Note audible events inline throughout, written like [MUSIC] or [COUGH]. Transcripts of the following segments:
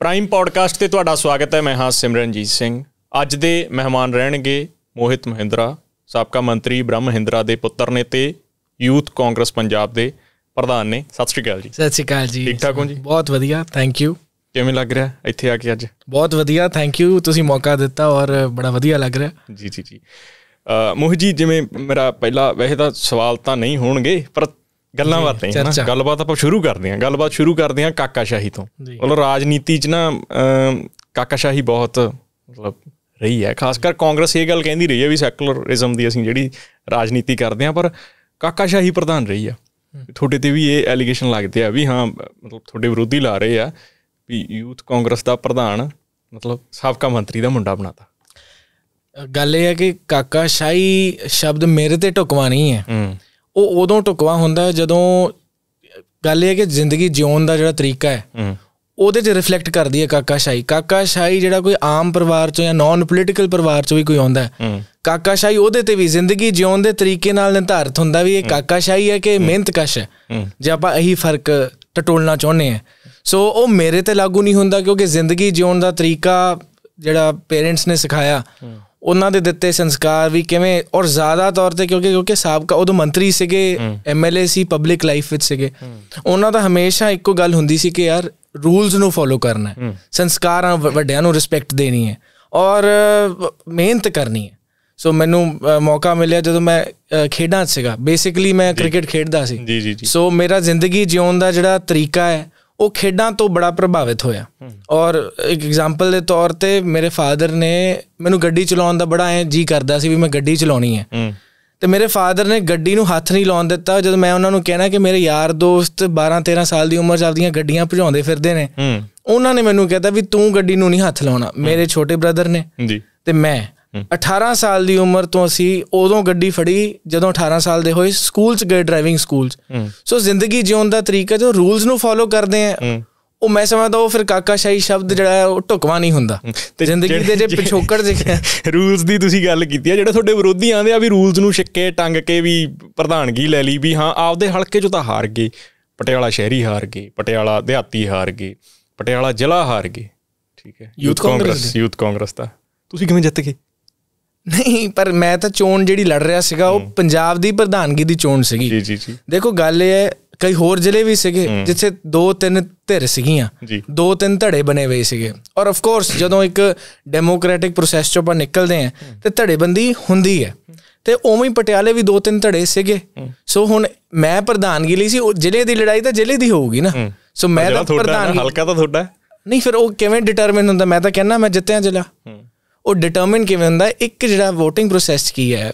Prime podcast ਤੇ ਤੁਹਾਡਾ ਸਵਾਗਤ ਹੈ ਮੈਂ ਹਾਂ ਸਿਮਰਨਜੀਤ ਸਿੰਘ ਅੱਜ ਦੇ ਮਹਿਮਾਨ ਰਹਿਣਗੇ ਮੋਹਿਤ ਮਹਿੰਦਰਾ ਸਾਬਕਾ ਮੰਤਰੀ ਬ੍ਰਹਮ ਮਹਿੰਦਰਾ ਦੇ ਪੁੱਤਰ ਨੇ ਤੇ ਯੂਥ ਕਾਂਗਰਸ ਪੰਜਾਬ ਦੇ ਪ੍ਰਧਾਨ ਨੇ ਸਤਿ ਸ੍ਰੀ ਅਕਾਲ ਜੀ ਸਤਿ ਸ੍ਰੀ ਅਕਾਲ ਜੀ ਠੀਕ ਠਾਕ ਹੋ ਜੀ ਬਹੁਤ ਵਧੀਆ ਥੈਂਕ ਯੂ ਕਿਵੇਂ ਲੱਗ ਰਿਹਾ ਇੱਥੇ ਆ ਕੇ ਅੱਜ ਬਹੁਤ ਵਧੀਆ ਥੈਂਕ ਯੂ ਤੁਸੀਂ ਮੌਕਾ ਦਿੱਤਾ ਔਰ ਬੜਾ ਵਧੀਆ ਲੱਗ ਰਿਹਾ ਜੀ ਜੀ ਜੀ ਮੋਹਿਤ ਜੀ ਜਿਵੇਂ ਮੇਰਾ ਪਹਿਲਾ ਵੈਸੇ ਤਾਂ ਸਵਾਲ ਤਾਂ ਨਹੀਂ ਹੋਣਗੇ ਪਰ ਗੱਲਾਂ ਬਾਤਾਂ ਹੈ ਗੱਲਬਾਤ ਆਪਾਂ ਸ਼ੁਰੂ ਕਰਦੇ ਹਾਂ ਗੱਲਬਾਤ ਸ਼ੁਰੂ ਕਰਦੇ ਹਾਂ ਕਾਕਾਸ਼ਾਹੀ ਤੋਂ ਮਤਲਬ ਰਾਜਨੀਤੀ 'ਚ ਨਾ ਕਾਕਾਸ਼ਾਹੀ ਬਹੁਤ ਮਤਲਬ ਰਹੀ ਹੈ ਖਾਸ ਕਰ ਕਾਂਗਰਸ ਇਹ ਗੱਲ ਕਹਿੰਦੀ ਰਹੀ ਹੈ ਵੀ ਸੈਕੂਲਰਿਜ਼ਮ ਦੀ ਅਸੀਂ ਜਿਹੜੀ ਰਾਜਨੀਤੀ ਕਰਦੇ ਹਾਂ ਪਰ ਕਾਕਾਸ਼ਾਹੀ ਪ੍ਰਧਾਨ ਰਹੀ ਆ ਤੁਹਾਡੇ ਤੇ ਵੀ ਇਹ ਐਲੀਗੇਸ਼ਨ ਲੱਗਦੇ ਆ ਵੀ ਹਾਂ ਮਤਲਬ ਤੁਹਾਡੇ ਵਿਰੋਧੀ ਲਾ ਰਹੇ ਆ ਵੀ ਯੂਥ ਕਾਂਗਰਸ ਦਾ ਪ੍ਰਧਾਨ ਮਤਲਬ ਸਾਬਕਾ ਮੰਤਰੀ ਦਾ ਮੁੰਡਾ ਬਣਾਤਾ ਗੱਲ ਇਹ ਹੈ ਕਿ ਕਾਕਾਸ਼ਾਹੀ ਸ਼ਬਦ ਮੇਰੇ ਤੇ ਟੁਕਵਾਣੀ ਹੈ ਹੈ ਉਹ ਉਦੋਂ ਟੁਕਵਾ ਹੁੰਦਾ ਜਦੋਂ ਗੱਲ ਇਹ ਹੈ ਕਿ ਜ਼ਿੰਦਗੀ ਜਿਉਣ ਦਾ ਜਿਹੜਾ ਤਰੀਕਾ ਹੈ ਉਹਦੇ 'ਚ ਰਿਫਲੈਕਟ ਕਰਦੀ ਹੈ ਕਾਕਾ ਸ਼ਾਈ ਜਿਹੜਾ ਕੋਈ ਆਮ ਪਰਿਵਾਰ 'ਚੋਂ ਜਾਂ ਨਾਨ ਪੋਲੀਟੀਕਲ ਪਰਿਵਾਰ 'ਚੋਂ ਵੀ ਕੋਈ ਆਉਂਦਾ ਹੈ ਸ਼ਾਈ ਉਹਦੇ ਤੇ ਵੀ ਜ਼ਿੰਦਗੀ ਜਿਉਣ ਦੇ ਤਰੀਕੇ ਨਾਲ ਨਿਰਧਾਰਿਤ ਹੁੰਦਾ ਵੀ ਇਹ ਸ਼ਾਈ ਹੈ ਕਿ ਮਿਹਨਤਕਸ਼ ਹੈ ਜੇ ਆਪਾਂ ਇਹੀ ਫਰਕ ਟਟੋਲਣਾ ਚਾਹੁੰਦੇ ਆ ਸੋ ਉਹ ਮੇਰੇ ਤੇ ਲਾਗੂ ਨਹੀਂ ਹੁੰਦਾ ਕਿਉਂਕਿ ਜ਼ਿੰਦਗੀ ਜਿਉਣ ਦਾ ਤਰੀਕਾ ਜਿਹੜਾ ਪੇਰੈਂਟਸ ਨੇ ਸਿਖਾਇਆ ਉਹਨਾਂ ਦੇ ਦਿੱਤੇ ਸੰਸਕਾਰ ਵੀ ਕਿਵੇਂ ਔਰ ਜ਼ਿਆਦਾ ਤੌਰ ਤੇ ਕਿਉਂਕਿ ਕਿਉਂਕਿ ਸਾਬਕਾ ਉਦੋਂ ਮੰਤਰੀ ਸੀਗੇ ਐਮਐਲਏ ਸੀ ਪਬਲਿਕ ਲਾਈਫ ਵਿੱਚ ਸੀਗੇ ਉਹਨਾਂ ਦਾ ਹਮੇਸ਼ਾ ਇੱਕੋ ਗੱਲ ਹੁੰਦੀ ਸੀ ਕਿ ਯਾਰ ਰੂਲਸ ਨੂੰ ਫੋਲੋ ਕਰਨਾ ਹੈ ਸੰਸਕਾਰਾਂ ਵੱਡਿਆਂ ਨੂੰ ਰਿਸਪੈਕਟ ਦੇਣੀ ਹੈ ਔਰ ਮਿਹਨਤ ਕਰਨੀ ਹੈ ਸੋ ਮੈਨੂੰ ਮੌਕਾ ਮਿਲਿਆ ਜਦੋਂ ਮੈਂ ਖੇਡਾਂ ਸੀਗਾ ਬੇਸਿਕਲੀ ਮੈਂ ਕ੍ਰਿਕਟ ਖੇਡਦਾ ਸੀ ਸੋ ਮੇਰਾ ਜ਼ਿੰਦਗੀ ਜਿਉਣ ਦਾ ਜਿਹੜਾ ਤਰੀਕਾ ਹੈ ਉਹ ਖੇਡਾਂ ਤੋਂ ਬੜਾ ਪ੍ਰਭਾਵਿਤ ਹੋਇਆ ਔਰ ਇੱਕ ਐਗਜ਼ਾਮਪਲ ਦੇ ਤੌਰ ਤੇ ਮੇਰੇ ਫਾਦਰ ਨੇ ਮੈਨੂੰ ਗੱਡੀ ਚਲਾਉਣ ਦਾ ਬੜਾ ਐ ਜੀ ਕਰਦਾ ਸੀ ਵੀ ਮੈਂ ਗੱਡੀ ਚਲਾਉਣੀ ਹੈ ਤੇ ਮੇਰੇ ਫਾਦਰ ਨੇ ਗੱਡੀ ਨੂੰ ਹੱਥ ਨਹੀਂ ਲਾਉਣ ਦਿੱਤਾ ਜਦੋਂ ਮੈਂ ਉਹਨਾਂ ਨੂੰ ਕਹਿਣਾ ਕਿ ਮੇਰੇ ਯਾਰ ਦੋਸਤ 12 13 ਸਾਲ ਦੀ ਉਮਰ 'ਚ ਗੱਡੀਆਂ ਭਜਾਉਂਦੇ ਫਿਰਦੇ ਨੇ ਉਹਨਾਂ ਨੇ ਮੈਨੂੰ ਕਹਿਤਾ ਵੀ ਤੂੰ ਗੱਡੀ ਨੂੰ ਨਹੀਂ ਹੱਥ ਲਾਉਣਾ ਮੇਰੇ ਛੋਟੇ ਬ੍ਰਦਰ ਨੇ ਜੀ ਤੇ ਮੈਂ 18 ਸਾਲ ਦੀ ਉਮਰ ਤੋਂ ਅਸੀਂ ਉਦੋਂ ਗੱਡੀ ਫੜੀ ਜਦੋਂ 18 ਸਾਲ ਦੇ ਹੋਏ ਸਕੂਲ ਚ ਗਏ ਡਰਾਈਵਿੰਗ ਸਕੂਲ ਸੋ ਜ਼ਿੰਦਗੀ ਜਿਉਣ ਦਾ ਤਰੀਕਾ ਜੋ ਰੂਲਸ ਨੂੰ ਫੋਲੋ ਕਰਦੇ ਆ ਉਹ ਮੈਂ ਸਮਝਦਾ ਉਹ ਫਿਰ ਸ਼ਾਹੀ ਸ਼ਬਦ ਜਿਹੜਾ ਉਹ ਢੁਕਵਾ ਨਹੀਂ ਹੁੰਦਾ ਤੇ ਜ਼ਿੰਦਗੀ ਦੇ ਜੇ ਪਿਛੋਕੜ ਦੇ ਰੂਲਸ [LAUGHS] ਦੀ ਤੁਸੀਂ ਗੱਲ ਕੀਤੀ ਆ ਜਿਹੜੇ ਤੁਹਾਡੇ ਵਿਰੋਧੀ ਆਂਦੇ ਆ ਵੀ ਰੂਲਸ ਨੂੰ ਛਿੱਕੇ ਟੰਗ ਕੇ ਵੀ ਪ੍ਰਧਾਨਗੀ ਲੈ ਲਈ ਵੀ ਹਾਂ ਆਪਦੇ ਹਲਕੇ ਚੋਂ ਤਾਂ ਹਾਰ ਗਏ ਪਟਿਆਲਾ ਸ਼ਹਿਰੀ ਹਾਰ ਗਏ ਪਟਿਆਲਾ ਦਿਹਾਤੀ ਹਾਰ ਗਏ ਪਟਿਆਲਾ ਜ਼ਿਲ੍ਹਾ ਹਾਰ ਗਏ ਠੀਕ ਹੈ ਯੂਥ ਕਾਂਗਰਸ ਯੂਥ ਕਾਂਗਰਸ ਦਾ ਤੁਸੀਂ ਕਿਵੇਂ ਜਿੱਤ ਗਏ ਨਹੀਂ ਪਰ ਮੈਂ ਤਾਂ ਚੋਣ ਜਿਹੜੀ ਲੜ ਰਿਹਾ ਸੀਗਾ ਉਹ ਪੰਜਾਬ ਦੀ ਪ੍ਰਧਾਨਗੀ ਦੀ ਚੋਣ ਸੀਗੀ ਜੀ ਜੀ ਜੀ ਦੇਖੋ ਗੱਲ ਇਹ ਹੈ ਕਈ ਹੋਰ ਜ਼ਿਲ੍ਹੇ ਵੀ ਸੀਗੇ ਜਿੱਥੇ ਦੋ ਤਿੰਨ ਧਿਰ ਸੀਗੀਆਂ ਦੋ ਤਿੰਨ ਧੜੇ ਬਣੇ ਹੋਏ ਸੀਗੇ ਔਰ ਆਫ ਕੋਰਸ ਜਦੋਂ ਇੱਕ ਡੈਮੋਕ੍ਰੈਟਿਕ ਪ੍ਰੋਸੈਸ ਚੋਂ ਆਪਾਂ ਨਿਕਲਦੇ ਆ ਤੇ ਧੜੇਬੰਦੀ ਹੁੰਦੀ ਹੈ ਤੇ ਉਵੇਂ ਹੀ ਪਟਿਆਲੇ ਵੀ ਦੋ ਤਿੰਨ ਧੜੇ ਸੀਗੇ ਸੋ ਹੁਣ ਮੈਂ ਪ੍ਰਧਾਨਗੀ ਲਈ ਸੀ ਉਹ ਜ਼ਿਲ੍ਹੇ ਦੀ ਲੜਾਈ ਤਾਂ ਜ਼ਿਲ੍ਹੇ ਦੀ ਹੋਊਗੀ ਨਾ ਸੋ ਮੈਂ ਤਾਂ ਪ੍ਰਧਾਨਗੀ ਹਲਕਾ ਤਾਂ ਤੁਹਾਡਾ ਨਹੀਂ ਫਿਰ ਉਹ ਕਿਵੇਂ ਡਿਟਰਮਿਨ ਹੁੰਦਾ ਮੈਂ ਤਾਂ ਕਹਿੰਦਾ ਮੈਂ ਜਿੱਤਿਆ ਜ਼ਿਲ੍ਹਾ ਉਹ ਡਿਟਰਮਿਨ ਕਿਵੇਂ ਹੁੰਦਾ ਇੱਕ ਜਿਹੜਾ VOTING ਪ੍ਰੋਸੈਸ ਕੀ ਹੈ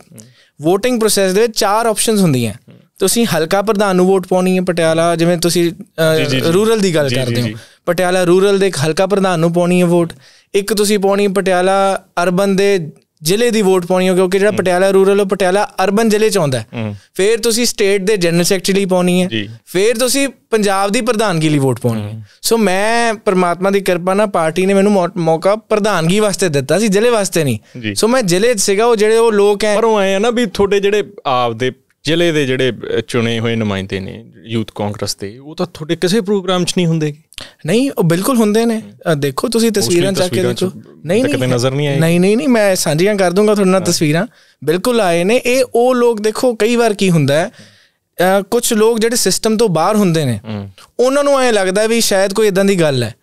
VOTING ਪ੍ਰੋਸੈਸ ਦੇ ਵਿੱਚ ਚਾਰ ਆਪਸ਼ਨਸ ਹੁੰਦੀਆਂ ਤੁਸੀਂ ਹਲਕਾ ਪ੍ਰਧਾਨ ਨੂੰ ਵੋਟ ਪਾਉਣੀ ਹੈ ਪਟਿਆਲਾ ਜਿਵੇਂ ਤੁਸੀਂ ਰੂਰਲ ਦੀ ਗੱਲ ਕਰਦੇ ਹੋ ਪਟਿਆਲਾ ਰੂਰਲ ਦੇ ਹਲਕਾ ਪ੍ਰਧਾਨ ਨੂੰ ਪਾਉਣੀ ਹੈ ਵੋਟ ਇੱਕ ਤੁਸੀਂ ਪਾਉਣੀ ਪਟਿਆਲਾ ਅਰਬਨ ਦੇ ਜ਼ਿਲ੍ਹੇ ਦੀ ਵੋਟ ਪਾਉਣੀ ਹੋ ਕਿਉਂਕਿ ਜਿਹੜਾ ਪਟਿਆਲਾ ਰੂਰਲ ਉਹ ਪਟਿਆਲਾ ਅਰਬਨ ਜ਼ਿਲ੍ਹੇ ਚ ਆਉਂਦਾ ਫਿਰ ਤੁਸੀਂ ਸਟੇਟ ਦੇ ਜਨਰਲ ਸੈਕਟਰੀ ਲਈ ਪਾਉਣੀ ਹੈ ਫਿਰ ਤੁਸੀਂ ਪੰਜਾਬ ਦੀ ਪ੍ਰਧਾਨਗੀ ਲਈ ਵੋਟ ਪਾਉਣੀ ਹੈ ਸੋ ਮੈਂ ਪਰਮਾਤਮਾ ਦੀ ਕਿਰਪਾ ਨਾਲ ਪਾਰਟੀ ਨੇ ਮੈਨੂੰ ਮੌਕਾ ਪ੍ਰਧਾਨਗੀ ਵਾਸਤੇ ਦਿੱਤਾ ਸੀ ਜ਼ਿਲ੍ਹੇ ਵਾਸਤੇ ਨਹੀਂ ਸੋ ਮੈਂ ਜ਼ਿਲ੍ਹੇ ਸੀਗਾ ਉਹ ਜਿਹੜੇ ਉਹ ਲੋਕ ਐ ਪਰ ਉਹ ਆਏ ਆ ਨਾ ਵੀ ਤੁਹਾਡੇ ਜਿਹੜੇ ਆਪਦੇ ਜ਼ਿਲ੍ਹੇ ਦੇ ਜਿਹੜੇ ਚੁਣੇ ਹੋਏ ਨੁਮਾਇੰਦੇ ਨੇ ਯੂਥ ਕਾਂਗਰਸ ਦੇ ਉਹ ਤਾਂ ਤੁਹਾਡੇ ਕਿਸੇ ਪ੍ਰੋਗਰਾਮ 'ਚ ਨਹੀਂ ਹੁੰਦੇ ਨਹੀਂ ਉਹ ਬਿਲਕੁਲ ਹੁੰਦੇ ਨੇ ਦੇਖੋ ਤੁਸੀਂ ਤਸਵੀਰਾਂ ਚੱਕ ਕੇ ਦੇਖੋ ਨਹੀਂ ਨਹੀਂ ਕਦੇ ਨਜ਼ਰ ਨਹੀਂ ਆਏ ਨਹੀਂ ਨਹੀਂ ਨਹੀਂ ਮੈਂ ਸਾਂਝੀਆਂ ਕਰ ਦੂੰਗਾ ਤੁਹਾਡੇ ਨਾਲ ਤਸਵੀਰਾਂ ਬਿਲਕੁਲ ਆਏ ਨੇ ਇਹ ਉਹ ਲੋਕ ਦੇਖੋ ਕਈ ਵਾਰ ਕੀ ਹੁੰਦਾ ਹੈ ਕੁਝ ਲੋਕ ਜਿਹੜੇ ਸਿਸਟਮ ਤੋਂ ਬਾਹਰ ਹੁੰਦੇ ਨੇ ਉਹਨਾਂ ਨੂੰ ਐ ਲੱਗਦਾ ਵੀ ਸ਼ਾਇਦ ਕੋਈ ਇਦਾਂ ਦੀ ਗੱਲ ਹੈ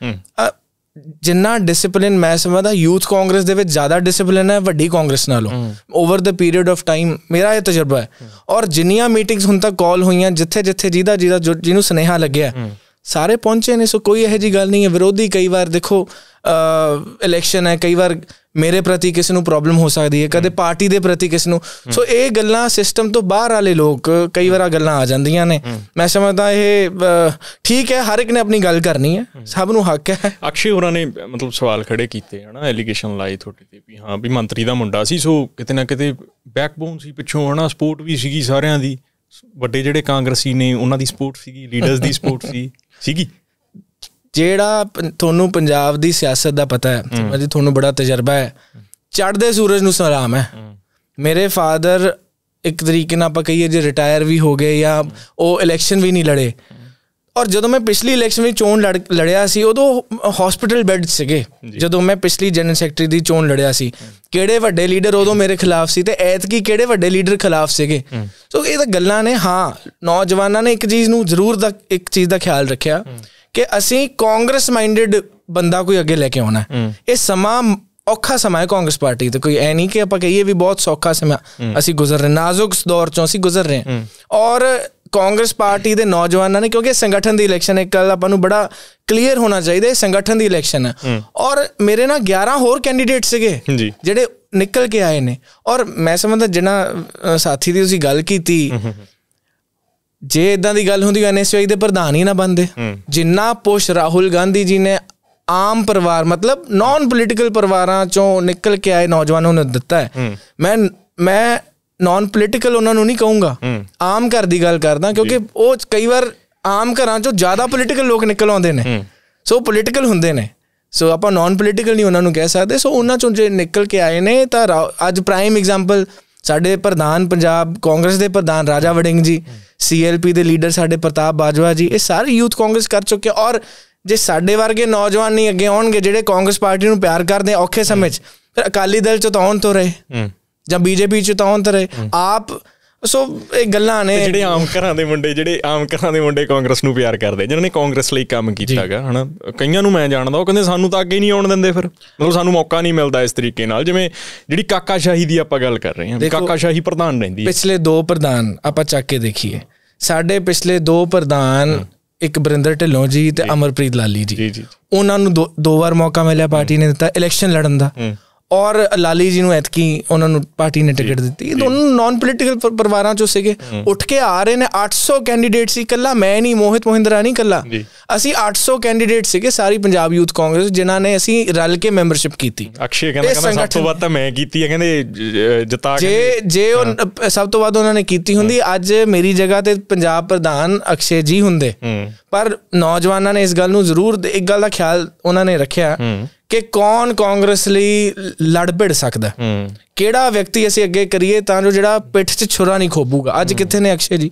ਜਿੰਨਾ ਡਿਸਪਲਿਨ ਮੈਂ ਸਮਝਦਾ ਯੂਥ ਕਾਂਗਰਸ ਦੇ ਵਿੱਚ ਜ਼ਿਆਦਾ ਡਿਸਪਲਿਨ ਹੈ ਵੱਡੀ ਕਾਂਗਰਸ ਨਾਲੋਂ over the period of time ਮੇਰਾ ਇਹ ਤਜਰਬਾ ਹੈ ਔਰ ਜਿੰਨੀਆਂ ਮੀਟਿੰਗਸ ਹੁਣ ਤੱਕ ਕਾਲ ਹੋਈਆਂ ਜਿੱਥੇ ਜਿੱਥੇ ਜਿਹਦਾ ਜਿਹਦਾ ਜਿਹਨੂੰ ਸਨੇਹਾ ਲੱਗਿਆ ਸਾਰੇ ਪਹੁੰਚੇ ਨੇ ਸੋ ਕੋਈ ਇਹੋ ਜੀ ਗੱਲ ਨਹੀਂ ਹੈ ਵਿਰੋਧੀ ਕਈ ਵਾਰ ਦੇਖੋ ਇਲੈਕਸ਼ਨ ਹੈ ਕਈ ਵਾਰ ਮੇਰੇ ਪ੍ਰਤੀ ਕਿਸੇ ਨੂੰ ਪ੍ਰੋਬਲਮ ਹੋ ਸਕਦੀ ਹੈ ਕਦੇ ਪਾਰਟੀ ਦੇ ਪ੍ਰਤੀ ਕਿਸ ਨੂੰ ਸੋ ਇਹ ਗੱਲਾਂ ਸਿਸਟਮ ਤੋਂ ਬਾਹਰ ਵਾਲੇ ਲੋਕ ਕਈ ਵਾਰ ਗੱਲਾਂ ਆ ਜਾਂਦੀਆਂ ਨੇ ਮੈਂ ਸਮਝਦਾ ਇਹ ਠੀਕ ਹੈ ਹਰ ਇੱਕ ਨੇ ਆਪਣੀ ਗੱਲ ਕਰਨੀ ਹੈ ਸਭ ਨੂੰ ਹੱਕ ਹੈ ਅਕਸ਼ੇ ਹੋਰਾਂ ਨੇ ਮਤਲਬ ਸਵਾਲ ਖੜੇ ਕੀਤੇ ਹਨਾ ਐਲੀਗੇਸ਼ਨ ਲਾਈ ਥੋੜੀ ਤੇ ਵੀ ਹਾਂ ਵੀ ਮੰਤਰੀ ਦਾ ਮੁੰਡਾ ਸੀ ਸੋ ਕਿਤੇ ਨਾ ਕਿਤੇ ਬੈਕਬੋਨ ਸੀ ਪਿੱਛੋਂ ਹਨਾ ਸਪੋਰਟ ਵੀ ਸੀਗੀ ਸਾਰਿਆਂ ਦੀ ਵੱਡੇ ਜਿਹੜੇ ਕਾਂਗਰਸੀ ਨੇ ਉਹਨਾਂ ਦੀ ਸਪੋਰਟ ਸੀਗੀ ਲੀਡਰਸ ਦੀ ਸਪੋਰਟ ਸੀ ਸੀਗੀ ਜਿਹੜਾ ਤੁਹਾਨੂੰ ਪੰਜਾਬ ਦੀ ਸਿਆਸਤ ਦਾ ਪਤਾ ਹੈ ਜੀ ਤੁਹਾਨੂੰ ਬੜਾ ਤਜਰਬਾ ਹੈ ਚੜਦੇ ਸੂਰਜ ਨੂੰ ਸਲਾਮ ਹੈ ਮੇਰੇ ਫਾਦਰ ਇੱਕ ਤਰੀਕੇ ਨਾਲ ਆਪਾਂ ਕਹੀਏ ਜੇ ਰਿਟਾਇਰ ਵੀ ਹੋ ਗਏ ਜਾਂ ਉਹ ਇਲੈਕਸ਼ਨ ਵੀ ਨਹੀਂ ਲੜੇ ਔਰ ਜਦੋਂ ਮੈਂ ਪਿਛਲੀ ਇਲੈਕਸ਼ਨ ਵਿੱਚ ਚੋਣ ਲੜਿਆ ਸੀ ਉਦੋਂ ਹਸਪੀਟਲ ਬੈੱਡ ਸੀਗੇ ਜਦੋਂ ਮੈਂ ਪਿਛਲੀ ਜਨਰਲ ਸੈਕਟਰੀ ਦੀ ਚੋਣ ਲੜਿਆ ਸੀ ਕਿਹੜੇ ਵੱਡੇ ਲੀਡਰ ਉਦੋਂ ਮੇਰੇ ਖਿਲਾਫ ਸੀ ਤੇ ਐਤ ਕੀ ਕਿਹੜੇ ਵੱਡੇ ਲੀਡਰ ਖਿਲਾਫ ਸੀਗੇ ਸੋ ਇਹ ਤਾਂ ਗੱਲਾਂ ਨੇ ਹਾਂ ਨੌਜਵਾਨਾਂ ਨੇ ਇੱਕ ਚੀਜ਼ ਨੂੰ ਜ਼ਰੂਰ ਦਾ ਇੱਕ ਚੀਜ਼ ਦਾ ਖਿਆਲ ਰੱਖਿਆ ਕਿ ਅਸੀਂ ਕਾਂਗਰਸ ਮਾਈਂਡਡ ਬੰਦਾ ਕੋਈ ਅੱਗੇ ਲੈ ਕੇ ਆਉਣਾ ਇਹ ਸਮਾਂ ਔਖਾ ਸਮਾਂ ਹੈ ਕਾਂਗਰਸ ਪਾਰਟੀ ਤੇ ਕੋਈ ਐ ਨਹੀਂ ਕਿ ਆਪਾਂ ਕਹੀਏ ਵੀ ਬਹੁਤ ਸੌਖਾ ਸਮਾਂ ਅਸੀਂ ਗੁਜ਼ਰ ਰਹੇ ਨਾਜ਼ੁਕ ਦੌਰ ਚੋਂ ਅਸੀਂ ਗੁਜ਼ਰ ਰਹੇ ਹਾਂ ਔਰ ਕਾਂਗਰਸ ਪਾਰਟੀ ਦੇ ਨੌਜਵਾਨਾਂ ਨੇ ਕਿਉਂਕਿ ਸੰਗਠਨ ਦੀ ਇਲੈਕਸ਼ਨ ਹੈ ਕੱਲ ਆਪਾਂ ਨੂੰ ਬੜਾ ਕਲੀਅਰ ਹੋਣਾ ਚਾਹੀਦਾ ਇਹ ਸੰਗਠਨ ਦੀ ਇਲੈਕਸ਼ਨ ਹੈ ਔਰ ਮੇਰੇ ਨਾਲ 11 ਹੋਰ ਕੈਂਡੀਡੇਟ ਸੀਗੇ ਜਿਹੜੇ ਨਿਕਲ ਕੇ ਆਏ ਨੇ ਔਰ ਮੈਂ ਸਮਝਦਾ ਜਿਹੜਾ ਸਾਥੀ ਦੀ ਤੁਸੀਂ ਗੱਲ ਕੀਤੀ ਜੇ ਇਦਾਂ ਦੀ ਗੱਲ ਹੁੰਦੀ ਐਨਐਸਯੂਆਈ ਦੇ ਪ੍ਰਧਾਨ ਹੀ ਨਾ ਬੰਦੇ ਜਿੰਨਾ ਪੁਸ਼ ਰਾਹੁਲ ਗਾਂਧੀ ਜੀ ਨੇ ਆਮ ਪਰਿਵਾਰ ਮਤਲਬ ਨਾਨ ਪੋਲੀਟੀਕਲ ਪਰਿਵਾਰਾਂ ਚੋਂ ਨਿਕਲ ਕੇ ਆਏ ਨੌਜਵਾਨਾਂ ਨੂੰ ਦਿੱਤਾ ਹੈ ਮੈਂ ਮੈਂ ਨਾਨ ਪੋਲੀਟੀਕਲ ਉਹਨਾਂ ਨੂੰ ਨਹੀਂ ਕਹੂੰਗਾ ਆਮ ਘਰ ਦੀ ਗੱਲ ਕਰਦਾ ਕਿਉਂਕਿ ਉਹ ਕਈ ਵਾਰ ਆਮ ਘਰਾਂ ਚੋਂ ਜ਼ਿਆਦਾ ਪੋਲੀਟੀਕਲ ਲੋਕ ਨਿਕਲ ਆਉਂਦੇ ਨੇ ਸੋ ਪੋਲੀਟੀਕਲ ਹੁੰਦੇ ਨੇ ਸੋ ਆਪਾਂ ਨਾਨ ਪੋਲੀਟੀਕਲ ਨਹੀਂ ਉਹਨਾਂ ਨੂੰ ਕਹਿ ਸਕਦੇ ਸੋ ਉਹਨਾਂ ਚੋਂ ਜੇ ਨਿਕਲ ਕੇ ਆਏ ਨੇ ਤਾਂ ਅੱਜ ਪ੍ਰਾਈਮ ਐਗਜ਼ਾਮਪਲ ਸਾਡੇ ਪ੍ਰਧਾਨ ਪੰਜਾਬ ਕਾਂਗਰਸ ਦੇ ਪ੍ਰਧਾਨ ਰਾਜਾ ਵੜਿੰਗ ਜੀ ਸੀਐਲਪੀ ਦੇ ਲੀਡਰ ਸਾਡੇ ਪ੍ਰਤਾਪ ਬਾਜਵਾ ਜੀ ਇਹ ਸਾਰੇ ਯੂਥ ਕਾਂਗਰਸ ਕਰ ਚੁੱਕੇ ਔਰ ਜੇ ਸਾਡੇ ਵਰਗੇ ਨੌਜਵਾਨ ਨਹੀਂ ਅੱਗੇ ਆਉਣਗੇ ਜਿਹੜੇ ਕਾਂਗਰਸ ਪਾਰਟੀ ਨੂੰ ਪਿਆਰ ਕਰਦੇ ਔਖੇ ਸਮੇਂ ਚ ਫਿਰ ਅਕਾਲੀ ਦਲ ਚ ਤਾਂ ਆਉਣ ਤੋਂ ਰਹੇ ਜਾਂ ਬੀਜੇਪੀ ਚ ਤਾਂ ਆਉਣ ਤੋਂ ਰਹੇ ਆਪ ਸੋ ਇਹ ਗੱਲਾਂ ਨੇ ਜਿਹੜੇ ਆਮ ਘਰਾਂ ਦੇ ਮੁੰਡੇ ਜਿਹੜੇ ਆਮ ਘਰਾਂ ਦੇ ਮੁੰਡੇ ਕਾਂਗਰਸ ਨੂੰ ਪਿਆਰ ਕਰਦੇ ਜਿਨ੍ਹਾਂ ਨੇ ਕਾਂਗਰਸ ਲਈ ਕੰਮ ਕੀਤਾਗਾ ਹਨਾ ਕਈਆਂ ਨੂੰ ਮੈਂ ਜਾਣਦਾ ਉਹ ਕਹਿੰਦੇ ਸਾਨੂੰ ਤਾਂ ਅੱਗੇ ਨਹੀਂ ਆਉਣ ਦਿੰਦੇ ਫਿਰ ਮਤਲਬ ਸਾਨੂੰ ਮੌਕਾ ਨਹੀਂ ਮਿਲਦਾ ਇਸ ਤਰੀਕੇ ਨਾਲ ਜਿਵੇਂ ਜਿਹੜੀ ਕਾਕਾ ਸ਼ਾਹੀ ਦੀ ਆਪਾਂ ਗੱਲ ਕਰ ਰਹੇ ਹਾਂ ਕਾਕਾ ਸ਼ਾਹੀ ਪ੍ਰਧਾਨ ਰਹਿੰਦੀ ਹੈ ਪਿਛਲੇ ਦੋ ਪ੍ਰਧਾਨ ਆਪਾਂ ਚੱਕ ਕੇ ਦੇਖੀਏ ਸਾਡੇ ਪਿਛਲੇ ਦੋ ਪ੍ਰਧਾਨ ਇੱਕ ਬਰਿੰਦਰ ਢਿੱਲੋਂ ਜੀ ਤੇ ਅਮਰਪ੍ਰੀਤ ਲਾਲੀ ਜੀ ਉਹਨਾਂ ਨੂੰ ਦੋ ਵਾਰ ਮੌਕਾ ਮਿਲਿਆ ਪਾਰਟੀ ਨੇ ਦਿੱਤਾ ਇਲੈਕਸ਼ਨ ਲੜਨ ਦਾ ਔਰ ਲਾਲੀ ਜੀ ਨੂੰ ਐਤਕੀ ਉਹਨਾਂ ਨੂੰ ਪਾਰਟੀ ਨੇ ਟਿਕਟ ਦਿੱਤੀ ਇਹ ਦੋਨੋਂ ਨਾਨ ਪੋਲੀਟੀਕਲ ਪਰਿਵਾਰਾਂ ਚੋਂ ਸੀਗੇ ਉੱਠ ਕੇ ਆ ਰਹੇ ਨੇ 800 ਕੈਂਡੀਡੇਟ ਸੀ ਕੱਲਾ ਮੈਂ ਨਹੀਂ ਮੋਹਿਤ ਮੋਹਿੰਦਰਾ ਨਹੀਂ ਕੱਲਾ ਅਸੀਂ 800 ਕੈਂਡੀਡੇਟ ਸੀਗੇ ਸਾਰੀ ਪੰਜਾਬ ਯੂਥ ਕਾਂਗਰਸ ਜਿਨ੍ਹਾਂ ਨੇ ਅਸੀਂ ਰਲ ਕੇ ਮੈਂਬਰਸ਼ਿਪ ਕੀਤੀ ਅਕਸ਼ੇ ਕਹਿੰਦਾ ਸਭ ਤੋਂ ਵੱਧ ਤਾਂ ਮੈਂ ਕੀਤੀ ਹੈ ਕਹਿੰਦੇ ਜਿਤਾ ਕੇ ਜੇ ਜੇ ਉਹ ਸਭ ਤੋਂ ਵੱਧ ਉਹਨਾਂ ਨੇ ਕੀਤੀ ਹੁੰਦੀ ਅੱਜ ਮੇਰੀ ਜਗ੍ਹਾ ਤੇ ਪੰਜਾਬ ਪ੍ਰਧਾਨ ਅਕਸ਼ੇ ਜੀ ਹੁੰਦੇ ਪਰ ਨੌਜਵਾਨਾਂ ਨੇ ਇਸ ਗੱਲ ਨੂੰ ਜ਼ਰੂਰ ਇੱਕ ਗੱਲ ਦਾ ਖਿਆਲ ਉਹਨਾਂ ਨੇ ਰੱਖਿਆ ਕਿ ਕੌਣ ਕਾਂਗਰਸ ਲਈ ਲੜ ਭਿੜ ਸਕਦਾ ਕਿਹੜਾ ਵਿਅਕਤੀ ਅਸੀਂ ਅੱਗੇ ਕਰੀਏ ਤਾਂ ਜੋ ਜਿਹੜਾ ਪਿੱਠ 'ਚ ਛੁਰਾ ਨਹੀਂ ਖੋਬੂਗਾ ਅੱਜ ਕਿੱਥੇ ਨੇ ਅਕਸ਼ੇ ਜੀ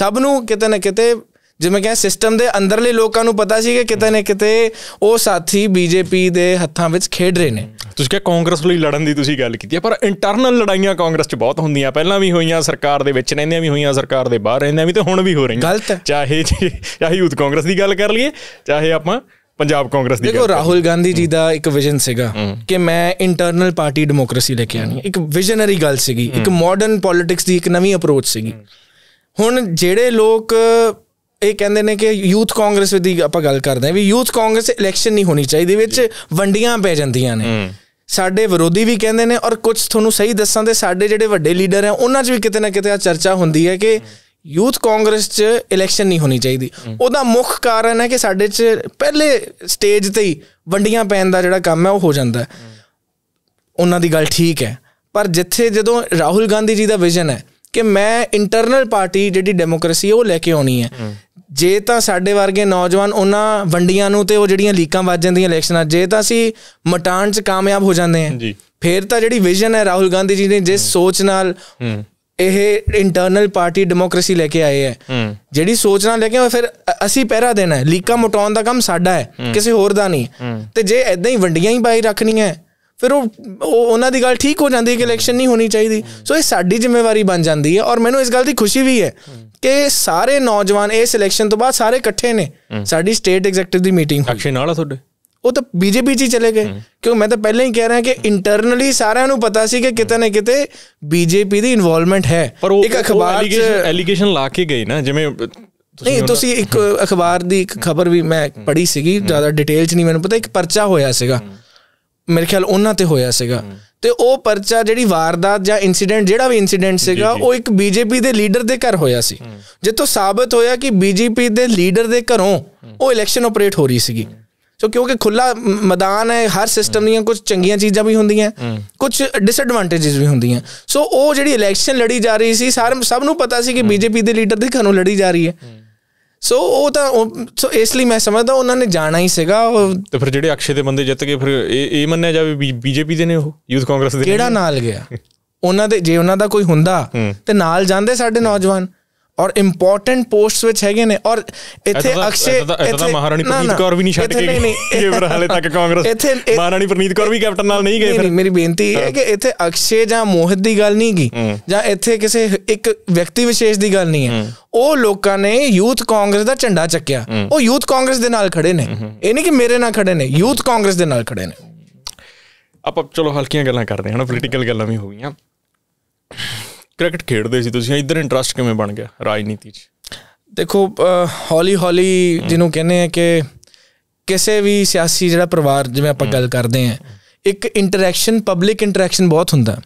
ਸਭ ਨੂੰ ਕਿਤੇ ਨਾ ਕਿਤੇ ਜਿਵੇਂ ਕਿ ਸਿਸਟਮ ਦੇ ਅੰਦਰਲੇ ਲੋਕਾਂ ਨੂੰ ਪਤਾ ਸੀ ਕਿ ਕਿਤੇ ਨਾ ਕਿਤੇ ਉਹ ਸਾਥੀ ਬੀਜੇਪੀ ਦੇ ਹੱਥਾਂ ਵਿੱਚ ਖੇਡ ਰਹੇ ਨੇ ਤੁਸੀਂ ਕਿ ਕਾਂਗਰਸ ਲਈ ਲੜਨ ਦੀ ਤੁਸੀਂ ਗੱਲ ਕੀਤੀ ਹੈ ਪਰ ਇੰਟਰਨਲ ਲੜਾਈਆਂ ਕਾਂਗਰਸ 'ਚ ਬਹੁਤ ਹੁੰਦੀਆਂ ਪਹਿਲਾਂ ਵੀ ਹੋਈਆਂ ਸਰਕਾਰ ਦੇ ਵਿੱਚ ਰਹਿੰਦੀਆਂ ਵੀ ਹੋਈਆਂ ਸਰਕਾਰ ਦੇ ਬਾਹਰ ਰਹਿੰਦੀਆਂ ਵੀ ਤੇ ਹੁਣ ਵੀ ਹੋ ਰਹੀਆਂ ਚਾਹੇ ਚਾਹੇ ਯੂਥ ਕਾਂਗਰਸ ਦੀ ਗੱਲ ਕਰ ਲਈਏ ਚਾਹੇ ਆਪਾਂ ਪੰਜਾਬ ਕਾਂਗਰਸ ਦੀ ਦੇਖੋ ਰਾਹੁਲ ਗਾਂਧੀ ਜੀ ਦਾ ਇੱਕ ਵਿਜ਼ਨ ਸੀਗਾ ਕਿ ਮੈਂ ਇੰਟਰਨਲ ਪਾਰਟੀ ਡੈਮੋਕ੍ਰੇਸੀ ਲੈ ਕੇ ਆਣੀ ਇੱਕ ਵਿਜ਼ਨਰੀ ਗੱਲ ਸੀਗੀ ਇੱਕ ਮਾਡਰਨ ਪੋਲਿਟਿਕਸ ਦੀ ਇੱਕ ਨਵੀਂ ਅਪਰੋਚ ਸੀਗੀ ਹੁਣ ਜਿਹੜੇ ਲੋਕ ਇਹ ਕਹਿੰਦੇ ਨੇ ਕਿ ਯੂਥ ਕਾਂਗਰਸ ਦੀ ਆਪਾਂ ਗੱਲ ਕਰਦੇ ਆ ਵੀ ਯੂਥ ਕਾਂਗਰਸ ਇਲੈਕਸ਼ਨ ਨਹੀਂ ਹੋਣੀ ਚਾਹੀਦੀ ਵਿੱਚ ਵੰਡੀਆਂ ਪੈ ਜਾਂਦੀਆਂ ਨੇ ਸਾਡੇ ਵਿਰੋਧੀ ਵੀ ਕਹਿੰਦੇ ਨੇ ਔਰ ਕੁਝ ਤੁਹਾਨੂੰ ਸਹੀ ਦੱਸਾਂ ਤੇ ਸਾਡੇ ਜਿਹੜੇ ਵੱਡੇ ਲੀਡਰ ਆ ਉਹਨਾਂ 'ਚ ਵੀ ਕਿਤੇ ਨਾ ਕਿਤੇ ਆ ਚਰਚਾ ਹੁੰਦੀ ਹੈ ਕਿ ਯੂਥ ਕਾਂਗਰਸ 'ਚ ਇਲੈਕਸ਼ਨ ਨਹੀਂ ਹੋਣੀ ਚਾਹੀਦੀ ਉਹਦਾ ਮੁੱਖ ਕਾਰਨ ਹੈ ਕਿ ਸਾਡੇ 'ਚ ਪਹਿਲੇ ਸਟੇਜ ਤੇ ਹੀ ਵੰਡੀਆਂ ਪੈਣ ਦਾ ਜਿਹੜਾ ਕੰਮ ਹੈ ਉਹ ਹੋ ਜਾਂਦਾ ਹੈ ਉਹਨਾਂ ਦੀ ਗੱਲ ਠੀਕ ਹੈ ਪਰ ਜਿੱਥੇ ਜਦੋਂ ਰਾਹੁਲ ਗਾਂਧੀ ਜੀ ਦਾ ਵਿਜ਼ਨ ਹੈ ਕਿ ਮੈਂ ਇੰਟਰਨਲ ਪਾਰਟੀ ਜਿਹੜੀ ਡੈਮੋਕ੍ਰੇਸੀ ਉਹ ਲੈ ਕੇ ਆਉਣੀ ਹੈ ਜੇ ਤਾਂ ਸਾਡੇ ਵਰਗੇ ਨੌਜਵਾਨ ਉਹਨਾਂ ਵੰਡੀਆਂ ਨੂੰ ਤੇ ਉਹ ਜਿਹੜੀਆਂ ਲੀਕਾਂ ਵੱਜ ਜਾਂਦੀਆਂ ਇਲੈਕਸ਼ਨਾਂ ਜੇ ਤਾਂ ਅਸੀਂ ਮਟਾਣ 'ਚ ਕਾਮਯਾਬ ਹੋ ਜਾਂਦੇ ਹਾਂ ਫੇਰ ਤਾਂ ਜਿਹੜੀ ਵਿਜ਼ਨ ਹੈ ਰਾਹੁਲ ਗਾਂਧੀ ਜੀ ਨੇ ਜਿਸ ਸੋਚ ਨਾਲ ਇਹ ਇੰਟਰਨਲ ਪਾਰਟੀ ਡੈਮੋਕ੍ਰੇਸੀ ਲੈ ਕੇ ਆਏ ਹੈ ਜਿਹੜੀ ਸੋਚ ਨਾਲ ਲੈ ਕੇ ਫਿਰ ਅਸੀਂ ਪਹਿਰਾ ਦੇਣਾ ਹੈ ਲੀਕਾ ਮਟਾਉਣ ਦਾ ਕੰਮ ਸਾਡਾ ਹੈ ਕਿਸੇ ਹੋਰ ਦਾ ਨਹੀਂ ਤੇ ਜੇ ਐਦਾਂ ਹੀ ਵੰਡੀਆਂ ਹੀ ਪਾਈ ਰੱਖਣੀਆਂ ਫਿਰ ਉਹ ਉਹਨਾਂ ਦੀ ਗੱਲ ਠੀਕ ਹੋ ਜਾਂਦੀ ਹੈ ਕਿ ਇਲੈਕਸ਼ਨ ਨਹੀਂ ਹੋਣੀ ਚਾਹੀਦੀ ਸੋ ਇਹ ਸਾਡੀ ਜ਼ਿੰਮੇਵਾਰੀ ਬਣ ਜਾਂਦੀ ਹੈ ਔਰ ਮੈਨੂੰ ਇਸ ਗੱਲ ਦੀ ਖੁਸ਼ੀ ਵੀ ਹੈ ਕਿ ਸਾਰੇ ਨੌਜਵਾਨ ਇਸ ਇਲੈਕਸ਼ਨ ਤੋਂ ਬਾਅਦ ਸਾਰੇ ਇਕੱਠੇ ਨੇ ਸਾਡੀ ਸਟੇਟ ਐਗਜ਼ੈਕਟਿਵ ਦੀ ਮੀਟਿੰਗ ਅਕਸ਼ੇ ਨਾਲ ਤੁਹਾਡੇ ਉਹ ਤਾਂ ਬੀਜੇਪੀ 'ਚ ਚਲੇ ਗਏ ਕਿਉਂ ਮੈਂ ਤਾਂ ਪਹਿਲਾਂ ਹੀ ਕਹਿ ਰਿਹਾ ਕਿ ਇੰਟਰਨਲੀ ਸਾਰਿਆਂ ਨੂੰ ਪਤਾ ਸੀ ਕਿ ਕਿਤੇ ਨਾ ਕਿਤੇ ਬੀਜੇਪੀ ਦੀ ਇਨਵੋਲਵਮੈਂਟ ਹੈ ਇੱਕ ਅਖਬਾਰ ਦੀ ਐਲੀਗੇਸ਼ਨ ਲਾ ਕੇ ਗਈ ਨਾ ਜਿਵੇਂ ਨਹੀਂ ਤੁਸੀਂ ਇੱਕ ਅਖਬਾਰ ਦੀ ਇੱਕ ਖਬਰ ਵੀ ਮੈਂ ਪੜ੍ਹੀ ਸੀਗੀ ਜ਼ਿਆਦਾ ਡਿਟੇਲ 'ਚ ਨਹੀਂ ਮੈਨੂੰ ਪਤਾ ਇੱਕ ਪਰਚਾ ਹੋਇਆ ਸੀਗਾ ਮੇਰੇ ਖਿਆਲ ਉਹਨਾਂ ਤੇ ਹੋਇਆ ਸੀਗਾ ਤੇ ਉਹ ਪਰਚਾ ਜਿਹੜੀ ਵਾਰਦਾਤ ਜਾਂ ਇਨਸੀਡੈਂਟ ਜਿਹੜਾ ਵੀ ਇਨਸੀਡੈਂਟ ਸੀਗਾ ਉਹ ਇੱਕ ਬੀਜੇਪੀ ਦੇ ਲੀਡਰ ਦੇ ਘਰ ਹੋਇਆ ਸੀ ਜਿੱਤੋਂ ਸਾਬਤ ਹੋਇਆ ਕਿ ਬੀਜੇਪੀ ਦੇ ਲੀਡਰ ਦੇ ਘਰੋਂ ਉਹ ਇਲੈਕਸ਼ਨ ਆਪਰੇਟ ਹੋ ਰਹੀ ਸੀਗੀ ਸੋ ਕਿਉਂਕਿ ਖੁੱਲਾ ਮੈਦਾਨ ਹੈ ਹਰ ਸਿਸਟਮ ਦੀਆਂ ਕੁਝ ਚੰਗੀਆਂ ਚੀਜ਼ਾਂ ਵੀ ਹੁੰਦੀਆਂ hmm. ਕੁਝ ਡਿਸਐਡਵਾਂਟੇजेस ਵੀ ਹੁੰਦੀਆਂ ਸੋ ਉਹ ਜਿਹੜੀ ਇਲੈਕਸ਼ਨ ਲੜੀ ਜਾ ਰਹੀ ਸੀ ਸਾਰ ਸਭ ਨੂੰ ਪਤਾ ਸੀ ਕਿ ਬੀਜੇਪੀ hmm. ਦੇ ਲੀਡਰ ਦੇ ਘਰੋਂ ਲੜੀ ਜਾ ਰਹੀ ਹੈ ਸੋ hmm. ਉਹ ਤਾਂ ਸੋ ਇਸ ਲਈ ਮੈਂ ਸਮਝਦਾ ਉਹਨਾਂ ਨੇ ਜਾਣਾ ਹੀ ਸੀਗਾ ਤੇ ਫਿਰ ਜਿਹੜੇ ਅਕਸ਼ੇ ਦੇ ਬੰਦੇ ਜਿੱਤ ਗਏ ਫਿਰ ਇਹ ਇਹ ਮੰਨਿਆ ਜਾਵੇ ਬੀਜੇਪੀ ਦੇ ਨੇ ਉਹ ਯੂਥ ਕਾਂਗਰਸ ਦੇ ਕਿਹੜਾ ਨਾਲ ਗਿਆ ਉਹਨਾਂ ਦੇ ਜੇ ਉਹਨਾਂ ਦਾ ਕੋਈ ਹੁੰਦਾ ਤੇ ਨਾਲ ਜਾਂਦੇ ਸਾਡੇ ਨੌਜਵਾਨ ਔਰ ਇੰਪੋਰਟੈਂਟ ਪੋਸਟਸ ਵਿੱਚ ਹੈਗੇ ਨੇ ਔਰ ਇੱਥੇ ਅਕਸ਼ੇ ਇੱਥੇ ਮਹਾਰਾਣੀ ਪ੍ਰਨੀਤ ਕੌਰ ਵੀ ਨਹੀਂ ਛੱਡ ਕੇ ਗਈ ਇਹ ਇਹ ਹਾਲੇ ਤੱਕ ਕਾਂਗਰਸ ਮਹਾਰਾਣੀ ਪ੍ਰਨੀਤ ਕੌਰ ਵੀ ਕੈਪਟਨ ਨਾਲ ਨਹੀਂ ਗਏ ਫਿਰ ਮੇਰੀ ਬੇਨਤੀ ਹੈ ਕਿ ਇੱਥੇ ਅਕਸ਼ੇ ਜਾਂ ਮੋਹਿਤ ਦੀ ਗੱਲ ਨਹੀਂ ਗਈ ਜਾਂ ਇੱਥੇ ਕਿਸੇ ਇੱਕ ਵਿਅਕਤੀ ਵਿਸ਼ੇਸ਼ ਦੀ ਗੱਲ ਨਹੀਂ ਹੈ ਉਹ ਲੋਕਾਂ ਨੇ ਯੂਥ ਕਾਂਗਰਸ ਦਾ ਝੰਡਾ ਚੱਕਿਆ ਉਹ ਯੂਥ ਕਾਂਗਰਸ ਦੇ ਨਾਲ ਖੜੇ ਨੇ ਇਹ ਨਹੀਂ ਕਿ ਮੇਰੇ ਨਾਲ ਖੜੇ ਨੇ ਯੂਥ ਕਾਂਗਰਸ ਦੇ ਨਾਲ ਖੜੇ ਨੇ ਆਪਾਂ ਚਲੋ ਹਲਕੀਆਂ ਗੱਲਾਂ ਕਰਦੇ ਹਾਂ ਨਾ ਪੋਲੀਟੀਕਲ ਗੱਲਾਂ ਵੀ ਹੋ ਗਈਆਂ ਕ੍ਰਿਕਟ ਖੇਡਦੇ ਸੀ ਤੁਸੀਂ ਇੱਧਰ ਇੰਟਰਸਟ ਕਿਵੇਂ ਬਣ ਗਿਆ ਰਾਜਨੀਤੀ 'ਚ ਦੇਖੋ ਹੌਲੀ ਹੌਲੀ ਜਿਹਨੂੰ ਕਹਿੰਦੇ ਆ ਕਿ ਕਿਸੇ ਵੀ ਸਿਆਸੀ ਜਿਹੜਾ ਪਰਿਵਾਰ ਜਿਵੇਂ ਆਪਾਂ ਗੱਲ ਕਰਦੇ ਆ ਇੱਕ ਇੰਟਰੈਕਸ਼ਨ ਪਬਲਿਕ ਇੰਟਰੈਕਸ਼ਨ ਬਹੁਤ ਹੁੰਦਾ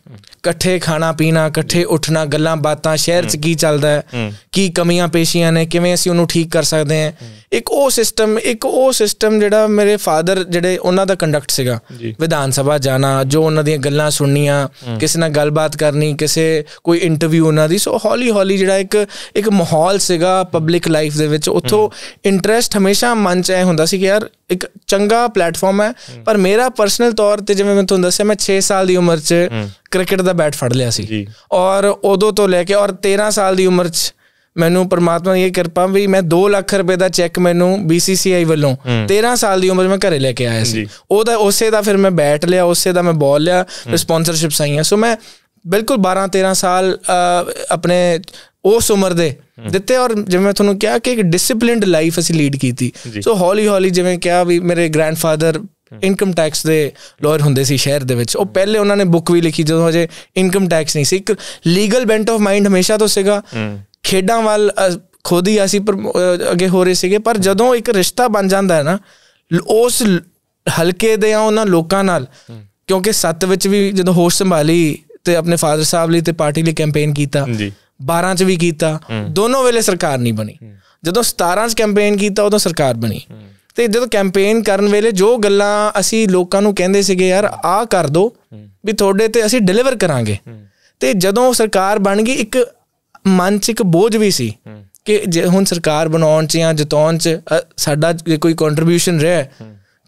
ਇਕੱਠੇ ਖਾਣਾ ਪੀਣਾ ਇਕੱਠੇ ਉੱਠਣਾ ਗੱਲਾਂ ਬਾਤਾਂ ਸ਼ਹਿਰ 'ਚ ਕੀ ਚੱਲਦਾ ਹੈ ਕੀ ਕਮੀਆਂ ਪੇਸ਼ੀਆਂ ਨੇ ਕਿਵੇਂ ਅਸੀਂ ਉਹਨੂੰ ਠੀਕ ਕਰ ਸਕਦੇ ਹਾਂ ਇੱਕ ਉਹ ਸਿਸਟਮ ਇੱਕ ਉਹ ਸਿਸਟਮ ਜਿਹੜਾ ਮੇਰੇ ਫਾਦਰ ਜਿਹੜੇ ਉਹਨਾਂ ਦਾ ਕੰਡਕਟ ਸੀਗਾ ਵਿਧਾਨ ਸਭਾ ਜਾਣਾ ਜੋ ਉਹਨਾਂ ਦੀਆਂ ਗੱਲਾਂ ਸੁਣਨੀਆਂ ਕਿਸੇ ਨਾਲ ਗੱਲਬਾਤ ਕਰਨੀ ਕਿਸੇ ਕੋਈ ਇੰਟਰਵਿਊ ਉਹਨਾਂ ਦੀ ਸੋ ਹੌਲੀ ਹੌਲੀ ਜਿਹੜਾ ਇੱਕ ਇੱਕ ਮਾਹੌਲ ਸੀਗਾ ਪਬਲਿਕ ਲਾਈਫ ਦੇ ਵਿੱਚ ਉੱਥੋਂ ਇੰਟਰਸਟ ਹਮੇਸ਼ਾ ਮਨ 'ਚ ਆਇਆ ਹੁੰਦਾ ਸੀ ਕਿ ਯਾਰ ਇੱਕ ਚੰਗਾ ਪਲੇਟਫਾਰਮ ਹੈ ਪਰ ਮੇਰਾ ਪਰਸਨਲ ਤੌਰ ਤੇ ਜਿਵੇਂ ਮੈਂ ਤੁਹਾਨੂੰ ਦੱਸਿਆ ਮੈਂ 6 ਸਾਲ ਦੀ ਉਮਰ 'ਚ ਕ੍ਰਿਕਟ ਦਾ ਬੈਟ ਫੜ ਲਿਆ ਸੀ ਔਰ ਉਦੋਂ ਤੋਂ ਲੈ ਕੇ ਔਰ 13 ਸਾਲ ਦੀ ਉਮਰ 'ਚ ਮੈਨੂੰ ਪਰਮਾਤਮਾ ਦੀ ਕਿਰਪਾ ਵੀ ਮੈਂ 2 ਲੱਖ ਰੁਪਏ ਦਾ ਚੈੱਕ ਮੈਨੂੰ BCCI ਵੱਲੋਂ 13 ਸਾਲ ਦੀ ਉਮਰ ਮੈਂ ਘਰੇ ਲੈ ਕੇ ਆਇਆ ਸੀ ਉਹਦਾ ਉਸੇ ਦਾ ਫਿਰ ਮੈਂ ਬੈਟ ਲਿਆ ਉਸੇ ਦਾ ਮੈਂ ਬਾਲ ਲਿਆ ਸਪਾਂਸਰਸ਼ਿਪਸ ਆਈਆਂ ਸੋ ਮੈਂ ਬਿਲਕੁਲ 12 13 ਸਾਲ ਆਪਣੇ ਉਸ ਉਮਰ ਦੇ ਦਿੱਤੇ ਔਰ ਜਿਵੇਂ ਮੈਂ ਤੁਹਾਨੂੰ ਕਿਹਾ ਕਿ ਇੱਕ ਡਿਸਪਲਿਨਡ ਲਾਈਫ ਅਸੀਂ ਲੀਡ ਕੀਤੀ ਸੋ ਹੌਲੀ ਹੌਲੀ ਜਿਵੇਂ ਕਿਹਾ ਵੀ ਮੇਰੇ ਗ੍ਰੈਂਡਫਾਦਰ ਇਨਕਮ ਟੈਕਸ ਦੇ ਲਾਇਰ ਹੁੰਦੇ ਸੀ ਸ਼ਹਿਰ ਦੇ ਵਿੱਚ ਉਹ ਪਹਿਲੇ ਉਹਨਾਂ ਨੇ ਬੁੱਕ ਵੀ ਲਿਖੀ ਜਦੋਂ ਹਜੇ ਇਨਕਮ ਟੈਕਸ ਨਹੀਂ ਸੀ ਇੱਕ ਲੀਗਲ ਬੈਂਟ ਆਫ ਮਾਈਂਡ ਹਮੇਸ਼ਾ ਤੋਂ ਸੀਗਾ ਖੇਡਾਂ ਵੱਲ ਖੁਦ ਹੀ ਅਸੀਂ ਅੱਗੇ ਹੋ ਰਹੇ ਸੀਗੇ ਪਰ ਜਦੋਂ ਇੱਕ ਰਿਸ਼ਤਾ ਬਣ ਜਾਂਦਾ ਹੈ ਨਾ ਉਸ ਹਲਕੇ ਦੇ ਆ ਉਹਨਾਂ ਲੋਕਾਂ ਨਾਲ ਕਿਉਂਕਿ ਸੱਤ ਵਿੱਚ ਵੀ ਜਦੋਂ ਹੋਸ਼ ਸੰਭਾਲੀ ਤੇ ਆਪਣੇ ਫਾਦਰ ਸਾਹਿਬ ਲਈ ਤੇ ਪਾਰਟੀ ਲਈ ਕੈਂਪੇਨ ਕੀਤਾ ਜੀ 12 ਚ ਵੀ ਕੀਤਾ ਦੋਨੋਂ ਵੇਲੇ ਸਰਕਾਰ ਨਹੀਂ ਬਣੀ ਜਦੋਂ 17 ਚ ਕੈਂਪੇਨ ਕੀਤਾ ਉਦੋਂ ਸਰਕਾਰ ਬਣੀ ਤੇ ਜਦੋਂ ਕੈਂਪੇਨ ਕਰਨ ਵੇਲੇ ਜੋ ਗੱਲਾਂ ਅਸੀਂ ਲੋਕਾਂ ਨੂੰ ਕਹਿੰਦੇ ਸੀਗੇ ਯਾਰ ਆਹ ਕਰ ਦੋ ਵੀ ਤੁਹਾਡੇ ਤੇ ਅਸੀਂ ਡਿਲੀਵਰ ਕਰਾਂਗੇ ਤੇ ਜਦੋਂ ਸਰਕਾਰ ਬਣ ਗਈ ਇੱਕ ਮਾਨਸਿਕ ਬੋਝ ਵੀ ਸੀ ਕਿ ਜੇ ਹੁਣ ਸਰਕਾਰ ਬਣਾਉਣ 'ਚ ਜਾਂ ਜਤੌਣ 'ਚ ਸਾਡਾ ਕੋਈ ਕੰਟਰੀਬਿਊਸ਼ਨ ਰਿਹਾ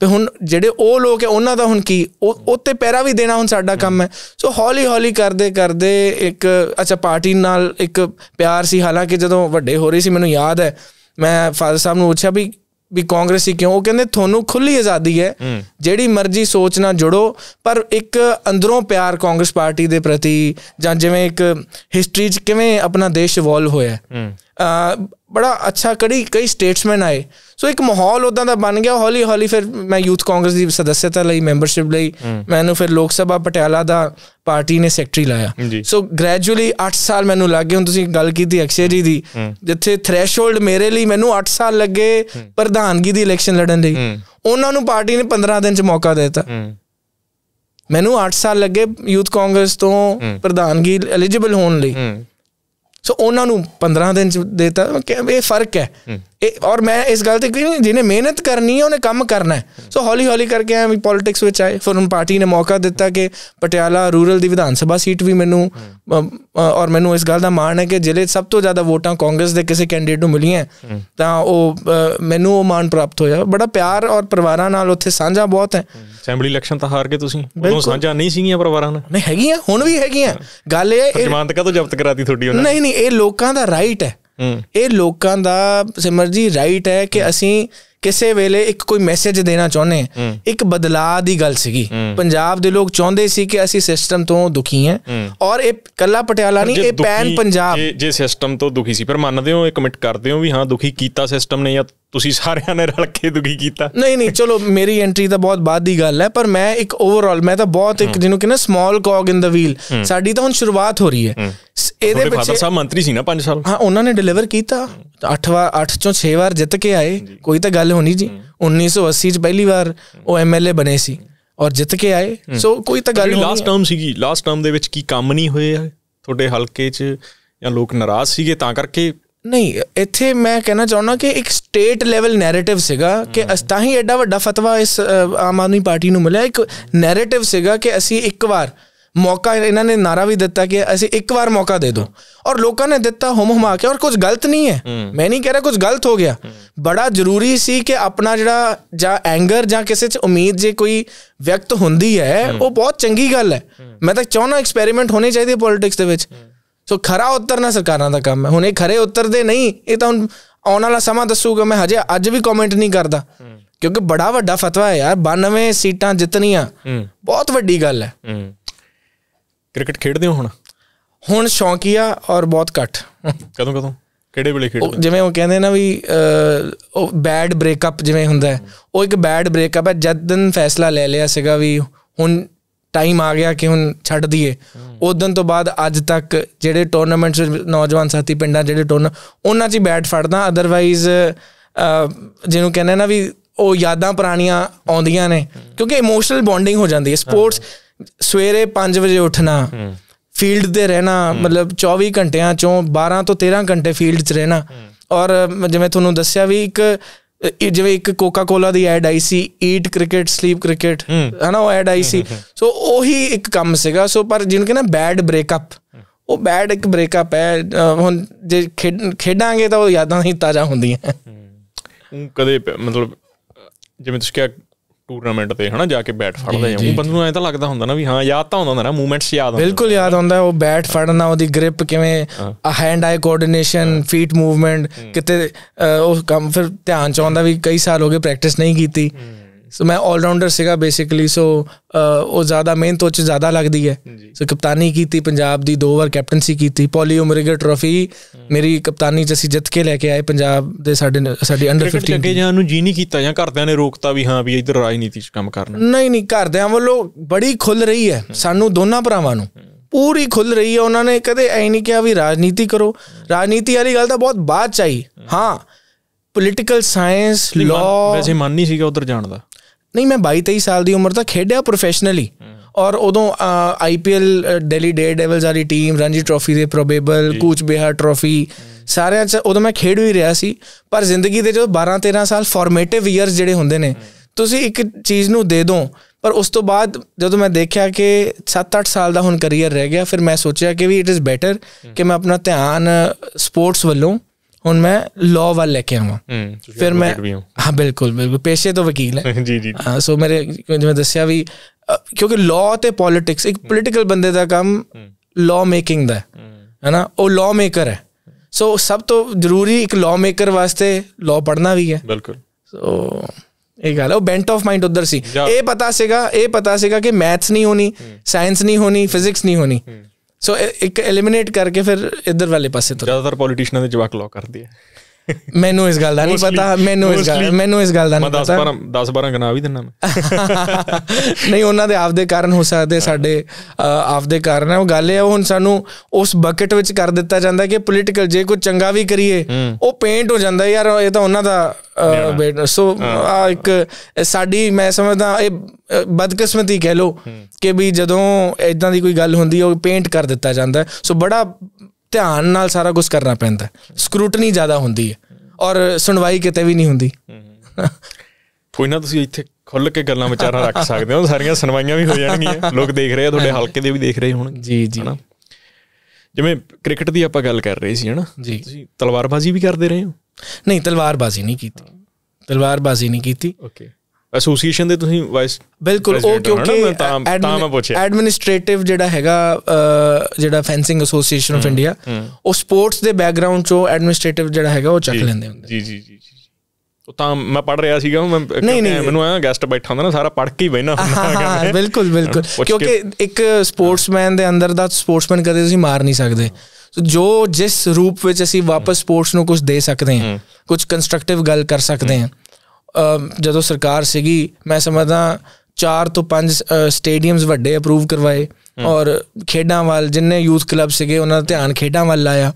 ਤੇ ਹੁਣ ਜਿਹੜੇ ਉਹ ਲੋਕ ਹੈ ਉਹਨਾਂ ਦਾ ਹੁਣ ਕੀ ਉੱਤੇ ਪੈਰਾ ਵੀ ਦੇਣਾ ਹੁਣ ਸਾਡਾ ਕੰਮ ਹੈ ਸੋ ਹੌਲੀ ਹੌਲੀ ਕਰਦੇ ਕਰਦੇ ਇੱਕ ਅੱਛਾ ਪਾਰਟੀ ਨਾਲ ਇੱਕ ਪਿਆਰ ਸੀ ਹਾਲਾਂਕਿ ਜਦੋਂ ਵੱਡੇ ਹੋ ਰਹੇ ਸੀ ਮੈਨੂੰ ਯਾਦ ਹੈ ਮੈਂ ਫਾਦਰ ਸਾਹਿਬ ਨੂੰ ਪੁੱਛਿਆ ਵੀ ਵੀ ਕਾਂਗਰਸੀ ਕਿਉਂ ਉਹ ਕਹਿੰਦੇ ਤੁਹਾਨੂੰ ਖੁੱਲੀ ਆਜ਼ਾਦੀ ਹੈ ਜਿਹੜੀ ਮਰਜ਼ੀ ਸੋਚ ਨਾਲ ਜੁੜੋ ਪਰ ਇੱਕ ਅੰਦਰੋਂ ਪਿਆਰ ਕਾਂਗਰਸ ਪਾਰਟੀ ਦੇ ਪ੍ਰਤੀ ਜਾਂ ਜਿਵੇਂ ਇੱਕ ਹਿਸਟਰੀ 'ਚ ਕਿਵੇਂ ਆਪਣਾ ਦੇਸ਼ ਇਵੋਲਵ ਹੋਇਆ ਬੜਾ ਅੱਛਾ ਕੜੀ ਕਈ ਸਟੇਟਸਮੈਨ ਆਏ ਸੋ ਇੱਕ ਮਾਹੌਲ ਉਦਾਂ ਦਾ ਬਣ ਗਿਆ ਹੌਲੀ ਹੌਲੀ ਫਿਰ ਮੈਂ ਯੂਥ ਕਾਂਗਰਸ ਦੀ ਸਦਸਯਤਾ ਲਈ ਮੈਂਬਰਸ਼ਿਪ ਲਈ ਮੈਨੂੰ ਫਿਰ ਲੋਕ ਸਭਾ ਪਟਿਆਲਾ ਦਾ ਪਾਰਟੀ ਨੇ ਸੈਕਟਰੀ ਲਾਇਆ ਸੋ ਗ੍ਰੈਜੂਅਲੀ 8 ਸਾਲ ਮੈਨੂੰ ਲੱਗੇ ਹੁਣ ਤੁਸੀਂ ਗੱਲ ਕੀਤੀ ਅਕਸ਼ੇ ਜੀ ਦੀ ਜਿੱਥੇ ਥ੍ਰੈਸ਼ਹੋਲਡ ਮੇਰੇ ਲਈ ਮੈਨੂੰ 8 ਸਾਲ ਲੱਗੇ ਪ੍ਰਧਾਨਗੀ ਦੀ ਇਲੈਕਸ਼ਨ ਲੜਨ ਲਈ ਉਹਨਾਂ ਨੂੰ ਪਾਰਟੀ ਨੇ 15 ਦਿਨ ਚ ਮੌਕਾ ਦਿੱਤਾ ਮੈਨੂੰ 8 ਸਾਲ ਲੱਗੇ ਯੂਥ ਕਾਂਗਰਸ ਤੋਂ ਪ੍ਰਧਾਨਗੀ ਐਲੀਜੀਬਲ ਹੋਣ ਲਈ ਸੋ ਉਹਨਾਂ ਨੂੰ 15 ਦਿਨ ਚ ਦੇਤਾ ਇਹ ਫਰਕ ਹੈ ਔਰ ਮੈਂ ਇਸ ਗੱਲ ਤੇ ਕਿ ਜਿਹਨੇ ਮਿਹਨਤ ਕਰਨੀ ਹੈ ਉਹਨੇ ਕੰਮ ਕਰਨਾ ਹੈ ਸੋ ਹੌਲੀ ਹੌਲੀ ਕਰਕੇ ਐ ਵੀ ਪੋਲਿਟਿਕਸ ਵਿੱਚ ਆਏ ਫਿਰ ਉਹਨਾਂ ਪਾਰਟੀ ਨੇ ਮੌਕਾ ਦਿੱਤਾ ਕਿ ਪਟਿਆਲਾ ਰੂਰਲ ਦੀ ਵਿਧਾਨ ਸਭਾ ਸੀਟ ਵੀ ਮੈਨੂੰ ਔਰ ਮੈਨੂੰ ਇਸ ਗੱਲ ਦਾ ਮਾਣ ਹੈ ਕਿ ਜ਼ਿਲ੍ਹੇ ਸਭ ਤੋਂ ਜ਼ਿਆਦਾ ਵੋਟਾਂ ਕਾਂਗਰਸ ਦੇ ਕਿਸੇ ਕੈਂਡੀਡੇਟ ਨੂੰ ਮਿਲੀਆਂ ਤਾਂ ਉਹ ਮੈਨੂੰ ਉਹ ਮਾਣ ਪ੍ਰਾਪਤ ਹੋਇਆ ਬੜਾ ਪਿਆਰ ਔਰ ਪਰਿਵਾਰਾਂ ਨਾਲ ਉੱਥੇ ਸਾਂਝਾ ਬਹੁਤ ਹੈ ਅਸੈਂਬਲੀ ਇਲੈਕਸ਼ਨ ਤਾਂ ਹਾਰ ਕੇ ਤੁਸੀਂ ਉਦੋਂ ਸਾਂਝਾ ਨਹੀਂ ਸੀਗੀਆਂ ਪਰਿਵਾਰਾਂ ਨਾਲ ਨਹੀਂ ਹੈਗੀਆਂ ਹੁਣ ਵੀ ਹੈਗੀਆਂ ਗੱਲ ਇਹ ਜ਼ਮਾਨਤ ਕਾ ਤੋਂ ਜ਼ਬਤ ਕਰਾਤੀ ਤੁਹਾਡੀ ਉਹਨਾਂ ਨਹੀਂ ਨਹੀਂ ਇਹ ਲੋਕਾਂ ਦਾ ਰਾਈਟ ਹੈ ਇਹ ਲੋਕਾਂ ਦਾ ਸਿਮਰਜੀ ਰਾਈਟ ਹੈ ਕਿ ਅਸੀਂ ਕਿਸੇ ਵੇਲੇ ਇੱਕ ਕੋਈ ਮੈਸੇਜ ਦੇਣਾ ਚਾਹੁੰਦੇ ਹਾਂ ਇੱਕ ਬਦਲਾਅ ਦੀ ਗੱਲ ਸੀਗੀ ਪੰਜਾਬ ਦੇ ਲੋਕ ਚਾਹੁੰਦੇ ਸੀ ਕਿ ਅਸੀਂ ਸਿਸਟਮ ਤੋਂ ਦੁਖੀ ਹਾਂ ਔਰ ਇਹ ਕੱਲਾ ਪਟਿਆਲਾ ਨਹੀਂ ਇਹ ਪੈਨ ਪੰਜਾਬ ਜੇ ਸਿਸਟਮ ਤੋਂ ਦੁਖੀ ਸੀ ਪਰ ਮੰਨਦੇ ਹੋ ਇਹ ਕਮਿਟ ਕਰਦੇ ਹੋ ਵੀ ਹਾਂ ਦੁਖੀ ਕੀਤਾ ਸਿਸਟਮ ਨੇ ਜਾਂ ਤੁਸੀਂ ਸਾਰਿਆਂ ਨੇ ਰਲ ਕੇ ਦੁਖੀ ਕੀਤਾ ਨਹੀਂ ਨਹੀਂ ਚਲੋ ਮੇਰੀ ਐਂਟਰੀ ਤਾਂ ਬਹੁਤ ਬਾਅਦ ਦੀ ਗੱਲ ਹੈ ਪਰ ਮੈਂ ਇੱਕ ਓਵਰਆਲ ਮੈਂ ਤਾਂ ਬਹੁਤ ਇੱਕ ਜਿਹਨੂੰ ਕਹਿੰਦਾ ਸਮਾਲ ਕੌਗ ਇਨ ਦਾ ਵੀਲ ਸਾਡੀ ਤਾਂ ਹੁਣ ਸ਼ੁਰੂਆਤ ਹੋ ਰਹੀ ਹੈ ਇਹਦੇ ਵਿੱਚ ਸਾਹਿਬ ਮੰਤਰੀ ਸੀ ਨਾ 5 ਸਾਲ ਹਾਂ ਉਹਨਾਂ ਨੇ ਡਿਲੀਵਰ ਕੀਤਾ 8 ਵਾਰ 8 ਚੋਂ 6 ਵਾਰ ਜਿੱਤ ਕੇ ਆਏ ਕੋਈ ਤਾਂ ਗੱਲ ਹੋਣੀ ਜੀ 1980 ਚ ਪਹਿਲੀ ਵਾਰ ਉਹ ਐਮਐਲਏ ਬਣੇ ਸੀ ਔਰ ਜਿੱਤ ਕੇ ਆਏ ਸੋ ਕੋਈ ਤਾਂ ਗੱਲ ਲਾਸਟ ਟਰਮ ਸੀਗੀ ਲਾਸਟ ਟਰਮ ਦੇ ਵਿੱਚ ਕੀ ਕੰਮ ਨਹੀਂ ਹੋਏ ਤੁਹਾਡੇ ਹਲਕੇ 'ਚ ਜਾਂ ਲੋਕ ਨਾਰਾਜ਼ ਸੀਗੇ ਤਾਂ ਕਰਕੇ ਨਹੀਂ ਇੱਥੇ ਮੈਂ ਕਹਿਣਾ ਚਾਹੁੰਦਾ ਕਿ ਇੱਕ ਸਟੇਟ ਲੈਵਲ ਨੈਰੇਟਿਵ ਸੀਗਾ ਕਿ ਤਾਂ ਹੀ ਐਡਾ ਵੱਡਾ ਫਤਵਾ ਇਸ ਆਮ ਆਦਮੀ ਪਾਰਟੀ ਨੂੰ ਮਿਲਿਆ ਇੱਕ ਨੈਰੇਟਿਵ ਸੀਗਾ ਕਿ ਅਸੀਂ ਇੱਕ ਵਾਰ ਮੌਕਾ ਇਹਨਾਂ ਨੇ ਨਾਰਾ ਵੀ ਦਿੱਤਾ ਕਿ ਅਸੀਂ ਇੱਕ ਵਾਰ ਮੌਕਾ ਦੇ ਦੋ ਔਰ ਲੋਕਾਂ ਨੇ ਦਿੱਤਾ ਹਮ ਹਮਾ ਕੇ ਔਰ ਕੁਝ ਗਲਤ ਨਹੀਂ ਹੈ ਮੈਂ ਨਹੀਂ ਕਹਿ ਰਿਹਾ ਕੁਝ ਗਲਤ ਹੋ ਗਿਆ ਬੜਾ ਜ਼ਰੂਰੀ ਸੀ ਕਿ ਆਪਣਾ ਜਿਹੜਾ ਜਾਂ ਐਂਗਰ ਜਾਂ ਕਿਸੇ 'ਚ ਉਮੀਦ ਜੇ ਕੋਈ ਵਿਅਕਤ ਹੁੰਦੀ ਹੈ ਉਹ ਬਹੁਤ ਚੰਗੀ ਗੱਲ ਹੈ ਮੈਂ ਤਾਂ ਚਾਹੁੰਦਾ ਐਕਸਪੈਰੀਮੈਂਟ ਹੋਣੇ ਚਾਹੀਦੇ ਪੋਲਿਟਿਕਸ ਦੇ ਵਿੱਚ ਸੋ ਖਰਾ ਉਤਰਨਾ ਸਰਕਾਰਾਂ ਦਾ ਕੰਮ ਹੈ ਹੁਣ ਇਹ ਖਰੇ ਉਤਰਦੇ ਨਹੀਂ ਇਹ ਤਾਂ ਹੁਣ ਆਉਣ ਵਾਲਾ ਸਮਾਂ ਦੱਸੂਗਾ ਮੈਂ ਹਜੇ ਅੱਜ ਵੀ ਕਮੈਂਟ ਨਹੀਂ ਕਰਦਾ ਕਿਉਂਕਿ ਬੜਾ ਵੱਡਾ ਫਤਵਾ ਹੈ ਯਾਰ 92 ਸੀਟਾਂ ਜਿੱਤਣੀਆਂ ਬਹੁਤ ਵੱਡੀ ਗੱਲ ਹੈ ਕ੍ਰਿਕਟ ਖੇਡਦੇ ਹੋ ਹੁਣ ਹੁਣ ਸ਼ੌਂਕੀਆ ਔਰ ਬਹੁਤ ਘੱਟ ਕਦੋਂ ਕਦੋਂ ਕਿਹੜੇ ਵੇਲੇ ਖੇਡਦੇ ਜਿਵੇਂ ਉਹ ਕਹਿੰਦੇ ਨਾ ਵੀ ਉਹ ਬੈਡ ਬ੍ਰੇਕਅਪ ਜਿਵੇਂ ਹੁੰਦਾ ਉਹ ਇੱਕ ਬੈਡ ਬ੍ਰੇਕਅਪ ਹੈ ਜਦ ਦਿਨ ਫੈਸਲਾ ਲੈ ਲਿਆ ਸੀਗਾ ਵੀ ਹੁਣ ਟਾਈਮ ਆ ਗਿਆ ਕਿ ਹੁਣ ਛੱਡ ਦਈਏ ਉਸ ਦਿਨ ਤੋਂ ਬਾਅਦ ਅੱਜ ਤੱਕ ਜਿਹੜੇ ਟੂਰਨਾਮੈਂਟਸ ਨੌਜਵਾਨ ਸਾਥੀ ਪਿੰਡਾਂ ਜਿਹੜੇ ਟੂਰਨ ਉਹਨਾਂ 'ਚ ਹੀ ਬੈਟ ਫੜਦਾ ਅਦਰਵਾਈਜ਼ ਜਿਹਨੂੰ ਕਹਿੰਦੇ ਨਾ ਵੀ ਉਹ ਯਾਦਾਂ ਪੁਰਾਣੀਆਂ ਆਉਂਦੀਆਂ ਨੇ ਕਿਉਂਕਿ ਇਮੋਸ਼ਨਲ ਬੌਂਡਿੰਗ ਹੋ ਜਾਂਦੀ ਹੈ ਸਪੋਰਟਸ ਸਵੇਰੇ 5 ਵਜੇ ਉੱਠਣਾ ਫੀਲਡ ਤੇ ਰਹਿਣਾ ਮਤਲਬ 24 ਘੰਟਿਆਂ ਚੋਂ 12 ਤੋਂ 13 ਘੰਟੇ ਫੀਲਡ 'ਚ ਰਹਿਣਾ ਔਰ ਜਿਵੇਂ ਤੁਹਾਨੂੰ ਦੱਸਿਆ ਵੀ ਇੱਕ ਜਿਵੇਂ ਇੱਕ ਕੋਕਾ-ਕੋਲਾ ਦੀ ਐਡ ਆਈ ਸੀ ਈਟ ਕ੍ਰਿਕਟ ਸਲੀਪ ਕ੍ਰਿਕਟ ਹਨਾ ਉਹ ਐਡ ਆਈ ਸੀ ਸੋ ਉਹੀ ਇੱਕ ਕੰਮ ਸੀਗਾ ਸੋ ਪਰ ਜਿਹਨੂੰ ਨਾ ਬੈਡ ਬ੍ਰੇਕਅਪ ਉਹ ਬੈਡ ਇੱਕ ਬ੍ਰੇਕਅਪ ਹੈ ਹੁਣ ਜੇ ਖੇਡਾਂਗੇ ਤਾਂ ਉਹ ਯਾਦਾਂ ਹੀ ਤਾਜ਼ਾ ਹੁੰਦੀਆਂ ਕਦੇ ਮਤਲਬ ਜਿਵੇਂ ਤੁਸੀਂ ਕਿਹਾ ਟੂਰਨਾਮੈਂਟ ਤੇ ਹਨਾ ਜਾ ਕੇ ਬੈਟ ਫੜਦਾ ਜਾਂ ਉਹ ਬੰਦੇ ਨੂੰ ਐ ਤਾਂ ਲੱਗਦਾ ਹੁੰਦਾ ਨਾ ਵੀ ਹਾਂ ਯਾਦ ਤਾਂ ਹੁੰਦਾ ਹੁੰਦਾ ਨਾ ਮੂਵਮੈਂਟਸ ਯਾਦ ਆਉਂਦੇ ਬਿਲਕੁਲ ਯਾਦ ਆਉਂਦਾ ਉਹ ਬੈਟ ਫੜਨਾ ਉਹਦੀ ਗ੍ਰਿਪ ਕਿਵੇਂ hand eye coordination feet movement ਕਿਤੇ ਉਹ ਕੰਮ ਫਿਰ ਧਿਆਨ ਚ ਆਉਂਦਾ ਵੀ ਕਈ ਸਾਲ ਹੋ ਗਏ ਪ੍ਰੈਕਟਿਸ ਨਹੀਂ ਕੀਤੀ ਸੋ ਮੈਂ 올ਰਾਊਂਡਰ ਸੀਗਾ ਬੇਸਿਕਲੀ ਸੋ ਉਹ ਜ਼ਿਆਦਾ ਮਿਹਨਤ ਉਹ ਚ ਜ਼ਿਆਦਾ ਲੱਗਦੀ ਹੈ ਸੋ ਕਪਤਾਨੀ ਕੀਤੀ ਪੰਜਾਬ ਦੀ ਦੋ ਵਾਰ ਕੈਪਟਨਸੀ ਕੀਤੀ ਪੋਲੀ ਉਮਰਿਗਰ ਟਰੋਫੀ ਮੇਰੀ ਕਪਤਾਨੀ ਚ ਅਸੀਂ ਜਿੱਤ ਕੇ ਲੈ ਕੇ ਆਏ ਪੰਜਾਬ ਦੇ ਸਾਡੇ ਸਾਡੀ ਅੰਡਰ 15 ਅੱਗੇ ਜਾਂ ਨੂੰ ਜੀ ਨਹੀਂ ਕੀਤਾ ਜਾਂ ਘਰਦਿਆਂ ਨੇ ਰੋਕਤਾ ਵੀ ਹਾਂ ਵੀ ਇਧਰ ਰਾਜਨੀਤੀ ਚ ਕੰਮ ਕਰਨਾ ਨਹੀਂ ਨਹੀਂ ਘਰਦਿਆਂ ਵੱਲੋਂ ਬੜੀ ਖੁੱਲ ਰਹੀ ਹੈ ਸਾਨੂੰ ਦੋਨਾਂ ਭਰਾਵਾਂ ਨੂੰ ਪੂਰੀ ਖੁੱਲ ਰਹੀ ਹੈ ਉਹਨਾਂ ਨੇ ਕਦੇ ਐ ਨਹੀਂ ਕਿਹਾ ਵੀ ਰਾਜਨੀਤੀ ਕਰੋ ਰਾਜਨੀਤੀ ਵਾਲੀ ਗੱਲ ਤਾਂ ਬਹੁਤ ਬਾਅਦ ਚਾਹੀ ਹਾਂ ਪੋਲੀਟੀਕਲ ਸਾਇੰਸ ਲਾਅ ਵੈਸੇ ਮੰਨ ਨਹੀਂ ਸੀਗਾ ਉਧਰ ਜਾਣ ਦਾ ਨਹੀਂ ਮੈਂ 22 23 ਸਾਲ ਦੀ ਉਮਰ ਤੱਕ ਖੇਡਿਆ ਪ੍ਰੋਫੈਸ਼ਨਲੀ ਔਰ ਉਦੋਂ ਆਈਪੀਐਲ ਦਿੱਲੀ ਡੇਅਰ ਡੈਵਲਸ ਵਾਲੀ ਟੀਮ ਰਣਜੀ ਟਰੋਫੀ ਦੇ ਪ੍ਰੋਬੇਬਲ ਕੂਚ ਬਿਹਾਰ ਟਰੋਫੀ ਸਾਰਿਆਂ ਚ ਉਦੋਂ ਮੈਂ ਖੇਡ ਵੀ ਰਿਹਾ ਸੀ ਪਰ ਜ਼ਿੰਦਗੀ ਦੇ ਜੋ 12 13 ਸਾਲ ਫਾਰਮੇਟਿਵ ਇਅਰਸ ਜਿਹੜੇ ਹੁੰਦੇ ਨੇ ਤੁਸੀਂ ਇੱਕ ਚੀਜ਼ ਨੂੰ ਦੇ ਦੋ ਪਰ ਉਸ ਤੋਂ ਬਾਅਦ ਜਦੋਂ ਮੈਂ ਦੇਖਿਆ ਕਿ 7-8 ਸਾਲ ਦਾ ਹੁਣ ਕੈਰੀਅਰ ਰਹਿ ਗਿਆ ਫਿਰ ਮੈਂ ਸੋਚਿਆ ਕਿ ਵੀ ਇਟ ਇਜ਼ ਬੈਟਰ ਕਿ ਮੈਂ ਆਪਣਾ ਧਿਆਨ ਸਪੋਰਟਸ ਵੱਲੋਂ ਹੁਣ ਮੈਂ ਲਾਅ ਵੱਲ ਲੈ ਕੇ ਆਵਾਂ ਫਿਰ ਮੈਂ ਹਾਂ ਬਿਲਕੁਲ ਬਿਲਕੁਲ ਪੇਸ਼ੇ ਤੋਂ ਵਕੀਲ ਹੈ [LAUGHS] ਜੀ ਜੀ ਸੋ ਮੇਰੇ ਜਿਵੇਂ ਦੱਸਿਆ ਵੀ ਕਿਉਂਕਿ ਲਾਅ ਤੇ ਪੋਲਿਟਿਕਸ ਇੱਕ ਪੋਲਿਟੀਕਲ ਬੰਦੇ ਦਾ ਕੰਮ ਲਾਅ ਮੇਕਿੰਗ ਦਾ ਹੈ ਨਾ ਉਹ ਲਾਅ ਮੇਕਰ ਹੈ ਸੋ ਸਭ ਤੋਂ ਜ਼ਰੂਰੀ ਇੱਕ ਲਾਅ ਮੇਕਰ ਵਾਸਤੇ ਲਾਅ ਪੜਨਾ ਵੀ ਹੈ ਬਿਲਕੁਲ ਸੋ ਇਹ ਗੱਲ ਉਹ ਬੈਂਟ ਆਫ ਮਾਈਂਡ ਉਧਰ ਸੀ ਇਹ ਪਤਾ ਸੀਗਾ ਇਹ ਪਤਾ ਸੀਗਾ ਕਿ ਮੈਥਸ ਨਹੀਂ ਹੋਣੀ ਸਾਇੰਸ ਨਹੀਂ ਹੋਣੀ ਫਿਜ਼ਿਕਸ ਨਹੀਂ ਹੋਣੀ ਸੋ e-, ਇੱਕ ਐਲੀਮੀਨੇਟ ਕਰਕੇ ਫਿਰ ਇਧਰ ਵਾਲੇ ਪਾਸੇ ਤੋਂ ਜ਼ਿਆਦਾਤਰ ਪੋਲੀਟੀਸ਼ੀਅਨਾਂ ਦੇ ਜਵਾਕ ਲੋਕ ਕਰਦੀ ਹੈ ਮੈਨੂੰ ਇਸ ਗੱਲ ਦਾ ਨਹੀਂ ਪਤਾ ਮੈਨੂੰ ਇਸ ਗੱਲ ਮੈਨੂੰ ਇਸ ਗੱਲ ਦਾ ਨਹੀਂ ਪਤਾ ਮੈਂ 10 12 10 12 ਗਨਾ ਵੀ ਦਿੰਨਾ ਮੈਂ ਨਹੀਂ ਉਹਨਾਂ ਦੇ ਆਪਦੇ ਕਾਰਨ ਹੋ ਸਕਦੇ ਸਾਡੇ ਆਪਦੇ ਕਾਰਨ ਹੈ ਉਹ ਗੱਲ ਇਹ ਹੈ ਹੁਣ ਸਾਨੂੰ ਉਸ ਬਕਟ ਵਿੱਚ ਕਰ ਦਿੱਤਾ ਜਾਂਦਾ ਕਿ ਪੋਲੀਟੀਕਲ ਜੇ ਕੋਈ ਚੰਗਾ ਵੀ ਕਰੀਏ ਉਹ ਪੇਂਟ ਹੋ ਜਾਂਦਾ ਯਾਰ ਇਹ ਤਾਂ ਉਹਨਾਂ ਦਾ ਸੋ ਆ ਇੱਕ ਸਾਡੀ ਮੈਂ ਸਮਝਦਾ ਇਹ ਬਦਕਿਸਮਤੀ ਕਹਿ ਲੋ ਕਿ ਵੀ ਜਦੋਂ ਇਦਾਂ ਦੀ ਕੋਈ ਗੱਲ ਹੁੰਦੀ ਹੈ ਉਹ ਪੇਂਟ ਕਰ ਦਿੱਤਾ ਜਾਂਦਾ ਸੋ ਬੜਾ ਧਿਆਨ ਨਾਲ ਸਾਰਾ ਕੁਝ ਕਰਨਾ ਪੈਂਦਾ ਸਕਰੂਟਨੀ ਜ਼ਿਆਦਾ ਹੁੰਦੀ ਹੈ ਔਰ ਸੁਣਵਾਈ ਕਿਤੇ ਵੀ ਨਹੀਂ ਹੁੰਦੀ ਕੋਈ ਨਾ ਤੁਸੀਂ ਇੱਥੇ ਖੁੱਲ ਕੇ ਗੱਲਾਂ ਵਿਚਾਰਾਂ ਰੱਖ ਸਕਦੇ ਹੋ ਸਾਰੀਆਂ ਸੁਣਵਾਈਆਂ ਵੀ ਹੋ ਜਾਣਗੀਆਂ ਲੋਕ ਦੇਖ ਰਹੇ ਆ ਤੁਹਾਡੇ ਹਲਕੇ ਦੇ ਵੀ ਦੇਖ ਰਹੇ ਹੋਣ ਜੀ ਜੀ ਜਿਵੇਂ ਕ੍ਰਿਕਟ ਦੀ ਆਪਾਂ ਗੱਲ ਕਰ ਰਹੇ ਸੀ ਹਨਾ ਤੁਸੀਂ ਤਲਵਾਰਬਾਜ਼ੀ ਵੀ ਕਰਦੇ ਰਹੇ ਹੋ ਨਹੀਂ ਤਲਵਾਰਬਾਜ਼ੀ ਨਹੀਂ ਕੀਤੀ ਤਲਵਾਰਬਾਜ਼ੀ ਨਹੀਂ ਕੀਤੀ ਓਕੇ ਐਸੋਸੀਏਸ਼ਨ ਦੇ ਤੁਸੀਂ ਵਾਈਸ ਬਿਲਕੁਲ ਉਹ ਕਿਉਂਕਿ ਤਾਂ ਮੈਂ ਪੁੱਛਿਆ ਐਡਮਿਨਿਸਟ੍ਰੇਟਿਵ ਜਿਹੜਾ ਹੈਗਾ ਜਿਹੜਾ ਫੈਂਸਿੰਗ ਐਸੋਸੀਏਸ਼ਨ ਆਫ ਇੰਡੀਆ ਉਹ ਸਪੋਰਟਸ ਦੇ ਬੈਕਗ੍ਰਾਉਂਡ ਚੋਂ ਐਡਮਿਨਿਸਟ੍ਰੇਟਿਵ ਜਿਹੜਾ ਹੈਗਾ ਉਹ ਚੱਕ ਲੈਂਦੇ ਹੁੰਦੇ ਜੀ ਜੀ ਜੀ ਉਹ ਤਾਂ ਮੈਂ ਪੜ ਰਿਹਾ ਸੀਗਾ ਮੈਂ ਮੈਨੂੰ ਆਇਆ ਗੈਸਟ ਬੈਠਾ ਹੁੰਦਾ ਨਾ ਸਾਰਾ ਪੜ ਕੇ ਹੀ ਬੈਣਾ ਹੁੰਦਾ ਬਿਲਕੁਲ ਬਿਲਕੁਲ ਕਿਉਂਕਿ ਇੱਕ ਸਪੋਰਟਸਮੈਨ ਦੇ ਅੰਦਰ ਦਾ ਸਪੋਰਟਸਮੈਨ ਕਦੇ ਤੁਸੀਂ ਮਾਰ ਨਹੀਂ ਸਕਦੇ ਜੋ ਜਿਸ ਰੂਪ ਵਿੱਚ ਅਸੀਂ ਵਾਪਸ ਸਪੋਰਟਸ ਨੂੰ ਕੁਝ ਦੇ ਸਕਦੇ ਹਾਂ ਕੁਝ ਕੰਸਟਰਕਟਿਵ ਗੱਲ ਕਰ ਸਕਦੇ ਹਾਂ ਜਦੋਂ ਸਰਕਾਰ ਸੀਗੀ ਮੈਂ ਸਮਝਦਾ 4 ਤੋਂ 5 ਸਟੇਡੀਅਮਸ ਵੱਡੇ ਅਪਰੂਵ ਕਰਵਾਏ ਔਰ ਖੇਡਾਂ ਵੱਲ ਜਿੰਨੇ ਯੂਥ ਕਲੱਬ ਸੀਗੇ ਉਹਨਾਂ ਦਾ ਧਿਆਨ ਖੇਡਾਂ ਵੱਲ ਆਇਆ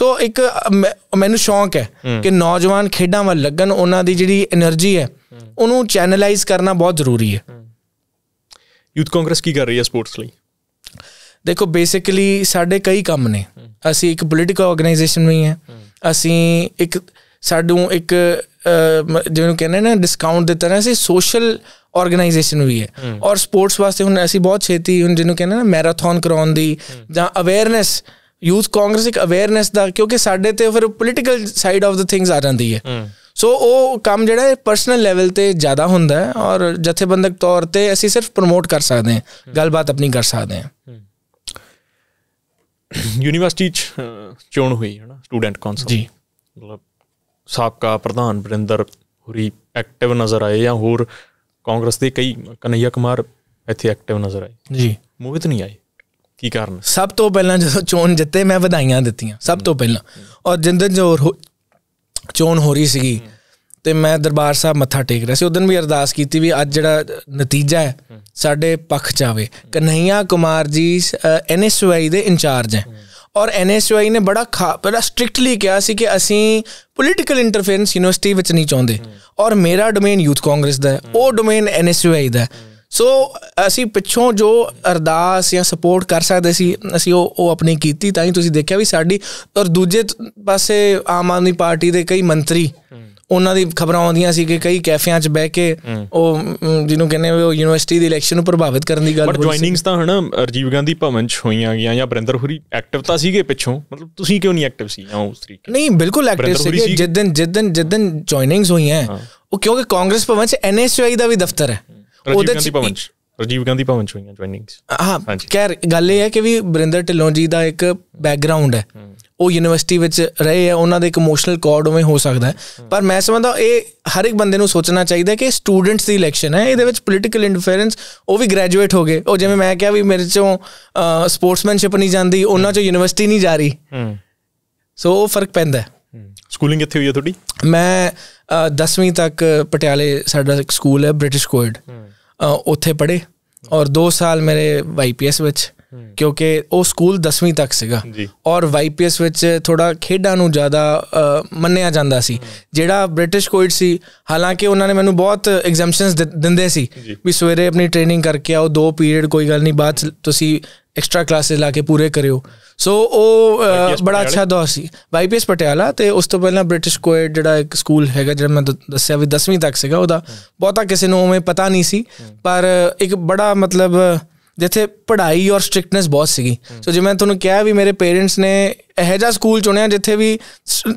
ਸੋ ਇੱਕ ਮੈਨੂੰ ਸ਼ੌਂਕ ਹੈ ਕਿ ਨੌਜਵਾਨ ਖੇਡਾਂ ਵੱਲ ਲੱਗਣ ਉਹਨਾਂ ਦੀ ਜਿਹੜੀ એનર્ਜੀ ਹੈ ਉਹਨੂੰ ਚੈਨਲਾਈਜ਼ ਕਰਨਾ ਬਹੁਤ ਜ਼ਰੂਰੀ ਹੈ ਯੂਥ ਕਾਂਗਰਸ ਕੀ ਕਰ ਰਹੀ ਹੈ ਸਪੋਰਟਸ ਲਈ ਦੇਖੋ ਬੇਸਿਕਲੀ ਸਾਡੇ ਕਈ ਕੰਮ ਨੇ ਅਸੀਂ ਇੱਕ ਪੋਲਿਟਿਕਲ ਆਰਗੇਨਾਈਜੇਸ਼ਨ ਨਹੀਂ ਹੈ ਅਸੀਂ ਇੱਕ ਸਾਡੂ ਇੱਕ ਜਿਹਨੂੰ ਕਹਿੰਦੇ ਨਾ ਡਿਸਕਾਊਂਟ ਦਿੱਤਾ ਨਾ ਸੀ ਸੋਸ਼ਲ ਆਰਗੇਨਾਈਜੇਸ਼ਨ ਵੀ ਹੈ ਔਰ ਸਪੋਰਟਸ ਵਾਸਤੇ ਹੁਣ ਅਸੀਂ ਬਹੁਤ ਛੇਤੀ ਹੁਣ ਜਿਹਨੂੰ ਕਹਿੰਦੇ ਨਾ ਮੈਰਾਥਨ ਕਰਾਉਣ ਦੀ ਜਾਂ ਅਵੇਅਰਨੈਸ ਯੂਥ ਕਾਂਗਰਸ ਇੱਕ ਅਵੇਅਰਨੈਸ ਦਾ ਕਿਉਂਕਿ ਸਾਡੇ ਤੇ ਫਿਰ political side of the things ਆ ਜਾਂਦੀ ਹੈ ਸੋ ਉਹ ਕੰਮ ਜਿਹੜਾ ਹੈ ਪਰਸਨਲ ਲੈਵਲ ਤੇ ਜ਼ਿਆਦਾ ਹੁੰਦਾ ਹੈ ਔਰ ਜਥੇਬੰਦਕ ਤੌਰ ਤੇ ਅਸੀਂ ਸਿਰਫ ਪ੍ਰਮੋਟ ਕਰ ਸਕਦੇ ਹਾਂ ਗੱਲਬਾਤ ਆਪਣੀ ਕਰ ਸਕਦੇ ਹਾਂ ਯੂਨੀਵਰਸਿਟੀ ਚ ਚੋਣ ਹੋਈ ਹੈ ਨਾ ਸਟੂਡੈਂਟ ਕਾਉਂਸਲ ਜੀ ਮਤਲਬ ਸਾਬਕਾ ਪ੍ਰਧਾਨ ਬਰਿੰਦਰ ਹੁਰੀ ਐਕਟਿਵ ਨਜ਼ਰ ਆਏ ਜਾਂ ਹੋਰ ਕਾਂਗਰਸ ਦੇ ਕਈ ਕਨਈਆ ਕੁਮਾਰ ਇੱਥੇ ਐਕਟਿਵ ਨਜ਼ਰ ਆਏ ਜੀ ਮੋਹਿਤ ਨਹੀਂ ਆਏ ਕੀ ਕਾਰਨ ਸਭ ਤੋਂ ਪਹਿਲਾਂ ਜਦੋਂ ਚੋਣ ਜਿੱਤੇ ਮੈਂ ਵਧਾਈਆਂ ਦਿੱਤੀਆਂ ਸਭ ਤੋਂ ਪਹਿਲਾਂ ਔਰ ਜਿੰਦਨ ਜੋ ਚੋਣ ਹੋ ਰਹੀ ਸੀਗੀ ਤੇ ਮੈਂ ਦਰਬਾਰ ਸਾਹਿਬ ਮੱਥਾ ਟੇਕ ਰਿਹਾ ਸੀ ਉਦੋਂ ਵੀ ਅਰਦਾਸ ਕੀਤੀ ਵੀ ਅੱਜ ਜਿਹੜਾ ਨਤੀਜਾ ਹੈ ਸਾਡੇ ਪੱਖ ਚ ਆਵੇ ਕਨਈਆ ਕੁਮਾਰ ਜੀ ਐਨਐਸਯੂਆਈ ਦੇ ਇੰਚਾਰਜ ਹੈ ਔਰ ਐਨਐਸਯੂਆਈ ਨੇ ਬੜਾ ਬੜਾ ਸਟ੍ਰਿਕਟਲੀ ਕਿਹਾ ਸੀ ਕਿ ਅਸੀਂ ਪੋਲਿਟੀਕਲ ਇੰਟਰਫੇਰੈਂਸ ਯੂਨੀਵਰਸਿਟੀ ਵਿੱਚ ਨਹੀਂ ਚਾਹੁੰਦੇ ਔਰ ਮੇਰਾ ਡੋਮੇਨ ਯੂਥ ਕਾਂਗਰਸ ਦਾ ਹੈ ਉਹ ਡੋਮੇਨ ਐਨਐਸਯੂਆਈ ਦਾ ਹੈ ਸੋ ਅਸੀਂ ਪਿੱਛੋਂ ਜੋ ਅਰਦਾਸ ਜਾਂ ਸਪੋਰਟ ਕਰ ਸਕਦੇ ਸੀ ਅਸੀਂ ਉਹ ਉਹ ਆਪਣੀ ਕੀਤੀ ਤਾਂ ਹੀ ਤੁਸੀਂ ਦੇਖਿਆ ਵੀ ਸਾਡੀ ਔਰ ਦੂਜੇ ਪਾਸੇ ਆਮ ਆਦਮੀ ਪਾਰਟੀ ਦੇ ਕਈ ਮੰਤਰੀ ਉਹਨਾਂ ਦੀ ਖਬਰਾਂ ਆਉਂਦੀਆਂ ਸੀ ਕਿ ਕਈ ਕੈਫਿਆਂ 'ਚ ਬਹਿ ਕੇ ਉਹ ਜਿਹਨੂੰ ਕਹਿੰਦੇ ਉਹ ਯੂਨੀਵਰਸਿਟੀ ਦੀ ਇਲੈਕਸ਼ਨ ਨੂੰ ਪ੍ਰਭਾਵਿਤ ਕਰਨ ਦੀ ਗੱਲ ਹੋਈ ਪਰ ਜੁਆਇਨਿੰਗਸ ਤਾਂ ਹਨਾ ਰਜੀਵ ਗਾਂਧੀ ਭਵਨ 'ਚ ਹੋਈਆਂ ਗਿਆ ਜਾਂ ਬਰਿੰਦਰ ਹੁਰੀ ਐਕਟਿਵ ਤਾਂ ਸੀਗੇ ਪਿੱਛੋਂ ਮਤਲਬ ਤੁਸੀਂ ਕਿਉਂ ਨਹੀਂ ਐਕਟਿਵ ਸੀ ਉਸ ਤਰੀਕੇ ਨਹੀਂ ਬਿਲਕੁਲ ਐਕਟਿਵ ਸੀਗੇ ਜਿੱਦਨ ਜਿੱਦਨ ਜਿੱਦਨ ਜੁਆਇਨਿੰਗਸ ਹੋਈਆਂ ਉਹ ਕਿਉਂਕਿ ਕਾਂਗਰਸ ਭਵਨ 'ਚ ਐਨਐਸਯੂਆਈ ਦਾ ਵੀ ਦਫ਼ਤਰ ਹੈ ਉਹਦੇ 'ਚ ਰਜੀਵ ਗਾਂਧੀ ਭਵਨ ਚ ਹੋਈਆਂ ਜੁਆਇਨਿੰਗਸ ਹਾਂ ਖੈਰ ਗੱਲ ਇਹ ਹੈ ਕਿ ਵੀ ਬਰਿੰਦਰ ਢਿੱਲੋਂ ਜੀ ਦਾ ਇੱਕ ਬੈਕਗ੍ਰਾਉਂਡ ਹੈ ਉਹ ਯੂਨੀਵਰਸਿਟੀ ਵਿੱਚ ਰਹੇ ਆ ਉਹਨਾਂ ਦੇ ਇੱਕ ਇਮੋਸ਼ਨਲ ਕਾਰਡ ਉਵੇਂ ਹੋ ਸਕਦਾ ਹੈ ਪਰ ਮੈਂ ਸਮਝਦਾ ਇਹ ਹਰ ਇੱਕ ਬੰਦੇ ਨੂੰ ਸੋਚਣਾ ਚਾਹੀਦਾ ਕਿ ਸਟੂਡੈਂਟਸ ਦੀ ਇਲੈਕਸ਼ਨ ਹੈ ਇਹਦੇ ਵਿੱਚ ਪੋਲੀਟੀਕਲ ਇੰਟਰਫੇਰੈਂਸ ਉਹ ਵੀ ਗ੍ਰੈਜੂਏਟ ਹੋ ਗਏ ਉਹ ਜਿਵੇਂ ਮੈਂ ਕਿਹਾ ਵੀ ਮੇਰੇ ਚੋਂ ਸਪੋਰਟਸਮੈਨਸ਼ਿਪ ਨਹੀਂ ਜਾਂਦੀ ਉਹਨਾਂ ਚੋਂ ਯੂਨੀਵਰਸਿਟੀ ਨਹੀਂ ਜਾ ਰਹੀ ਸੋ ਉਹ ਫਰਕ ਪੈਂਦਾ ਹੈ ਸਕੂਲਿੰਗ ਕਿੱਥੇ ਹੋਈ ਹੈ ਤੁਹਾਡੀ ਮੈਂ 10ਵੀਂ ਤੱਕ ਪਟਿਆਲੇ ਸਾਡਾ ਇੱਕ ਸਕੂਲ ਹੈ ਬ੍ਰਿਟਿਸ਼ ਕੋਡ ਉੱਥੇ ਪੜ੍ਹੇ ਔਰ 2 ਸਾਲ ਮੇਰੇ ਵਾਈਪੀਐਸ ਵਿੱਚ ਕਿਉਂਕਿ ਉਹ ਸਕੂਲ 10ਵੀਂ ਤੱਕ ਸੀਗਾ ਔਰ ਵਾਈਪੀਐਸ ਵਿੱਚ ਥੋੜਾ ਖੇਡਾਂ ਨੂੰ ਜ਼ਿਆਦਾ ਮੰਨਿਆ ਜਾਂਦਾ ਸੀ ਜਿਹੜਾ ਬ੍ਰਿਟਿਸ਼ ਕੋਇਡ ਸੀ ਹਾਲਾਂਕਿ ਉਹਨਾਂ ਨੇ ਮੈਨੂੰ ਬਹੁਤ ਐਗਜ਼ੈਂਪਸ਼ਨਸ ਦਿੰਦੇ ਸੀ ਵੀ ਸਵੇਰੇ ਆਪਣੀ ਟ੍ਰੇਨਿੰਗ ਕਰਕੇ ਆਓ ਦੋ ਪੀਰੀਅਡ ਕੋਈ ਗੱਲ ਨਹੀਂ ਬਾਅਦ ਤੁਸੀਂ ਐਕਸਟਰਾ ਕਲਾਸਿਸ ਲਾ ਕੇ ਪੂਰੇ ਕਰਿਓ ਸੋ ਉਹ ਬੜਾ ਅੱਛਾ ਦੌਰ ਸੀ ਵਾਈਪੀਐਸ ਪਟਿਆਲਾ ਤੇ ਉਸ ਤੋਂ ਪਹਿਲਾਂ ਬ੍ਰਿਟਿਸ਼ ਕੋਇਡ ਜਿਹੜਾ ਇੱਕ ਸਕੂਲ ਹੈਗਾ ਜਿਹੜਾ ਮੈਂ ਦੱਸਿਆ ਵੀ 10ਵੀਂ ਤੱਕ ਸੀਗਾ ਉਹਦਾ ਬਹੁਤਾ ਕਿਸੇ ਨੂੰ ਉਵੇਂ ਪਤਾ ਨਹੀਂ ਸੀ ਪਰ ਇੱਕ ਬੜਾ ਮਤਲਬ ਜਿੱਥੇ ਪੜ੍ਹਾਈ ਔਰ ਸਟ੍ਰਿਕਟਨੈਸ ਬਹੁਤ ਸੀਗੀ ਸੋ ਜੇ ਮੈਂ ਤੁਹਾਨੂੰ ਕਿਹਾ ਵੀ ਮੇਰੇ ਪੇਰੈਂਟਸ ਨੇ ਇਹੋ ਜਿਹਾ ਸਕੂਲ ਚੁਣਿਆ ਜਿੱਥੇ ਵੀ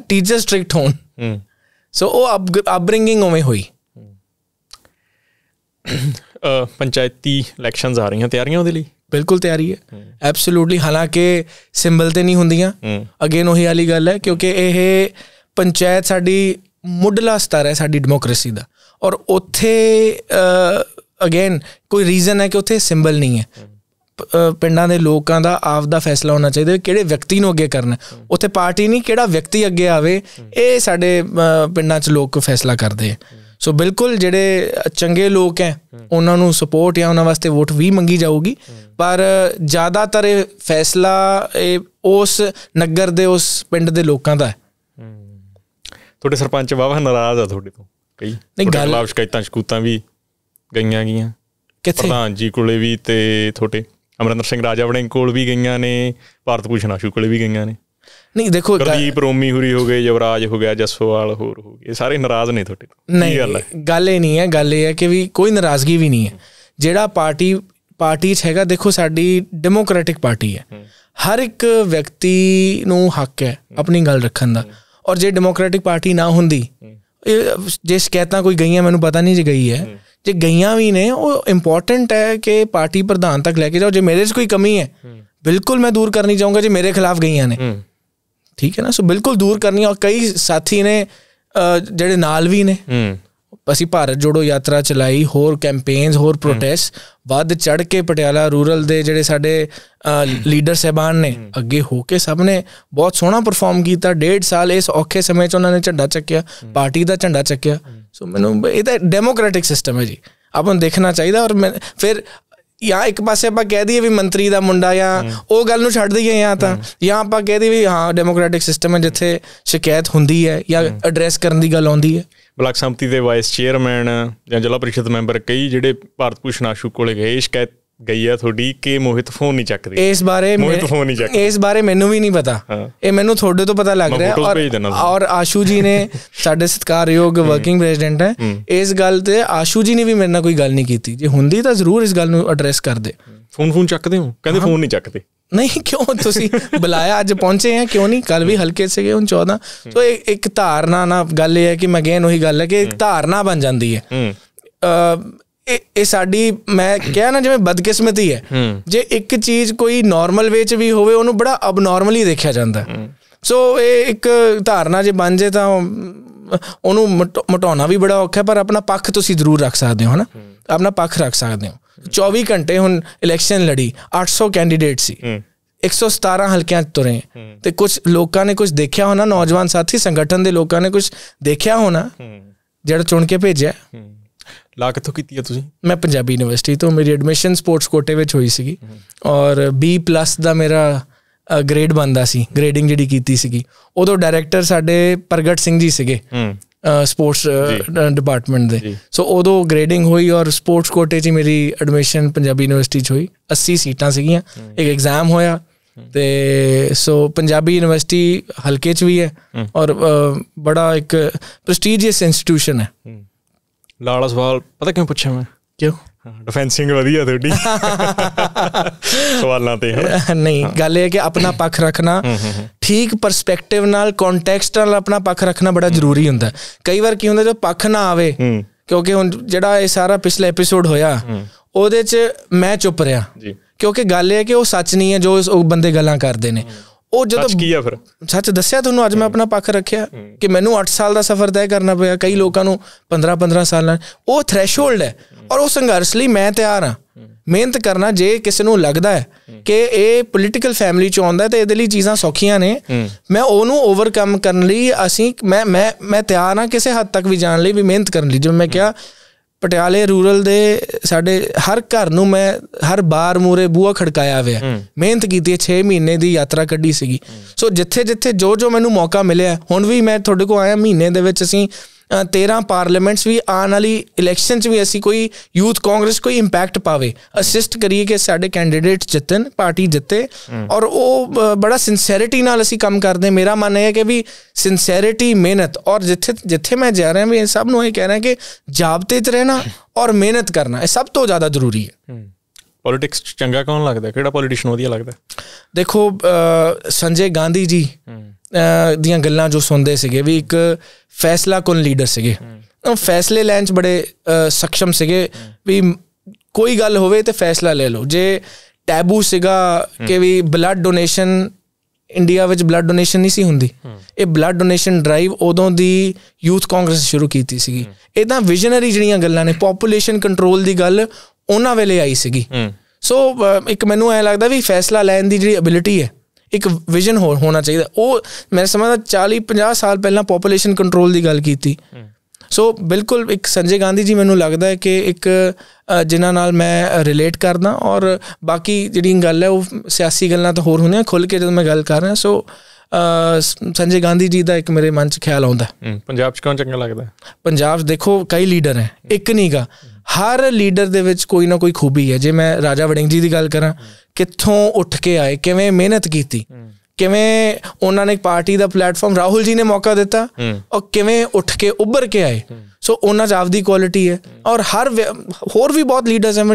ਟੀਚਰ ਸਟ੍ਰਿਕਟ ਹੋਣ ਸੋ ਉਹ ਅਪਬ੍ਰਿੰਗਿੰਗ ਉਵੇਂ ਹੋਈ ਪੰਚਾਇਤੀ ਇਲੈਕਸ਼ਨਸ ਆ ਰਹੀਆਂ ਤਿਆਰੀਆਂ ਉਹਦੇ ਲਈ ਬਿਲਕੁਲ ਤਿਆਰੀ ਹੈ ਐਬਸੋਲੂਟਲੀ ਹਾਲਾਂਕਿ ਸਿੰਬਲ ਤੇ ਨਹੀਂ ਹੁੰਦੀਆਂ ਅਗੇਨ ਉਹੀ ਵਾਲੀ ਗੱਲ ਹੈ ਕਿਉਂਕਿ ਇਹ ਪੰਚਾਇਤ ਸਾਡੀ ਮੁੱਢਲਾ ਸਤਰ ਹੈ ਸਾਡੀ ਡੈਮੋਕ੍ਰੇਸੀ ਦਾ ਔਰ ਉੱਥੇ ਅਗੇਨ ਕੋਈ ਰੀਜ਼ਨ ਹੈ ਕਿ ਉੱਥੇ ਸਿੰਬਲ ਨਹੀਂ ਹੈ ਪਿੰਡਾਂ ਦੇ ਲੋਕਾਂ ਦਾ ਆਪ ਦਾ ਫੈਸਲਾ ਹੋਣਾ ਚਾਹੀਦਾ ਕਿਹੜੇ ਵਿਅਕਤੀ ਨੂੰ ਅੱਗੇ ਕਰਨਾ ਉੱਥੇ ਪਾਰਟੀ ਨਹੀਂ ਕਿਹੜਾ ਵਿਅਕਤੀ ਅੱਗੇ ਆਵੇ ਇਹ ਸਾਡੇ ਪਿੰਡਾਂ 'ਚ ਲੋਕ ਫੈਸਲਾ ਕਰਦੇ ਆ ਸੋ ਬਿਲਕੁਲ ਜਿਹੜੇ ਚੰਗੇ ਲੋਕ ਹੈ ਉਹਨਾਂ ਨੂੰ ਸਪੋਰਟ ਜਾਂ ਉਹਨਾਂ ਵਾਸਤੇ ਵੋਟ ਵੀ ਮੰਗੀ ਜਾਊਗੀ ਪਰ ਜ਼ਿਆਦਾਤਰ ਇਹ ਫੈਸਲਾ ਇਹ ਉਸ ਨਗਰ ਦੇ ਉਸ ਪਿੰਡ ਦੇ ਲੋਕਾਂ ਦਾ ਹੈ ਤੁਹਾਡੇ ਸਰਪੰਚ ਵਾਵਾ ਨਾਰਾਜ਼ ਆ ਤੁਹਾਡੇ ਤੋਂ ਕਈ ਨਹੀਂ ਗੱਲ ਸ਼ਿਕਾਇਤਾਂ ਸ਼ਕੂਤਾਂ ਵੀ ਗਈਆਂ ਗਈਆਂ ਕਿੱਥੇ ਪ੍ਰਧਾਨ ਜੀ ਕੋਲੇ ਵੀ ਤੇ ਥੋਟੇ ਅਮਰਿੰਦਰ ਸਿੰਘ ਰਾਜਾ ਵੜਿੰਗ ਕੋਲ ਵੀ ਗਈਆਂ ਨੇ ਭਾਰਤ ਭੂਸ਼ਣ ਆਸ਼ੂ ਕੋਲੇ ਵੀ ਗਈਆਂ ਨੇ ਨਹੀਂ ਦੇਖੋ ਗਰਦੀਪ ਰੋਮੀ ਹੁਰੀ ਹੋ ਗਏ ਜਵਰਾਜ ਹੋ ਗਿਆ ਜਸਵਾਲ ਹੋਰ ਹੋ ਗਏ ਸਾਰੇ ਨਾਰਾਜ਼ ਨੇ ਥੋਟੇ ਤੋਂ ਨਹੀਂ ਗੱਲ ਹੈ ਗੱਲ ਇਹ ਨਹੀਂ ਹੈ ਗੱਲ ਇਹ ਹੈ ਕਿ ਵੀ ਕੋਈ ਨਾਰਾਜ਼ਗੀ ਵੀ ਨਹੀਂ ਹੈ ਜਿਹੜਾ ਪਾਰਟੀ ਪਾਰਟੀ 'ਚ ਹੈਗਾ ਦੇਖੋ ਸਾਡੀ ਡੈਮੋਕ੍ਰੈਟਿਕ ਪਾਰਟੀ ਹੈ ਹਰ ਇੱਕ ਵਿਅਕਤੀ ਨੂੰ ਹੱਕ ਹੈ ਆਪਣੀ ਗੱਲ ਰੱਖਣ ਦਾ ਔਰ ਜੇ ਡੈਮੋਕ੍ਰੈਟਿਕ ਪਾਰਟੀ ਨਾ ਹੁੰਦੀ ਜੇ ਸ਼ਿਕਾਇਤਾਂ ਕੋਈ ਗਈਆਂ ਮੈਨੂੰ ਪਤਾ ਨਹੀਂ ਜੇ ਗਈ ਹੈ ਜੇ ਗਈਆਂ ਵੀ ਨੇ ਉਹ ਇੰਪੋਰਟੈਂਟ ਹੈ ਕਿ ਪਾਰਟੀ ਪ੍ਰਧਾਨ ਤੱਕ ਲੈ ਕੇ ਜਾਓ ਜੇ ਮੇਰੇ 'ਚ ਕੋਈ ਕਮੀ ਹੈ ਬਿਲਕੁਲ ਮੈਂ ਦੂਰ ਕਰਨੀ ਚਾਹੂੰਗਾ ਜੇ ਮੇਰੇ ਖਿਲਾਫ ਗਈਆਂ ਨੇ ਠੀਕ ਹੈ ਨਾ ਸੋ ਬਿਲਕੁਲ ਦੂਰ ਕਰਨੀ ਔਰ ਕਈ ਸਾਥੀ ਨੇ ਜਿਹੜੇ ਨਾਲ ਵੀ ਨੇ ਅਸੀਂ ਭਾਰਤ ਜੋੜੋ ਯਾਤਰਾ ਚਲਾਈ ਹੋਰ ਕੈਂਪੇਨਸ ਹੋਰ ਪ੍ਰੋਟੈਸਟ ਵੱਧ ਚੜ ਕੇ ਪਟਿਆਲਾ ਰੂਰਲ ਦੇ ਜਿਹੜੇ ਸਾਡੇ ਲੀਡਰ ਸਹਿਬਾਨ ਨੇ ਅੱਗੇ ਹੋ ਕੇ ਸਭ ਨੇ ਬਹੁਤ ਸੋਹਣਾ ਪਰਫਾਰਮ ਕੀਤਾ ਡੇਢ ਸਾਲ ਇਸ ਔਖੇ ਸਮੇਂ 'ਚ ਉਹਨਾਂ ਨੇ ਝੰਡਾ ਚੱਕਿਆ ਪਾਰਟੀ ਦਾ ਝੰਡਾ ਚੱਕਿਆ ਸੋ ਮੈਨੂੰ ਇਹ ਤਾਂ ਡੈਮੋਕ੍ਰੈਟਿਕ ਸਿਸਟਮ ਹੈ ਜੀ ਆਪਾਂ ਨੂੰ ਦੇਖਣਾ ਚਾਹੀਦਾ ਔਰ ਫਿਰ ਜਾਂ ਇੱਕ ਪਾਸੇ ਆਪਾਂ ਕਹਿ ਦਈਏ ਵੀ ਮੰਤਰੀ ਦਾ ਮੁੰਡਾ ਜਾਂ ਉਹ ਗੱਲ ਨੂੰ ਛੱਡ ਦਈਏ ਜਾਂ ਤਾਂ ਜਾਂ ਆਪਾਂ ਕਹਿ ਦਈਏ ਵੀ ਹਾਂ ਡੈਮੋਕ੍ਰੈਟਿਕ ਸਿਸਟਮ ਹੈ ਜਿੱਥੇ ਸ਼ਿਕਾਇਤ ਹੁੰਦੀ ਹੈ ਜਾਂ ਐਡਰੈਸ ਕਰਨ ਦੀ ਗੱਲ ਆਉਂਦੀ ਹੈ ਬਲਾਕ ਸੰਪਤੀ ਦੇ ਵਾਈਸ ਚੇਅਰਮੈਨ ਜਾਂ ਜ਼ਿਲ੍ਹਾ ਪ੍ਰੀਸ਼ਦ ਮੈਂਬਰ ਕਈ ਜਿਹੜੇ ਭਾਰਤ ਭੂਸ਼ਣ ਕੋਲੇ ਗਏ ਸ਼ਿਕਾਇਤ ਗਈਆ ਤੁਹਾਡੀ ਕਿ ਮੋਹਿਤ ਫੋਨ ਨਹੀਂ ਚੱਕਦੀ ਇਸ ਬਾਰੇ ਮੋਹਿਤ ਫੋਨ ਨਹੀਂ ਚੱਕ ਇਸ ਬਾਰੇ ਮੈਨੂੰ ਵੀ ਨਹੀਂ ਪਤਾ ਇਹ ਮੈਨੂੰ ਤੁਹਾਡੇ ਤੋਂ ਪਤਾ ਲੱਗ ਰਿਹਾ ਔਰ ਔਰ ਆਸ਼ੂ ਜੀ ਨੇ [LAUGHS] ਸਾਡੇ ਸਤਕਾਰਯੋਗ ਵਰਕਿੰਗ ਪ੍ਰੈਜ਼ੀਡੈਂਟ ਹੈ ਇਸ ਗੱਲ ਤੇ ਆਸ਼ੂ ਜੀ ਨੇ ਵੀ ਮੇਰੇ ਨਾਲ ਕੋਈ ਗੱਲ ਨਹੀਂ ਕੀਤੀ ਜੇ ਹੁੰਦੀ ਤਾਂ ਜ਼ਰੂਰ ਇਸ ਗੱਲ ਨੂੰ ਐਡਰੈਸ ਕਰਦੇ ਫੋਨ ਫੋਨ ਚੱਕਦੇ ਹੋ ਕਹਿੰਦੇ ਫੋਨ ਨਹੀਂ ਚੱਕਦੇ ਨਹੀਂ ਕਿਉਂ ਤੁਸੀਂ ਬੁਲਾਇਆ ਅੱਜ ਪਹੁੰਚੇ ਆ ਕਿਉਂ ਨਹੀਂ ਕੱਲ ਵੀ ਹਲਕੇ ਸੀਗੇ ਹੁਣ 14 ਸੋ ਇੱਕ ਧਾਰਨਾ ਨਾ ਗੱਲ ਇਹ ਹੈ ਕਿ ਮੈਂ ਗੇਨ ਉਹੀ ਗੱਲ ਹੈ ਕਿ ਇੱਕ ਧਾਰਨਾ ਬਣ ਜਾਂਦੀ ਹੈ ਇਹ ਸਾਡੀ ਮੈਂ ਕਿਹਾ ਨਾ ਜਿਵੇਂ ਬਦਕਿਸਮਤੀ ਹੈ ਜੇ ਇੱਕ ਚੀਜ਼ ਕੋਈ ਨਾਰਮਲ ਵੇਚ ਵੀ ਹੋਵੇ ਉਹਨੂੰ ਬੜਾ ਅਬਨਾਰਮਲੀ ਦੇਖਿਆ ਜਾਂਦਾ ਸੋ ਇਹ ਇੱਕ ਧਾਰਨਾ ਜੇ ਬਣ ਜੇ ਤਾਂ ਉਹਨੂੰ ਮਟਾਉਣਾ ਵੀ ਬੜਾ ਔਖਾ ਪਰ ਆਪਣਾ ਪੱਖ ਤੁਸੀਂ ਜ਼ਰੂਰ ਰੱਖ ਸਕਦੇ ਹੋ ਹਨਾ ਆਪਣਾ ਪੱਖ ਰੱਖ ਸਕਦੇ ਹੋ 24 ਘੰਟੇ ਹੁਣ ਇਲੈਕਸ਼ਨ ਲੜੀ 800 ਕੈਂਡੀਡੇਟ ਸੀ 117 ਹਲਕਿਆਂ ਚ ਤੁਰੇ ਤੇ ਕੁਝ ਲੋਕਾਂ ਨੇ ਕੁਝ ਦੇਖਿਆ ਹੋਣਾ ਨੌਜਵਾਨ ਸਾਥੀ ਸੰਗਠਨ ਦੇ ਲੋਕਾਂ ਨੇ ਕੁਝ ਦੇਖਿਆ ਹੋਣਾ ਜਿਹੜਾ ਚੁਣ ਕੇ ਭੇਜਿਆ ਲਾ ਕਿੱਥੋਂ ਕੀਤੀ ਆ ਤੁਸੀਂ ਮੈਂ ਪੰਜਾਬੀ ਯੂਨੀਵਰਸਿਟੀ ਤੋਂ ਮੇਰੀ ਐਡਮਿਸ਼ਨ ਸਪੋਰਟਸ ਕੋਟੇ ਵਿੱਚ ਹੋਈ ਸੀਗੀ ਔਰ B+ ਦਾ ਮੇਰਾ ਗ੍ਰੇਡ ਬੰਦਾ ਸੀ ਗ੍ਰੇਡਿੰਗ ਜਿਹੜੀ ਕੀਤੀ ਸੀਗੀ ਉਦੋਂ ਡਾਇਰੈਕਟਰ ਸਾਡੇ ਪ੍ਰਗਟ ਸਿੰਘ ਜੀ ਸੀਗੇ ਸਪੋਰਟਸ ਡਿਪਾਰਟਮੈਂਟ ਦੇ ਸੋ ਉਦੋਂ ਗ੍ਰੇਡਿੰਗ ਹੋਈ ਔਰ ਸਪੋਰਟਸ ਕੋਟੇ 'ਚ ਮੇਰੀ ਐਡਮਿਸ਼ਨ ਪੰਜਾਬੀ ਯੂਨੀਵਰਸਿਟੀ 'ਚ ਹੋਈ 80 ਸੀਟਾਂ ਸੀਗੀਆਂ ਇੱਕ ਐਗਜ਼ਾਮ ਹੋਇਆ ਤੇ ਸੋ ਪੰਜਾਬੀ ਯੂਨੀਵਰਸਿਟੀ ਹਲਕੇ 'ਚ ਵੀ ਹੈ ਔਰ ਬੜਾ ਇੱਕ ਪ੍ਰੈਸਟੀਜੀਅਸ ਇੰਸਟੀਟਿਊਸ਼ਨ ਹੈ ਲਾਲਾ ਸਵਾਲ ਪਤਾ ਕਿਉਂ ਪੁੱਛਿਆ ਮੈਂ ਕਿਉਂ ਡਿਫੈਂਸਿੰਗ ਵਧੀਆ ਤੁਹਾਡੀ ਸਵਾਲਾਂ ਤੇ ਨਹੀਂ ਗੱਲ ਇਹ ਹੈ ਕਿ ਆਪਣਾ ਪੱਖ ਰੱਖਣਾ ਠੀਕ ਪਰਸਪੈਕਟਿਵ ਨਾਲ ਕੰਟੈਕਸਟ ਨਾਲ ਆਪਣਾ ਪੱਖ ਰੱਖਣਾ ਬੜਾ ਜ਼ਰੂਰੀ ਹੁੰਦਾ ਕਈ ਵਾਰ ਕੀ ਹੁੰਦਾ ਜਦੋਂ ਪੱਖ ਨਾ ਆਵੇ ਕਿਉਂਕਿ ਹੁਣ ਜਿਹੜਾ ਇਹ ਸਾਰਾ ਪਿਛਲਾ ਐਪੀਸੋਡ ਹੋਇਆ ਉਹਦੇ 'ਚ ਮੈਂ ਚੁੱਪ ਰਿਹਾ ਕਿਉਂਕਿ ਗੱਲ ਇਹ ਹੈ ਕਿ ਉਹ ਸੱਚ ਨਹੀਂ ਹੈ ਜੋ ਉਹ ਬੰਦੇ ਗੱਲਾਂ ਕਰਦੇ ਨੇ ਉਹ ਜਦੋਂ ਸੱਚ ਕੀ ਆ ਫਿਰ ਸੱਚ ਦੱਸਿਆ ਤੁਹਾਨੂੰ ਅੱਜ ਮੈਂ ਆਪਣਾ ਪੱਖ ਰੱਖਿਆ ਕਿ ਮੈਨੂੰ 8 ਸਾਲ ਦਾ ਸਫ਼ਰ ਤੈਅ ਕਰਨਾ ਪਿਆ ਕਈ ਲੋਕਾਂ ਨੂੰ 15 15 ਸਾਲ ਨਾਲ ਉਹ ਥ੍ਰੈਸ਼ਹੋਲਡ ਹੈ ਔਰ ਉਹ ਸੰਘਰਸ਼ ਲਈ ਮੈਂ ਤਿਆਰ ਹਾਂ ਮਿਹਨਤ ਕਰਨਾ ਜੇ ਕਿਸੇ ਨੂੰ ਲੱਗਦਾ ਹੈ ਕਿ ਇਹ ਪੋਲੀਟੀਕਲ ਫੈਮਿਲੀ ਚ ਆਉਂਦਾ ਤੇ ਇਹਦੇ ਲਈ ਚੀਜ਼ਾਂ ਸੌਖੀਆਂ ਨੇ ਮੈਂ ਉਹਨੂੰ ਓਵਰਕਮ ਕਰਨ ਲਈ ਅਸੀਂ ਮੈਂ ਮੈਂ ਮੈਂ ਤਿਆਰ ਹਾਂ ਕਿਸੇ ਹੱਦ ਤੱਕ ਵੀ ਜਾਣ ਲਈ ਵੀ ਮਿਹਨਤ ਕਰਨ ਲਈ ਜਿਵੇਂ ਮੈਂ ਕਿਹਾ ਪਟਿਆਲੇ ਰੂਰਲ ਦੇ ਸਾਡੇ ਹਰ ਘਰ ਨੂੰ ਮੈਂ ਹਰ ਬਾਰ ਮੂਰੇ ਬੂਆ ਖੜਕਾਇਆ ਹੋਇਆ ਮਿਹਨਤ ਕੀਤੀ 6 ਮਹੀਨੇ ਦੀ ਯਾਤਰਾ ਕੱਢੀ ਸੀਗੀ ਸੋ ਜਿੱਥੇ ਜਿੱਥੇ ਜੋ ਜੋ ਮੈਨੂੰ ਮੌਕਾ ਮਿਲਿਆ ਹੁਣ ਵੀ ਮੈਂ ਤੁਹਾਡੇ ਕੋ ਆਇਆ ਮਹੀਨੇ ਦੇ ਵਿੱਚ ਅਸੀਂ 13 ਪਾਰਲੀਮੈਂਟਸ ਵੀ ਆਉਣ ਵਾਲੀ ਇਲੈਕਸ਼ਨ 'ਚ ਵੀ ਅਸੀਂ ਕੋਈ ਯੂਥ ਕਾਂਗਰਸ ਕੋਈ ਇੰਪੈਕਟ ਪਾਵੇ ਅਸਿਸਟ ਕਰੀਏ ਕਿ ਸਾਡੇ ਕੈਂਡੀਡੇਟ ਜਿੱਤਣ ਪਾਰਟੀ ਜਿੱਤੇ ਔਰ ਉਹ ਬੜਾ ਸਿਨਸੈਰਿਟੀ ਨਾਲ ਅਸੀਂ ਕੰਮ ਕਰਦੇ ਮੇਰਾ ਮੰਨ ਹੈ ਕਿ ਵੀ ਸਿਨਸੈਰਿਟੀ ਮਿਹਨਤ ਔਰ ਜਿੱਥੇ ਜਿੱਥੇ ਮੈਂ ਜਾ ਰਿਹਾ ਵੀ ਇਹ ਸਭ ਨੂੰ ਇਹ ਕਹਿ ਰਿਹਾ ਕਿ ਜਾਬਤੇ 'ਚ ਰਹਿਣਾ ਔਰ ਮਿਹਨਤ ਕਰਨਾ ਇਹ ਸਭ ਤੋਂ ਜ਼ਿਆਦਾ ਜ਼ਰੂਰੀ ਹੈ ਪੋਲਿਟਿਕਸ ਚੰਗਾ ਕੌਣ ਲੱਗਦਾ ਕਿਹੜਾ ਪੋਲੀਟੀਸ਼ੀਅਨ ਵਧੀਆ ਲੱਗਦਾ ਦੇਖੋ ਸੰਜੇ ਗਾਂਧੀ ਜੀ ਦੀਆਂ ਗੱਲਾਂ ਜੋ ਸੁਣਦੇ ਸੀਗੇ ਵੀ ਇੱਕ ਫੈਸਲਾ ਕੁਨ ਲੀਡਰ ਸੀਗੇ ਉਹ ਫੈਸਲੇ ਲੈਣ ਚ ਬੜੇ ਸક્ષਮ ਸੀਗੇ ਵੀ ਕੋਈ ਗੱਲ ਹੋਵੇ ਤੇ ਫੈਸਲਾ ਲੈ ਲਓ ਜੇ ਟੈਬੂ ਸੀਗਾ ਕਿ ਵੀ ਬਲੱਡ ਡੋਨੇਸ਼ਨ ਇੰਡੀਆ ਵਿੱਚ ਬਲੱਡ ਡੋਨੇਸ਼ਨ ਨਹੀਂ ਸੀ ਹੁੰਦੀ ਇਹ ਬਲੱਡ ਡੋਨੇਸ਼ਨ ਡਰਾਈਵ ਉਦੋਂ ਦੀ ਯੂਥ ਕਾਂਗਰਸ ਸ਼ੁਰੂ ਕੀਤੀ ਸੀਗੀ ਇਦਾਂ ਵਿਜ਼ਨਰੀ ਜਿਹੜੀਆਂ ਗੱਲਾਂ ਨੇ ਪੋਪੂਲੇਸ਼ਨ ਕੰਟਰੋਲ ਦੀ ਗੱਲ ਉਹਨਾਂ ਵੇਲੇ ਆਈ ਸੀਗੀ ਸੋ ਇੱਕ ਮੈਨੂੰ ਐ ਲੱਗਦਾ ਵੀ ਫੈਸਲਾ ਲੈਣ ਦੀ ਜਿਹੜੀ ਐਬਿਲਿਟੀ ਹੈ ਇੱਕ ਵਿਜ਼ਨ ਹੋਣਾ ਚਾਹੀਦਾ ਉਹ ਮੈਂ ਸਮਝਦਾ 40 50 ਸਾਲ ਪਹਿਲਾਂ ਪੋਪੂਲੇਸ਼ਨ ਕੰਟਰੋਲ ਦੀ ਗੱਲ ਕੀਤੀ ਸੋ ਬਿਲਕੁਲ ਇੱਕ ਸੰਜੇ ਗਾਂਧੀ ਜੀ ਮੈਨੂੰ ਲੱਗਦਾ ਹੈ ਕਿ ਇੱਕ ਜਿਨ੍ਹਾਂ ਨਾਲ ਮੈਂ ਰਿਲੇਟ ਕਰਦਾ ਔਰ ਬਾਕੀ ਜਿਹੜੀ ਗੱਲ ਹੈ ਉਹ ਸਿਆਸੀ ਗੱਲਾਂ ਤਾਂ ਹੋਰ ਹੁੰਦੀਆਂ ਖੁੱਲ ਕੇ ਜਦੋਂ ਮੈਂ ਗੱਲ ਕਰ ਰਿਹਾ ਸੋ ਸੰਜੇ ਗਾਂਧੀ ਜੀ ਦਾ ਇੱਕ ਮੇਰੇ ਮਨ 'ਚ ਖਿਆਲ ਆਉਂਦਾ ਪੰਜਾਬ 'ਚ ਕੌਣ ਚੰਗਾ ਲੱਗਦਾ ਪੰਜਾਬ ਦੇਖੋ ਕਈ ਲੀਡਰ ਹੈ ਇੱਕ ਨਹੀਂਗਾ ਹਰ ਲੀਡਰ ਦੇ ਵਿੱਚ ਕੋਈ ਨਾ ਕੋਈ ਖੂਬੀ ਹੈ ਜੇ ਮੈਂ ਰਾਜਾ ਵੜਿੰਗ ਜੀ ਦੀ ਗੱਲ ਕਰਾਂ ਕਿੱਥੋਂ ਉੱਠ ਕੇ ਆਏ ਕਿਵੇਂ ਮਿਹਨਤ ਕੀਤੀ ਕਿਵੇਂ ਉਹਨਾਂ ਨੇ ਪਾਰਟੀ ਦਾ ਪਲੇਟਫਾਰਮ ਰਾਹੁਲ ਜੀ ਨੇ ਮੌਕਾ ਦਿੱਤਾ ਔਰ ਕਿਵੇਂ ਉੱਠ ਕੇ ਉੱਭਰ ਕੇ ਆਏ ਸੋ ਉਹਨਾਂ 'ਚ ਆਪਦੀ ਕੁਆਲਿਟੀ ਹੈ ਔਰ ਹਰ ਹੋਰ ਵੀ ਬਹੁਤ ਲੀਡਰਸ ਐਮ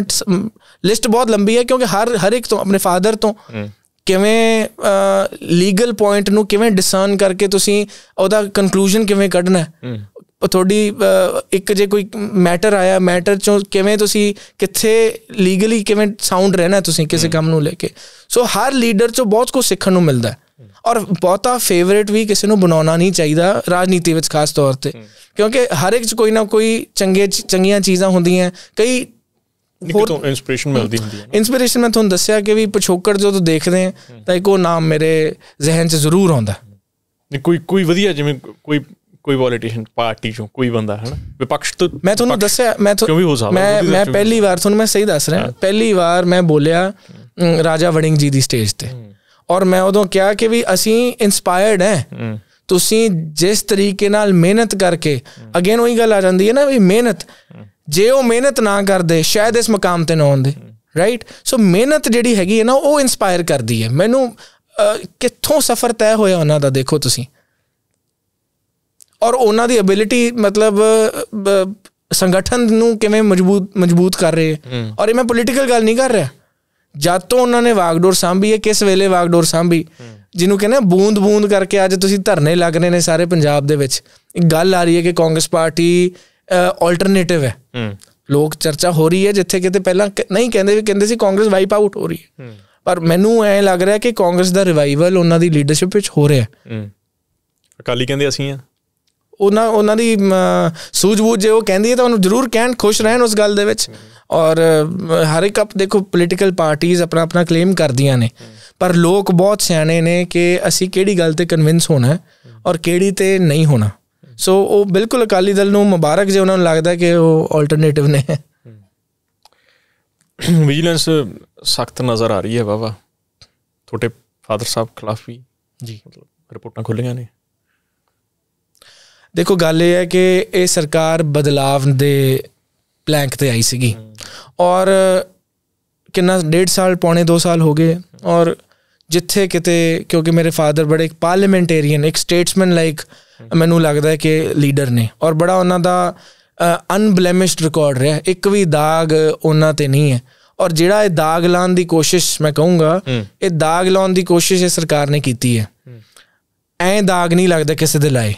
ਲਿਸਟ ਬਹੁਤ ਲੰਬੀ ਹੈ ਕਿਉਂਕਿ ਹਰ ਹਰ ਇੱਕ ਤੋਂ ਆਪਣੇ ਫਾਦਰ ਤੋਂ ਕਿਵੇਂ ਲੀਗਲ ਪੁਆਇੰਟ ਨੂੰ ਕਿਵੇਂ ਡਿਸਰਨ ਕਰਕੇ ਤੁਸੀਂ ਉਹਦਾ ਕਨਕਲੂਜਨ ਕਿਵੇਂ ਕੱਢਣਾ ਤੁਹਾਡੀ ਇੱਕ ਜੇ ਕੋਈ ਮੈਟਰ ਆਇਆ ਮੈਟਰ ਚੋਂ ਕਿਵੇਂ ਤੁਸੀਂ ਕਿੱਥੇ ਲੀਗਲੀ ਕਿਵੇਂ ਸਾਊਂਡ ਰਹਿਣਾ ਤੁਸੀਂ ਕਿਸੇ ਕੰਮ ਨੂੰ ਲੈ ਕੇ ਸੋ ਹਰ ਲੀਡਰ ਚੋਂ ਬਹੁਤ ਕੁਝ ਸਿੱਖਣ ਨੂੰ ਮਿਲਦਾ ਔਰ ਬਹੁਤਾ ਫੇਵਰਿਟ ਵੀ ਕਿਸੇ ਨੂੰ ਬਣਾਉਣਾ ਨਹੀਂ ਚਾਹੀਦਾ ਰਾਜਨੀਤੀ ਵਿੱਚ ਖਾਸ ਤੌਰ ਤੇ ਕਿਉਂਕਿ ਹਰ ਇੱਕ ਚ ਕੋਈ ਨਾ ਕੋਈ ਚੰਗੇ ਚੰਗੀਆਂ ਚੀਜ਼ਾਂ ਹੁੰਦੀਆਂ ਕਈ ਹੋਰ ਤੋਂ ਇਨਸਪੀਰੇਸ਼ਨ ਮਿਲਦੀ ਹੁੰਦੀ ਹੈ ਇਨਸਪੀਰੇਸ਼ਨ ਮੈਂ ਤੁਹਾਨੂੰ ਦੱਸਿਆ ਕਿ ਵੀ ਪਛੋਕੜ ਜਦੋਂ ਦੇਖਦੇ ਆ ਤਾਂ ਇੱਕੋ ਨਾਮ ਮੇਰੇ ਜ਼ਿਹਨ 'ਚ ਜ਼ਰੂਰ ਆਉਂਦਾ ਕੋਈ ਕੋਈ ਵਧੀਆ ਜਿਵੇਂ ਕੋਈ ਕੋਈ ਪੋਲੀਟੀਸ਼ੀਅਨ ਪਾਰਟੀ ਚੋਂ ਕੋਈ ਬੰਦਾ ਹਨਾ ਵਿਪਕਸ਼ ਤੋਂ ਮੈਂ ਤੁਹਾਨੂੰ ਦੱਸਿਆ ਮੈਂ ਕਿਉਂ ਵੀ ਹੋ ਸਕਦਾ ਮੈਂ ਮੈਂ ਪਹਿਲੀ ਵਾਰ ਤੁਹਾਨੂੰ ਮੈਂ ਸਹੀ ਦੱਸ ਰਿਹਾ ਪਹਿਲੀ ਵਾਰ ਮੈਂ ਬੋਲਿਆ ਰਾਜਾ ਵੜਿੰਗ ਜੀ ਦੀ ਸਟੇਜ ਤੇ ਔਰ ਮੈਂ ਉਦੋਂ ਕਿਹਾ ਕਿ ਵੀ ਅਸੀਂ ਇਨਸਪਾਇਰਡ ਹੈ ਤੁਸੀਂ ਜਿਸ ਤਰੀਕੇ ਨਾਲ ਮਿਹਨਤ ਕਰਕੇ ਅਗੇਨ ਉਹੀ ਗੱਲ ਆ ਜਾਂਦੀ ਹੈ ਨਾ ਵੀ ਮਿਹਨਤ ਜੇ ਉਹ ਮਿਹਨਤ ਨਾ ਕਰਦੇ ਸ਼ਾਇਦ ਇਸ ਮਕਾਮ ਤੇ ਨਾ ਹੁੰਦੇ ਰਾਈਟ ਸੋ ਮਿਹਨਤ ਜਿਹੜੀ ਹੈਗੀ ਹੈ ਨਾ ਉਹ ਇਨਸਪਾਇਰ ਕਰਦੀ ਹੈ ਮੈਨੂੰ ਕਿੱਥੋਂ ਸਫ਼ਰ ਤੈਅ ਹੋਇਆ ਉਹਨਾਂ ਦਾ ਦੇਖੋ ਤੁਸੀਂ ਔਰ ਉਹਨਾਂ ਦੀ ਐਬਿਲਿਟੀ ਮਤਲਬ ਸੰਗਠਨ ਨੂੰ ਕਿਵੇਂ ਮਜ਼ਬੂਤ ਮਜ਼ਬੂਤ ਕਰ ਰਹੇ ਔਰ ਇਹ ਮੈਂ ਪੋਲੀਟੀਕਲ ਗੱਲ ਨਹੀਂ ਕਰ ਰਿਹਾ ਜਦ ਤੋਂ ਉਹਨਾਂ ਨੇ ਵਾਗਡੋਰ ਸਾਂਭੀ ਹੈ ਕਿਸ ਵੇਲੇ ਵਾਗਡੋਰ ਸਾਂਭੀ ਜਿਹਨੂੰ ਕਹਿੰਦੇ ਬੂੰਦ ਬੂੰਦ ਕਰਕੇ ਅੱਜ ਤੁਸੀਂ ਧਰਨੇ ਲੱਗ ਰਹੇ ਨੇ ਸਾਰੇ ਪੰਜਾਬ ਦੇ ਵਿੱਚ ਇੱਕ ਗੱਲ ਆ ਰਹੀ ਹੈ ਕਿ ਕਾਂਗਰਸ ਪਾਰਟੀ ਆਲਟਰਨੇਟਿਵ ਹੈ ਲੋਕ ਚਰਚਾ ਹੋ ਰਹੀ ਹੈ ਜਿੱਥੇ ਕਿਤੇ ਪਹਿਲਾਂ ਨਹੀਂ ਕਹਿੰਦੇ ਵੀ ਕਹਿੰਦੇ ਸੀ ਕਾਂਗਰਸ ਵਾਈਪ ਆਊਟ ਹੋ ਰਹੀ ਹੈ ਪਰ ਮੈਨੂੰ ਐ ਲੱਗ ਰਿਹਾ ਕਿ ਕਾਂਗਰਸ ਦਾ ਰਿਵਾਈਵਲ ਉਹਨਾਂ ਦੀ ਲੀਡਰਸ਼ਿਪ ਵਿੱਚ ਹੋ ਰਿਹਾ ਹੈ ਅਕਾਲੀ ਕਹਿੰਦੇ ਅਸੀਂ ਆ ਉਹਨਾਂ ਉਹਨਾਂ ਦੀ ਸੂਝ-ਬੂਝ ਜੇ ਉਹ ਕਹਿੰਦੀ ਹੈ ਤਾਂ ਉਹਨੂੰ ਜ਼ਰੂਰ ਕਹਿਣ ਖੁਸ਼ ਰਹਿਣ ਉਸ ਗੱਲ ਦੇ ਵਿੱਚ ਔਰ ਹਰ ਇੱਕ ਆਪ ਦੇਖੋ ਪੋਲੀਟੀਕਲ ਪਾਰਟੀਆਂ ਆਪਣਾ ਆਪਣਾ ਕਲੇਮ ਕਰਦੀਆਂ ਨੇ ਪਰ ਲੋਕ ਬਹੁਤ ਸਿਆਣੇ ਨੇ ਕਿ ਅਸੀਂ ਕਿਹੜੀ ਗੱਲ ਤੇ ਕਨਵਿੰਸ ਹੋਣਾ ਔਰ ਕਿਹੜੀ ਤੇ ਨਹੀਂ ਹੋਣਾ ਸੋ ਉਹ ਬਿਲਕੁਲ ਅਕਾਲੀ ਦਲ ਨੂੰ ਮੁਬਾਰਕ ਜੇ ਉਹਨਾਂ ਨੂੰ ਲੱਗਦਾ ਕਿ ਉਹ ਆਲਟਰਨੇਟਿਵ ਨੇ ਵਿਜੀਲੈਂਸ ਸਖਤ ਨਜ਼ਰ ਆ ਰਹੀ ਹੈ ਵਾਵਾ ਥੋੜੇ ਫਾਦਰ ਸਾਹਿਬ ਖਿਲਾਫ ਵੀ ਜੀ ਮਤਲਬ ਰਿਪੋਰਟਾਂ ਖੁੱਲੀਆਂ ਨੇ ਦੇਖੋ ਗੱਲ ਇਹ ਹੈ ਕਿ ਇਹ ਸਰਕਾਰ ਬਦਲਾਵ ਦੇ ਪਲੈਂਕ ਤੇ ਆਈ ਸੀਗੀ ਔਰ ਕਿੰਨਾ 1.5 ਸਾਲ ਪੌਣੇ 2 ਸਾਲ ਹੋ ਗਏ ਔਰ ਜਿੱਥੇ ਕਿਤੇ ਕਿਉਂਕਿ ਮੇਰੇ ਫਾਦਰ ਬੜੇ ਇੱਕ ਪਾਰਲੀਮੈਂਟੇਰੀਅਨ ਇੱਕ ਸਟੇਟਸਮੈਨ ਲਾਈਕ ਮੈਨੂੰ ਲੱਗਦਾ ਹੈ ਕਿ ਲੀਡਰ ਨੇ ਔਰ ਬੜਾ ਉਹਨਾਂ ਦਾ ਅਨਬਲੇਮਿਸ਼ਡ ਰਿਕਾਰਡ ਰਿਹਾ ਇੱਕ ਵੀ ਦਾਗ ਉਹਨਾਂ ਤੇ ਨਹੀਂ ਹੈ ਔਰ ਜਿਹੜਾ ਇਹ ਦਾਗ ਲਾਉਣ ਦੀ ਕੋਸ਼ਿਸ਼ ਮੈਂ ਕਹੂੰਗਾ ਇਹ ਦਾਗ ਲਾਉਣ ਦੀ ਕੋਸ਼ਿਸ਼ ਇਹ ਸਰਕਾਰ ਨੇ ਕੀਤੀ ਹੈ ਐ ਦਾਗ ਨਹੀਂ ਲੱਗਦਾ ਕਿਸੇ ਦੇ ਲਾਏ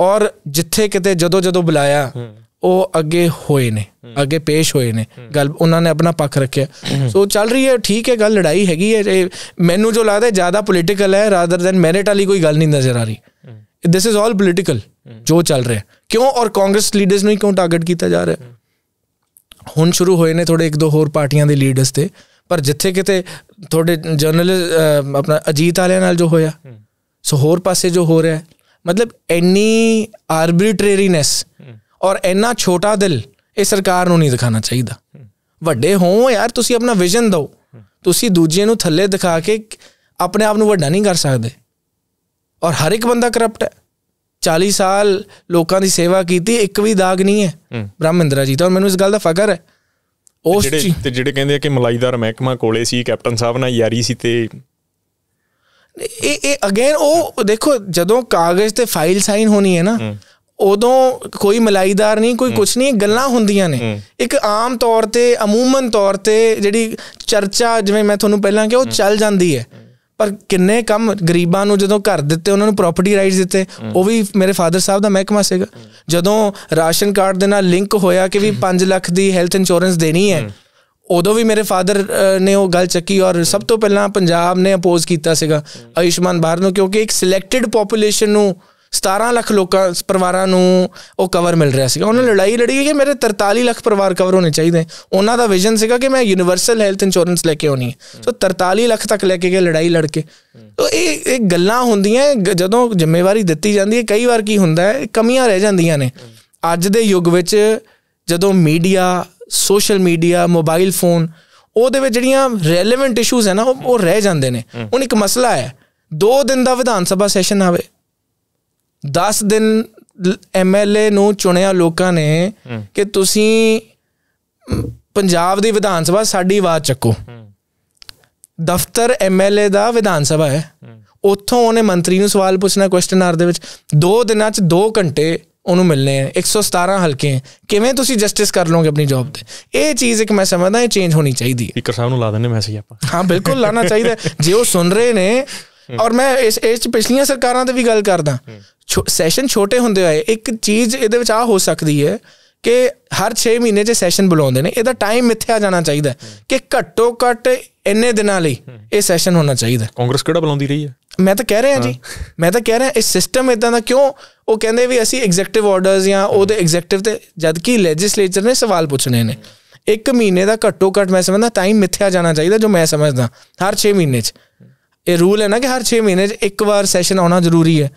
ਔਰ ਜਿੱਥੇ ਕਿਤੇ ਜਦੋਂ ਜਦੋਂ ਬੁਲਾਇਆ ਉਹ ਅੱਗੇ ਹੋਏ ਨੇ ਅੱਗੇ ਪੇਸ਼ ਹੋਏ ਨੇ ਗੱਲ ਉਹਨਾਂ ਨੇ ਆਪਣਾ ਪੱਖ ਰੱਖਿਆ ਸੋ ਚੱਲ ਰਹੀ ਹੈ ਠੀਕ ਹੈ ਗੱਲ ਲੜਾਈ ਹੈਗੀ ਹੈ ਮੈਨੂੰ ਜੋ ਲੱਗਦਾ ਹੈ ਜ਼ਿਆਦਾ ਪੋਲਿਟੀਕਲ ਹੈ ਰਾਦਰ ਦੈਨ ਮੈਰਿਟ ਵਾਲੀ ਕੋਈ ਗੱਲ ਨਹੀਂ ਨਜ਼ਰ ਆ ਰਹੀ ਦਿਸ ਇਜ਼ ਆਲ ਪੋਲਿਟੀਕਲ ਜੋ ਚੱਲ ਰਿਹਾ ਕਿਉਂ ਔਰ ਕਾਂਗਰਸ ਲੀਡਰਸ ਨੂੰ ਕਿਉਂ ਟਾਰਗੇਟ ਕੀਤਾ ਜਾ ਰਿਹਾ ਹੁਣ ਸ਼ੁਰੂ ਹੋਏ ਨੇ ਥੋੜੇ ਇੱਕ ਦੋ ਹੋਰ ਪਾਰਟੀਆਂ ਦੇ ਲੀਡਰਸ ਤੇ ਪਰ ਜਿੱਥੇ ਕਿਤੇ ਥੋੜੇ ਜਰਨਲਿਸਟ ਆਪਣਾ ਅਜੀਤ ਵਾਲਿਆਂ ਨਾਲ ਜੋ ਹੋਇਆ ਸੋ ਹੋਰ ਪਾਸੇ ਜੋ ਹੋ ਰਿਹਾ ਹੈ ਮਤਲਬ ਐਨੀ ਆਰਬਿਟਰੇਰੀਨੈਸ ਔਰ ਐਨਾ ਛੋਟਾ ਦਿਲ ਇਹ ਸਰਕਾਰ ਨੂੰ ਨਹੀਂ ਦਿਖਾਣਾ ਚਾਹੀਦਾ ਵੱਡੇ ਹੋ ਯਾਰ ਤੁਸੀਂ ਆਪਣਾ ਵਿਜ਼ਨ ਦਿਓ ਤੁਸੀਂ ਦੂਜੇ ਨੂੰ ਥੱਲੇ ਦਿਖਾ ਕੇ ਆਪਣੇ ਆਪ ਨੂੰ ਵੱਡਾ ਨਹੀਂ ਕਰ ਸਕਦੇ ਔਰ ਹਰ ਇੱਕ ਬੰਦਾ ਕਰਪਟ ਹੈ 40 ਸਾਲ ਲੋਕਾਂ ਦੀ ਸੇਵਾ ਕੀਤੀ ਇੱਕ ਵੀ ਦਾਗ ਨਹੀਂ ਹੈ ਬ੍ਰਹਮਿੰਦਰਾ ਜੀ ਦਾ ਔਰ ਮੈਨੂੰ ਇਸ ਗੱਲ ਦਾ ਫਕਰ ਹੈ ਉਸ ਜਿਹੜੇ ਤੇ ਜਿਹੜੇ ਕਹਿੰਦੇ ਆ ਕਿ ਮਲਾਈਦਾਰ ਮਹਿਕਮਾ ਕੋਲੇ ਸੀ ਕੈਪਟਨ ਸਾਹਿਬ ਨਾਲ ਯਾਰੀ ਸੀ ਤੇ ਇਹ ਇਹ ਅਗੇਨ ਉਹ ਦੇਖੋ ਜਦੋਂ ਕਾਗਜ਼ ਤੇ ਫਾਈਲ ਸਾਈਨ ਹੋਣੀ ਹੈ ਨਾ ਉਦੋਂ ਕੋਈ ਮਲਾਈਦਾਰ ਨਹੀਂ ਕੋਈ ਕੁਝ ਨਹੀਂ ਗੱਲਾਂ ਹੁੰਦੀਆਂ ਨੇ ਇੱਕ ਆਮ ਤੌਰ ਤੇ ਅਮੂਮਨ ਤੌਰ ਤੇ ਜਿਹੜੀ ਚਰਚਾ ਜਿਵੇਂ ਮੈਂ ਤੁਹਾਨੂੰ ਪਹਿਲਾਂ ਕਿਹਾ ਉਹ ਚੱਲ ਜਾਂਦੀ ਹੈ ਪਰ ਕਿੰਨੇ ਕੰਮ ਗਰੀਬਾਂ ਨੂੰ ਜਦੋਂ ਘਰ ਦਿੱਤੇ ਉਹਨਾਂ ਨੂੰ ਪ੍ਰਾਪਰਟੀ ਰਾਈਟਸ ਦਿੱਤੇ ਉਹ ਵੀ ਮੇਰੇ ਫਾਦਰ ਸਾਹਿਬ ਦਾ ਮਹਿਕਮਾ ਸੀਗਾ ਜਦੋਂ ਰਾਸ਼ਨ ਕਾਰਡ ਦੇ ਨਾਲ ਲਿੰਕ ਹੋਇਆ ਕਿ ਵੀ 5 ਲੱਖ ਦੀ ਹੈਲਥ ਇੰਸ਼ੋਰੈਂਸ ਦੇਣੀ ਹੈ ਉਦੋਂ ਵੀ ਮੇਰੇ ਫਾਦਰ ਨੇ ਉਹ ਗੱਲ ਚੱਕੀ ਔਰ ਸਭ ਤੋਂ ਪਹਿਲਾਂ ਪੰਜਾਬ ਨੇ ਅਪੋਜ਼ ਕੀਤਾ ਸੀਗਾ ਆਯੁਸ਼ਮਾਨ ਭਾਰਤ ਨੂੰ ਕਿਉਂਕਿ ਇੱਕ ਸਿਲੈਕਟਿਡ ਪੋਪੂਲੇਸ਼ਨ ਨੂੰ 17 ਲੱਖ ਲੋਕਾਂ ਪਰਿਵਾਰਾਂ ਨੂੰ ਉਹ ਕਵਰ ਮਿਲ ਰਿਹਾ ਸੀਗਾ ਉਹਨਾਂ ਲੜਾਈ ਲੜੀ ਕਿ ਮੇਰੇ 43 ਲੱਖ ਪਰਿਵਾਰ ਕਵਰ ਹੋਣੇ ਚਾਹੀਦੇ ਉਹਨਾਂ ਦਾ ਵਿਜ਼ਨ ਸੀਗਾ ਕਿ ਮੈਂ ਯੂਨੀਵਰਸਲ ਹੈਲਥ ਇੰਸ਼ੋਰੈਂਸ ਲੈ ਕੇ ਆਉਣੀ ਹੈ ਸੋ 43 ਲੱਖ ਤੱਕ ਲੈ ਕੇ ਗਏ ਲੜਾਈ ਲੜ ਕੇ ਸੋ ਇਹ ਇਹ ਗੱਲਾਂ ਹੁੰਦੀਆਂ ਜਦੋਂ ਜ਼ਿੰਮੇਵਾਰੀ ਦਿੱਤੀ ਜਾਂਦੀ ਹੈ ਕਈ ਵਾਰ ਕੀ ਹੁੰਦਾ ਹੈ ਕਮੀਆਂ ਰਹਿ ਜਾਂਦੀਆਂ ਨੇ ਅੱਜ ਦੇ ਯੁੱਗ ਵਿੱਚ ਜਦੋਂ media social media mobile phone ਉਹਦੇ ਵਿੱਚ ਜਿਹੜੀਆਂ ਰੈਲੇਵੈਂਟ ਇਸ਼ੂਜ਼ ਹੈ ਨਾ ਉਹ ਰਹਿ ਜਾਂਦੇ ਨੇ ਹੁਣ ਇੱਕ ਮਸਲਾ ਹੈ 2 ਦਿਨ ਦਾ ਵਿਧਾਨ ਸਭਾ ਸੈਸ਼ਨ ਆਵੇ 10 ਦਿਨ ਐਮਐਲਏ ਨੂੰ ਚੁਣਿਆ ਲੋਕਾਂ ਨੇ ਕਿ ਤੁਸੀਂ ਪੰਜਾਬ ਦੀ ਵਿਧਾਨ ਸਭਾ ਸਾਡੀ ਆਵਾਜ਼ ਚੱਕੋ ਦਫ਼ਤਰ ਐਮਐਲਏ ਦਾ ਵਿਧਾਨ ਸਭਾ ਹੈ ਉੱਥੋਂ ਉਹਨੇ ਮੰਤਰੀ ਨੂੰ ਸਵਾਲ ਪੁੱਛਣਾ ਕੁਐਸਚਨ ਆਰ ਦੇ ਵਿੱਚ 2 ਦਿਨਾਂ 'ਚ 2 ਘੰਟੇ ਉਹਨੂੰ ਮਿਲਨੇ ਆ 117 ਹਲਕੇ ਕਿਵੇਂ ਤੁਸੀਂ ਜਸਟਿਸ ਕਰ ਲਓਗੇ ਆਪਣੀ ਜੌਬ ਤੇ ਇਹ ਚੀਜ਼ ਇੱਕ ਮੈਂ ਸਮਝਦਾ ਇਹ ਚੇਂਜ ਹੋਣੀ ਚਾਹੀਦੀ ਹੈ ਸਪੀਕਰ ਸਾਹਿਬ ਨੂੰ ਲਾ ਦਿੰਨੇ ਮੈਸੇਜ ਆਪਾਂ ਹਾਂ ਬਿਲਕੁਲ ਲਾਣਾ ਚਾਹੀਦਾ ਜੇ ਉਹ ਸੁਣ ਰਹੇ ਨੇ ਔਰ ਮੈਂ ਇਸ ਇਸ ਚ ਪਿਛਲੀਆਂ ਸਰਕਾਰਾਂ ਤੇ ਵੀ ਗੱਲ ਕਰਦਾ ਸੈਸ਼ਨ ਛੋਟੇ ਹੁੰਦੇ ਹੋਏ ਇੱਕ ਚੀਜ਼ ਇਹਦੇ ਵਿੱਚ ਆ ਹੋ ਸਕਦੀ ਹੈ ਕਿ ਹਰ 6 ਮਹੀਨੇ 'ਚ ਸੈਸ਼ਨ ਬੁਲਾਉਂਦੇ ਨੇ ਇਹਦਾ ਟਾਈਮ ਮਿੱਥਿਆ ਜਾਣਾ ਚਾਹੀਦਾ ਕਿ ਘੱਟੋ ਘੱਟ ਇੰਨੇ ਦਿਨਾਂ ਲਈ ਇਹ ਸੈਸ਼ਨ ਹੋਣਾ ਚਾਹੀਦਾ ਕਾਂਗਰਸ ਕਿਹੜਾ ਬੁਲਾਉਂਦੀ ਰਹੀ ਹੈ ਮੈਂ ਤਾਂ ਕਹਿ ਰਿਹਾ ਜੀ ਮੈਂ ਤਾਂ ਕਹਿ ਰਿਹਾ ਇਸ ਸਿਸਟਮ ਇਦਾਂ ਦਾ ਕਿਉਂ ਉਹ ਕਹਿੰਦੇ ਵੀ ਅਸੀਂ ਐਗਜ਼ੈਕਟਿਵ ਆਰਡਰਸ ਜਾਂ ਉਹਦੇ ਐਗਜ਼ੈਕਟਿਵ ਤੇ ਜਦ ਕੀ ਲੈਜਿਸਲੇਚਰ ਨੇ ਸਵਾਲ ਪੁੱਛਣੇ ਨੇ ਇੱਕ ਮਹੀਨੇ ਦਾ ਘੱਟੋ ਘੱਟ ਮੈਂ ਸਮਝਦਾ ਟਾਈਮ ਮਿੱਥਿਆ ਜਾਣਾ ਚਾਹੀਦਾ ਜੋ ਮੈਂ ਸਮਝਦਾ ਹਰ 6 ਮਹੀਨੇ 'ਚ ਇਹ ਰੂਲ ਹੈ ਨਾ ਕਿ ਹਰ 6 ਮਹੀਨੇ 'ਚ ਇੱਕ ਵਾਰ ਸੈਸ਼ਨ ਆਉਣਾ ਜ਼ਰੂਰੀ ਹੈ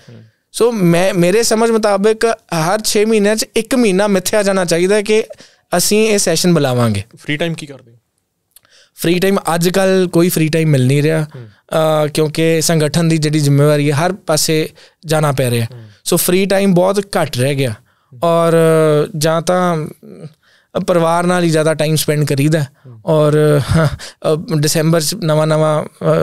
ਸੋ ਮੈਂ ਮੇਰੇ ਸਮਝ ਮੁਤਾਬਕ ਹਰ 6 ਮਹੀਨੇ 'ਚ ਇੱਕ ਮਹੀਨਾ ਮਿੱਥਿਆ ਜਾਣਾ ਚਾਹੀਦਾ ਕਿ ਅਸੀਂ ਇਹ ਸੈਸ਼ਨ ਬੁਲਾਵਾਂਗੇ ਫ੍ਰੀ ਟਾਈਮ ਕੀ ਕਰਦੇ ਫ੍ਰੀ ਟਾਈਮ ਅੱਜ ਕੱਲ ਕੋਈ ਫ੍ਰੀ ਟਾਈਮ ਮਿਲ ਨਹੀਂ ਰਿਹਾ ਕਿਉਂਕਿ ਸੰਗਠਨ ਦੀ ਜਿਹੜੀ ਜ਼ਿੰਮੇਵਾਰੀ ਹੈ ਹਰ ਪਾਸੇ ਜਾਣਾ ਪੈ ਰਿਹਾ ਸੋ ਫ੍ਰੀ ਟਾਈਮ ਬਹੁਤ ਘੱਟ ਰਹਿ ਗਿਆ ਔਰ ਜਾਂ ਤਾਂ ਪਰਿਵਾਰ ਨਾਲ ਹੀ ਜ਼ਿਆਦਾ ਟਾਈਮ ਸਪੈਂਡ ਕਰੀਦਾ ਔਰ ਦਸੰਬਰ ਚ ਨਵਾਂ ਨਵਾਂ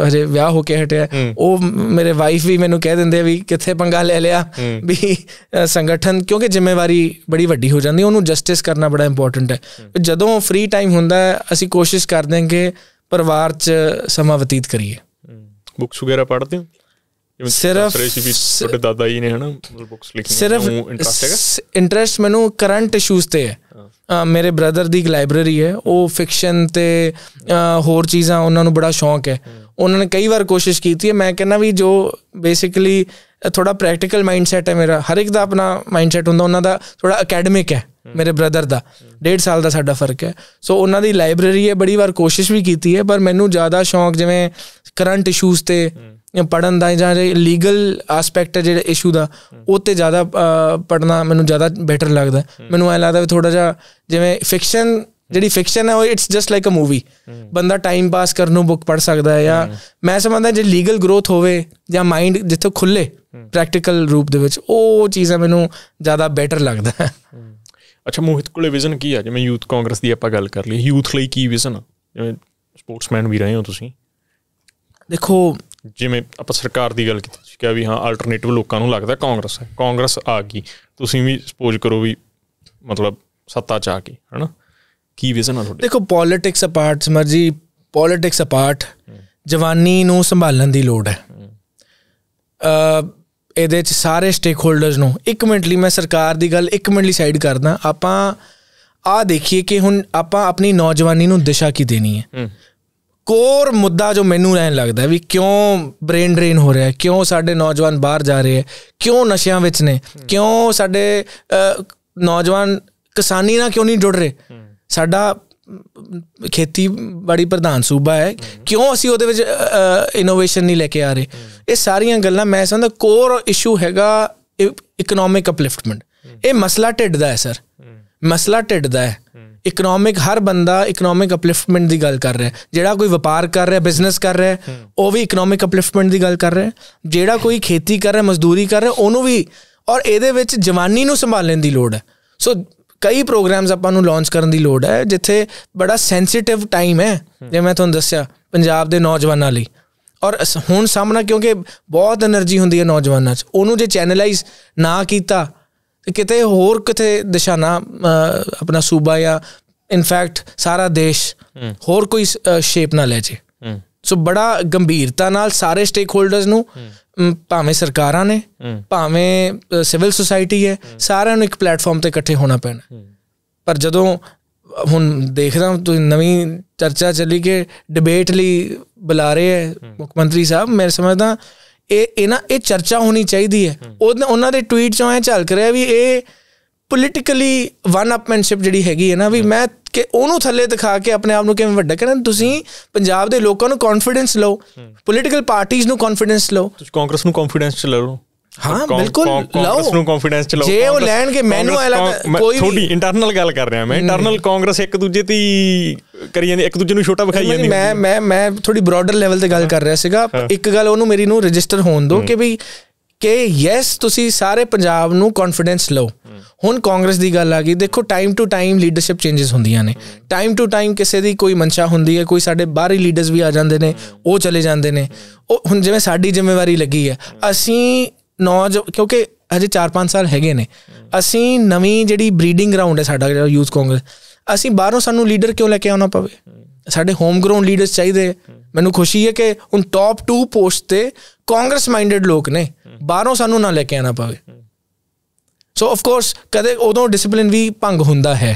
ਹਜੇ ਵਿਆਹ ਹੋ ਕੇ ਹਟਿਆ ਉਹ ਮੇਰੇ ਵਾਈਫ ਵੀ ਮੈਨੂੰ ਕਹਿ ਦਿੰਦੇ ਵੀ ਕਿੱਥੇ ਪੰਗਾ ਲੈ ਲਿਆ ਵੀ ਸੰਗਠਨ ਕਿਉਂਕਿ ਜ਼ਿੰਮੇਵਾਰੀ ਬੜੀ ਵੱਡੀ ਹੋ ਜਾਂਦੀ ਉਹਨੂੰ ਜਸਟਿਸ ਕਰਨਾ ਬੜਾ ਇੰਪੋਰਟੈਂਟ ਹੈ ਜਦੋਂ ਫ੍ਰੀ ਟਾਈਮ ਹੁੰਦਾ ਅਸੀਂ ਕੋਸ਼ਿਸ਼ ਕਰਦੇ ਹਾਂ ਪਰਿਵਾਰ 'ਚ ਸਮਾਂ ਬਤੀਤ ਕਰੀਏ ਬੁੱਕਸ ਵਗੈਰਾ ਪੜ੍ਹਦੇ ਹੋ ਸਿਰਫ ਤੁਹਾਡੇ ਦਾਦਾ ਜੀ ਨੇ ਹਨਾ ਬੁੱਕਸ ਲਿਖੀਆਂ ਸਿਰਫ ਇੰਟਰਸਟ ਹੈਗਾ ਇੰਟਰਸਟ ਮੈਨੂੰ ਕਰੰਟ ਇਸ਼ੂਸ ਤੇ ਹੈ ਮੇਰੇ ਬ੍ਰਦਰ ਦੀ ਇੱਕ ਲਾਇਬ੍ਰੇਰੀ ਹੈ ਉਹ ਫਿਕਸ਼ਨ ਤੇ ਹੋਰ ਚੀਜ਼ਾਂ ਉਹਨਾਂ ਨੂੰ ਬੜਾ ਸ਼ੌਂਕ ਹੈ ਉਹਨਾਂ ਨੇ ਕਈ ਵਾਰ ਕੋਸ਼ਿਸ਼ ਕੀਤੀ ਹੈ ਮੈਂ ਕਹਿੰਦਾ ਵੀ ਜੋ ਬੇਸਿਕਲੀ ਥੋੜਾ ਪ੍ਰੈਕਟੀਕਲ ਮਾਈਂਡਸੈਟ ਹੈ ਮੇਰਾ ਹਰ ਇੱਕ ਦਾ ਆਪਣਾ ਮਾਈਂਡਸੈਟ ਹੁੰਦਾ ਉਹਨਾਂ ਦਾ ਥੋੜਾ ਅਕੈਡਮਿਕ ਹੈ ਮੇਰੇ ਬ੍ਰਦਰ ਦਾ ਡੇਢ ਸਾਲ ਦਾ ਸਾਡਾ ਫਰਕ ਹੈ ਸੋ ਉਹਨਾਂ ਦੀ ਲਾਇਬ੍ਰੇਰੀ ਹੈ ਬੜੀ ਵਾਰ ਕੋਸ਼ਿਸ਼ ਵੀ ਕੀਤੀ ਹੈ ਪਰ ਮੈਨੂੰ ਜ਼ਿਆਦਾ ਸ਼ੌਂਕ ਜਿਵੇਂ ਕਰੰਟ ਇਸ਼ੂਸ ਤੇ ਪੜਨ ਦਾ ਜਾਂ ਲੀਗਲ ਐਸਪੈਕਟ ਹੈ ਜਿਹੜਾ ਇਸ਼ੂ ਦਾ ਉਹ ਤੇ ਜ਼ਿਆਦਾ ਪੜਨਾ ਮੈਨੂੰ ਜ਼ਿਆਦਾ ਬੈਟਰ ਲੱਗਦਾ ਮੈਨੂੰ ਐ ਲੱਗਦਾ ਵੀ ਥੋੜਾ ਜਿਹਾ ਜਿਵੇਂ ਫਿਕਸ਼ਨ ਜਿਹੜੀ ਫਿਕਸ਼ਨ ਹੈ ਉਹ it's just like a movie ਬੰਦਾ ਟਾਈਮ ਪਾਸ ਕਰਨ ਨੂੰ ਬੁੱਕ ਪੜ ਸਕਦਾ ਹੈ ਜਾਂ ਮੈਂ ਸਮਝਦਾ ਜੇ ਲੀਗਲ ਗਰੋਥ ਹੋਵੇ ਜਾਂ ਮਾਈਂਡ ਜਿੱਥੇ ਖੁੱਲੇ ਪ੍ਰੈਕਟੀਕਲ ਰੂਪ ਦੇ ਵਿੱਚ ਉਹ ਚੀਜ਼ਾਂ ਮੈਨੂੰ ਜ਼ਿਆਦਾ ਬੈਟਰ ਲੱਗਦਾ ਹੈ ਅੱਛਾ ਮੋਹਿਤ ਕੋਲੇ ਵਿਜ਼ਨ ਕੀ ਹੈ ਜਿਵੇਂ ਯੂਥ ਕਾਂਗਰਸ ਦੀ ਆਪਾਂ ਗੱਲ ਕਰ ਲਈ ਯੂਥ ਲਈ ਕੀ ਵਿਜ਼ਨ ਜਿਵੇਂ ਸਪੋਰਟਸਮੈਨ ਵੀ ਰਹੇ ਹੋ ਤੁਸੀਂ ਦੇਖੋ ਜਿਵੇਂ ਆਪਾਂ ਸਰਕਾਰ ਦੀ ਗੱਲ ਕੀਤੀ ਸੀ ਕਿ ਵੀ ਹਾਂ ਆਲਟਰਨੇਟਿਵ ਲੋਕਾਂ ਨੂੰ ਲੱਗਦਾ ਕਾਂਗਰਸ ਹੈ ਕਾਂਗਰਸ ਆ ਗਈ ਤੁਸੀਂ ਵੀ ਸਪੋਜ਼ ਕਰੋ ਵੀ ਮਤਲਬ ਸੱਤਾ ਚ ਆ ਗਈ ਹਨਾ ਕੀ ਵਿਜ਼ਨ ਆ ਤੁਹਾਡੇ ਦੇਖੋ politics apart Samar ji politics apart ਜਵਾਨੀ ਨੂੰ ਸੰਭਾਲਣ ਦੀ ਲੋੜ ਹੈ ਅ ਇਹਦੇ ਚ ਸਾਰੇ ਸਟੇਕ ਹੋਲਡਰਸ ਨੂੰ 1 ਮਿੰਟ ਲਈ ਮੈਂ ਸਰਕਾਰ ਦੀ ਗੱਲ 1 ਮਿੰਟ ਲਈ ਸਾਈਡ ਕਰਦਾ ਆਪਾਂ ਆ ਦੇਖੀਏ ਕਿ ਹੁਣ ਆਪਾਂ ਆਪਣੀ ਨੌਜਵਾਨੀ ਨੂੰ ਦਿਸ਼ਾ ਕੀ ਦੇਣੀ ਹੈ ਕੋਰ ਮੁੱਦਾ ਜੋ ਮੈਨੂੰ ਰਹਿਣ ਲੱਗਦਾ ਵੀ ਕਿਉਂ ਬ੍ਰੇਨ ਡਰੇਨ ਹੋ ਰਿਹਾ ਹੈ ਕਿਉਂ ਸਾਡੇ ਨੌਜਵਾਨ ਬਾਹਰ ਜਾ ਰਹੇ ਹੈ ਕਿਉਂ ਨਸ਼ਿਆਂ ਵਿੱਚ ਨੇ ਕਿਉਂ ਸਾਡੇ ਨੌਜਵਾਨ ਕਿਸਾਨੀ ਨਾਲ ਕਿਉਂ ਨਹੀਂ ਜੁੜ ਰਹੇ ਸਾਡਾ ਖੇਤੀ ਬੜੀ ਪ੍ਰਧਾਨ ਸੂਬਾ ਹੈ ਕਿਉਂ ਅਸੀਂ ਉਹਦੇ ਵਿੱਚ ਇਨੋਵੇਸ਼ਨ ਨਹੀਂ ਲੈ ਕੇ ਆ ਰਹੇ ਇਹ ਸਾਰੀਆਂ ਗੱਲਾਂ ਮੈਂ ਸਮਝਦਾ ਕੋਰ ਇਸ਼ੂ ਹੈਗਾ ਇਕਨੋਮਿਕ ਅਪਲਿਫਟਮੈਂਟ ਇਹ ਮਸਲਾ ਢਿੱਡ ਦਾ ਹੈ ਸਰ ਮਸਲਾ ਢਿੱਡ ਦਾ ਹੈ ਇਕਨੋਮਿਕ ਹਰ ਬੰਦਾ ਇਕਨੋਮਿਕ ਅਪਲਿਫਟਮੈਂਟ ਦੀ ਗੱਲ ਕਰ ਰਿਹਾ ਜਿਹੜਾ ਕੋਈ ਵਪਾਰ ਕਰ ਰਿਹਾ ਬਿਜ਼ਨਸ ਕਰ ਰਿਹਾ ਉਹ ਵੀ ਇਕਨੋਮਿਕ ਅਪਲਿਫਟਮੈਂਟ ਦੀ ਗੱਲ ਕਰ ਰਿਹਾ ਜਿਹੜਾ ਕੋਈ ਖੇਤੀ ਕਰ ਰਿਹਾ ਮਜ਼ਦੂਰੀ ਕਰ ਰਿਹਾ ਉਹਨੂੰ ਵੀ ਔਰ ਇਹਦੇ ਵਿੱਚ ਜਵਾਨੀ ਨੂੰ ਸੰਭਾਲਣ ਦੀ ਲੋੜ ਹੈ ਸੋ ਕਈ ਪ੍ਰੋਗਰਾਮਸ ਆਪਾਂ ਨੂੰ ਲਾਂਚ ਕਰਨ ਦੀ ਲੋੜ ਹੈ ਜਿੱਥੇ ਬੜਾ ਸੈਂਸਿਟਿਵ ਟਾਈਮ ਹੈ ਜੇ ਮੈਂ ਤੁਹਾਨੂੰ ਦੱਸਿਆ ਪੰਜਾਬ ਦੇ ਨੌਜਵਾਨਾਂ ਲਈ ਔਰ ਹੁਣ ਸਾਹਮਣਾ ਕਿਉਂਕਿ ਬਹੁਤ એનર્ਜੀ ਹੁੰਦੀ ਹੈ ਨੌਜਵਾਨਾਂ 'ਚ ਉਹਨੂੰ ਜੇ ਚੈਨਲਾਈਜ਼ ਨਾ ਕੀਤਾ ਕਿਤੇ ਹੋਰ ਕਿਤੇ ਦਿਸ਼ਾਨਾ ਆਪਣਾ ਸੂਬਾ ਜਾਂ ਇਨਫੈਕਟ ਸਾਰਾ ਦੇਸ਼ ਹੋਰ ਕੋਈ ਸ਼ੇਪ ਨਾ ਲੈ ਜੇ ਸੋ ਬੜਾ ਗੰਭੀਰਤਾ ਨਾਲ ਸਾਰੇ ਸਟੇਕ ਹੋਲਡਰਸ ਨੂੰ ਭਾਵੇਂ ਸਰਕਾਰਾਂ ਨੇ ਭਾਵੇਂ ਸਿਵਲ ਸੁਸਾਇਟੀ ਹੈ ਸਾਰਿਆਂ ਨੂੰ ਇੱਕ ਪਲੇਟਫਾਰਮ ਤੇ ਇਕੱਠੇ ਹੋਣਾ ਪੈਣਾ ਪਰ ਜਦੋਂ ਹੁਣ ਦੇਖਦਾ ਤੁਸੀਂ ਨਵੀਂ ਚਰਚਾ ਚੱਲੀ ਕਿ ਡਿਬੇਟ ਲਈ ਬੁਲਾ ਰਹੇ ਹੈ ਮੁੱਖ ਮੰਤਰੀ ਸਾਹਿਬ ਮੈਂ ਸਮਝਦਾ ਇਹ ਇਹਨਾਂ ਇਹ ਚਰਚਾ ਹੋਣੀ ਚਾਹੀਦੀ ਹੈ ਉਹਨਾਂ ਦੇ ਟਵੀਟ ਚੋਂ ਐ ਚੱਲ ਰਿਹਾ ਵੀ ਇਹ ਪੋਲੀਟੀਕਲੀ ਵਨ ਅਪਮੈਨਸ਼ਿਪ ਜਿਹੜੀ ਹੈਗੀ ਹੈ ਨਾ ਵੀ ਮੈਂ ਕਿ ਉਹਨੂੰ ਥੱਲੇ ਦਿਖਾ ਕੇ ਆਪਣੇ ਆਪ ਨੂੰ ਕਿਵੇਂ ਵੱਡਾ ਕਰਨ ਤੁਸੀਂ ਪੰਜਾਬ ਦੇ ਲੋਕਾਂ ਨੂੰ ਕੌਨਫੀਡੈਂਸ ਲਓ ਪੋਲੀਟੀਕਲ ਪਾਰਟੀਆਂ ਨੂੰ ਕੌਨਫੀਡੈਂਸ ਲਓ ਤੁਸੀਂ ਕਾਂਗਰਸ ਨੂੰ ਕੌਨਫੀਡੈਂਸ ਚ ਲਓ ਹਾਂ ਬਿਲਕੁਲ ਲਾਓ ਨੂੰ ਕੰਫੀਡੈਂਸ ਚ ਲਾਓ ਜੇ ਉਹ ਲੈਣਗੇ ਮੈਨੂੰ ਐ ਲੱਗਦਾ ਕੋਈ ਥੋੜੀ ਇੰਟਰਨਲ ਗੱਲ ਕਰ ਰਿਹਾ ਮੈਂ ਇੰਟਰਨਲ ਕਾਂਗਰਸ ਇੱਕ ਦੂਜੇ ਤੇ ਕਰੀ ਜਾਂਦੀ ਇੱਕ ਦੂਜੇ ਨੂੰ ਛੋਟਾ ਵਿਖਾਈ ਜਾਂਦੀ ਮੈਂ ਮੈਂ ਮੈਂ ਥੋੜੀ ਬ੍ਰੋਡਰ ਲੈਵਲ ਤੇ ਗੱਲ ਕਰ ਰਿਹਾ ਸੀਗਾ ਇੱਕ ਗੱਲ ਉਹਨੂੰ ਮੇਰੀ ਨੂੰ ਰਜਿਸਟਰ ਹੋਣ ਦੋ ਕਿ ਵੀ ਕਿ ਯੈਸ ਤੁਸੀਂ ਸਾਰੇ ਪੰਜਾਬ ਨੂੰ ਕੌਨਫੀਡੈਂਸ ਲਓ ਹੁਣ ਕਾਂਗਰਸ ਦੀ ਗੱਲ ਆ ਗਈ ਦੇਖੋ time to time leadership changes ਹੁੰਦੀਆਂ ਨੇ ਟਾਈਮ ਟੂ ਟਾਈਮ ਕਿਸੇ ਦੀ ਕੋਈ ਮਨਸ਼ਾ ਹੁੰਦੀ ਹੈ ਕੋਈ ਸਾਡੇ ਬਾਹਰੀ ਲੀਡਰਸ ਵੀ ਆ ਜਾਂਦੇ ਨੇ ਉਹ ਚਲੇ ਜਾਂਦੇ ਨੇ ਉਹ ਹੁਣ ਜਿਵੇਂ ਸਾਡੀ ਜ਼ਿੰਮੇਵਾਰੀ ਲੱਗੀ ਹੈ ਅਸੀਂ ਨੌਜ ਕਿਉਂਕਿ ਅਜੇ 4-5 ਸਾਲ ਹੈਗੇ ਨੇ ਅਸੀਂ ਨਵੀਂ ਜਿਹੜੀ ਬਰੀਡਿੰਗ ਗਰਾਊਂਡ ਹੈ ਸਾਡਾ ਜਿਹੜਾ ਯੂਥ ਕਾਂਗਰਸ ਅਸੀਂ ਬਾਹਰੋਂ ਸਾਨੂੰ ਲੀਡਰ ਕਿਉਂ ਲੈ ਕੇ ਆਉਣਾ ਪਵੇ ਸਾਡੇ ਹੋਮ ਗਰਾਊਂਡ ਲੀਡਰਸ ਚਾਹੀਦੇ ਮੈਨੂੰ ਖੁਸ਼ੀ ਹੈ ਕਿ ਹੁਣ ਟਾਪ 2 ਪੋਸਟ ਤੇ ਕਾਂਗਰਸ ਮਾਈਂਡਡ ਲੋਕ ਨੇ ਬਾਹਰੋਂ ਸਾਨੂੰ ਨਾ ਲੈ ਕੇ ਆਣਾ ਪਵੇ ਸੋ ਆਫ ਕੋਰਸ ਕਦੇ ਉਦੋਂ ਡਿਸਪਲਿਨ ਵੀ ਭੰਗ ਹੁੰਦਾ ਹੈ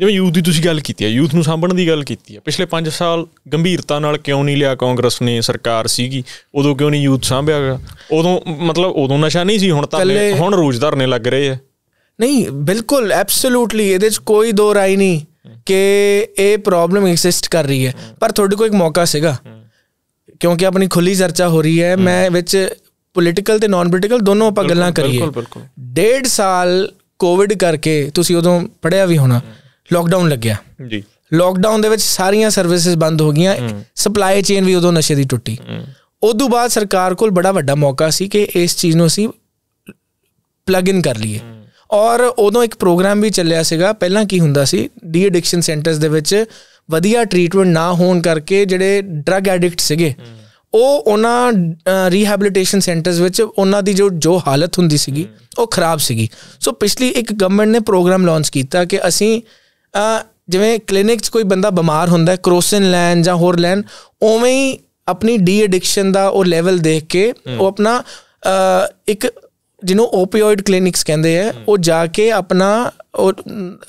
ਜਿਵੇਂ ਯੂਥ ਦੀ ਤੁਸੀਂ ਗੱਲ ਕੀਤੀ ਹੈ ਯੂਥ ਨੂੰ ਸਾਂਭਣ ਦੀ ਗੱਲ ਕੀਤੀ ਹੈ ਪਿਛਲੇ 5 ਸਾਲ ਗੰਭੀਰਤਾ ਨਾਲ ਕਿਉਂ ਨਹੀਂ ਲਿਆ ਕਾਂਗਰਸ ਨੇ ਸਰਕਾਰ ਸੀਗੀ ਉਦੋਂ ਕਿਉਂ ਨਹੀਂ ਯੂਥ ਸਾਂਭਿਆ ਉਦੋਂ ਮਤਲਬ ਉਦੋਂ ਨਸ਼ਾ ਨਹੀਂ ਸੀ ਹੁਣ ਤਾਂ ਹੁਣ ਰੋਜ਼ ਧਰਨੇ ਲੱਗ ਰਹੇ ਆ ਨਹੀਂ ਬਿਲਕੁਲ ਐਬਸੋਲੂਟਲੀ ਇਹਦੇ 'ਚ ਕੋਈ ਦੋ ਰਾਈ ਨਹੀਂ ਕਿ ਇਹ ਪ੍ਰੋਬਲਮ ਐਗਜ਼ਿਸਟ ਕਰ ਰਹੀ ਹੈ ਪਰ ਤੁਹਾਡੇ ਕੋਲ ਇੱਕ ਮੌਕਾ ਸੀਗਾ ਕਿਉਂਕਿ ਆਪਣੀ ਖੁੱਲੀ ਚਰਚਾ ਹੋ ਰਹੀ ਹੈ ਮੈਂ ਵਿੱਚ ਪੋਲਿਟੀਕਲ ਤੇ ਨਾਨ ਪੋਲਿਟੀਕਲ ਦੋਨੋਂ ਆਪਾਂ ਗੱਲਾਂ ਕਰੀਏ ਡੇਢ ਸਾਲ ਕੋਵਿਡ ਕਰਕੇ ਤੁਸੀਂ ਉਦੋਂ ਪੜਿਆ ਵੀ ਹੋਣਾ ਲਾਕਡਾਊਨ ਲੱਗਿਆ ਜੀ ਲਾਕਡਾਊਨ ਦੇ ਵਿੱਚ ਸਾਰੀਆਂ ਸਰਵਿਸਿਜ਼ ਬੰਦ ਹੋ ਗਈਆਂ ਸਪਲਾਈ ਚੇਨ ਵੀ ਉਦੋਂ ਨਸ਼ੇ ਦੀ ਟੁੱਟੀ ਉਦੋਂ ਬਾਅਦ ਸਰਕਾਰ ਕੋਲ ਬੜਾ ਵੱਡਾ ਮੌਕਾ ਸੀ ਕਿ ਇਸ ਚੀਜ਼ ਨੂੰ ਅਸੀਂ ਪਲੱਗ ਇਨ ਕਰ ਲਈਏ ਔਰ ਉਦੋਂ ਇੱਕ ਪ੍ਰੋਗਰਾਮ ਵੀ ਚੱਲਿਆ ਸੀਗਾ ਪਹਿਲਾਂ ਕੀ ਹੁੰਦਾ ਸੀ ਡੀ ਐਡਿਕਸ਼ਨ ਸੈਂਟਰਸ ਦੇ ਵਿੱਚ ਵਧੀਆ ਟ੍ਰੀਟਮੈਂਟ ਨਾ ਹੋਣ ਕਰਕੇ ਜਿਹੜੇ ਡਰੱਗ ਐਡਿਕਟ ਸੀਗੇ ਉਹ ਉਹਨਾਂ ਰੀਹੈਬਿਲਿਟੇਸ਼ਨ ਸੈਂਟਰਸ ਵਿੱਚ ਉਹਨਾਂ ਦੀ ਜੋ ਜੋ ਹਾਲਤ ਹੁੰਦੀ ਸੀਗੀ ਉਹ ਖਰਾਬ ਸੀਗੀ ਸੋ ਪਿਛਲੀ ਇੱਕ ਗਵਰਨਮੈਂਟ ਨੇ ਪ੍ਰੋਗਰਾਮ ਲਾਂਚ ਕੀਤਾ ਕਿ ਅਸੀਂ ਜਿਵੇਂ ਕਲੀਨਿਕਸ ਕੋਈ ਬੰਦਾ ਬਿਮਾਰ ਹੁੰਦਾ ਹੈ ਕਰੋਸਿਨ ਲੈਨ ਜਾਂ ਹੋਰ ਲੈਨ ਉਵੇਂ ਹੀ ਆਪਣੀ ਡੀ ਐਡਿਕਸ਼ਨ ਦਾ ਉਹ ਲੈਵਲ ਦੇਖ ਕੇ ਉਹ ਆਪਣਾ ਇੱਕ ਜਿਹਨੂੰ ਓਪੀਓਇਡ ਕਲੀਨਿਕਸ ਕਹਿੰਦੇ ਆ ਉਹ ਜਾ ਕੇ ਆਪਣਾ ਉਹ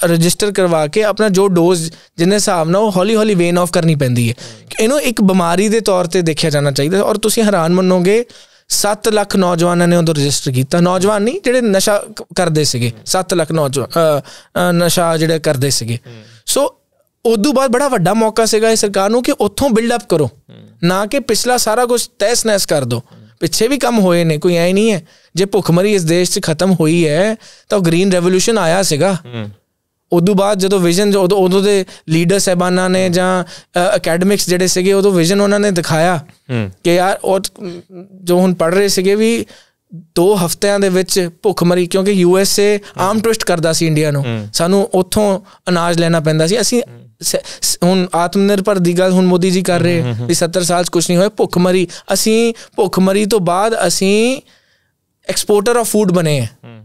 ਰਜਿਸਟਰ ਕਰਵਾ ਕੇ ਆਪਣਾ ਜੋ ਡੋਜ਼ ਜਿੰਨੇ ਹਿਸਾਬ ਨਾਲ ਉਹ ਹੌਲੀ ਹੌਲੀ ਵੇਨ ਆਫ ਕਰਨੀ ਪੈਂਦੀ ਹੈ ਇਹਨੂੰ ਇੱਕ ਬਿਮਾਰੀ ਦੇ ਤੌਰ ਤੇ ਦੇਖਿਆ ਜਾਣਾ ਚਾਹੀਦਾ ਔਰ ਤੁਸੀਂ ਹੈਰਾਨ ਮੰਨੋਗੇ 7 ਲੱਖ ਨੌਜਵਾਨਾਂ ਨੇ ਉਹਦਾ ਰਜਿਸਟਰ ਕੀਤਾ ਨੌਜਵਾਨ ਨਹੀਂ ਜਿਹੜੇ ਨਸ਼ਾ ਕਰਦੇ ਸੀਗੇ 7 ਲੱਖ ਨੌਜਵਾਨ ਨਸ਼ਾ ਜਿਹੜੇ ਕਰਦੇ ਸੀਗੇ ਸੋ ਉਦੋਂ ਬਾਅਦ ਬੜਾ ਵੱਡਾ ਮੌਕਾ ਸੀਗਾ ਇਹ ਸਰਕਾਰ ਨੂੰ ਕਿ ਉੱਥੋਂ ਬਿਲਡ ਅਪ ਕਰੋ ਨਾ ਕਿ ਪਿਛਲਾ ਸਾਰਾ ਕੁਝ ਤੈਸ ਨੈਸ ਕਰ ਦੋ ਪਿੱਛੇ ਵੀ ਕੰਮ ਹੋਏ ਨੇ ਕੋਈ ਐ ਨਹੀਂ ਹੈ ਜੇ ਭੁੱਖਮਰੀ ਇਸ ਦੇਸ਼ 'ਚ ਖਤਮ ਹੋਈ ਹੈ ਤਾਂ ਗ੍ਰੀਨ ਰੈਵੋਲੂਸ਼ਨ ਆਇਆ ਸੀਗਾ ਉਦੋਂ ਬਾਅਦ ਜਦੋਂ ਵਿਜ਼ਨ ਉਦੋਂ ਉਦੋਂ ਦੇ ਲੀਡਰ ਸਹਿਬਾਨਾਂ ਨੇ ਜਾਂ ਅਕੈਡਮਿਕਸ ਜਿਹੜੇ ਸੀਗੇ ਉਦੋਂ ਵਿਜ਼ਨ ਉਹਨਾਂ ਨੇ ਦਿਖਾਇਆ ਕਿ ਯਾਰ ਉਹ ਜੋ ਹੁਣ ਪੜ ਰਹੇ ਸੀਗੇ ਵੀ ਦੋ ਹਫ਼ਤਿਆਂ ਦੇ ਵਿੱਚ ਭੁੱਖਮਰੀ ਕਿਉਂਕਿ ਯੂਐਸਏ ਆਮ ਟਵਿਸਟ ਕਰਦਾ ਸੀ ਇੰਡੀਆ ਨੂੰ ਸਾਨੂੰ ਉੱਥੋਂ ਅਨਾਜ ਲੈਣਾ ਪੈਂਦਾ ਸੀ ਅਸੀਂ ਹੁਣ ਆਤਮ ਨਿਰਭਰ ਦੀ ਗੱਲ ਹੁਣ ਮੋਦੀ ਜੀ ਕਰ ਰਹੇ ਵੀ 70 ਸਾਲ ਕੁਝ ਨਹੀਂ ਹੋਇਆ ਭੁੱਖਮਰੀ ਅਸੀਂ ਭੁੱਖਮਰੀ ਤੋਂ ਬਾਅਦ ਅਸੀਂ ਐਕਸਪੋਰਟਰ ਆਫ ਫੂਡ ਬਣੇ ਹਾਂ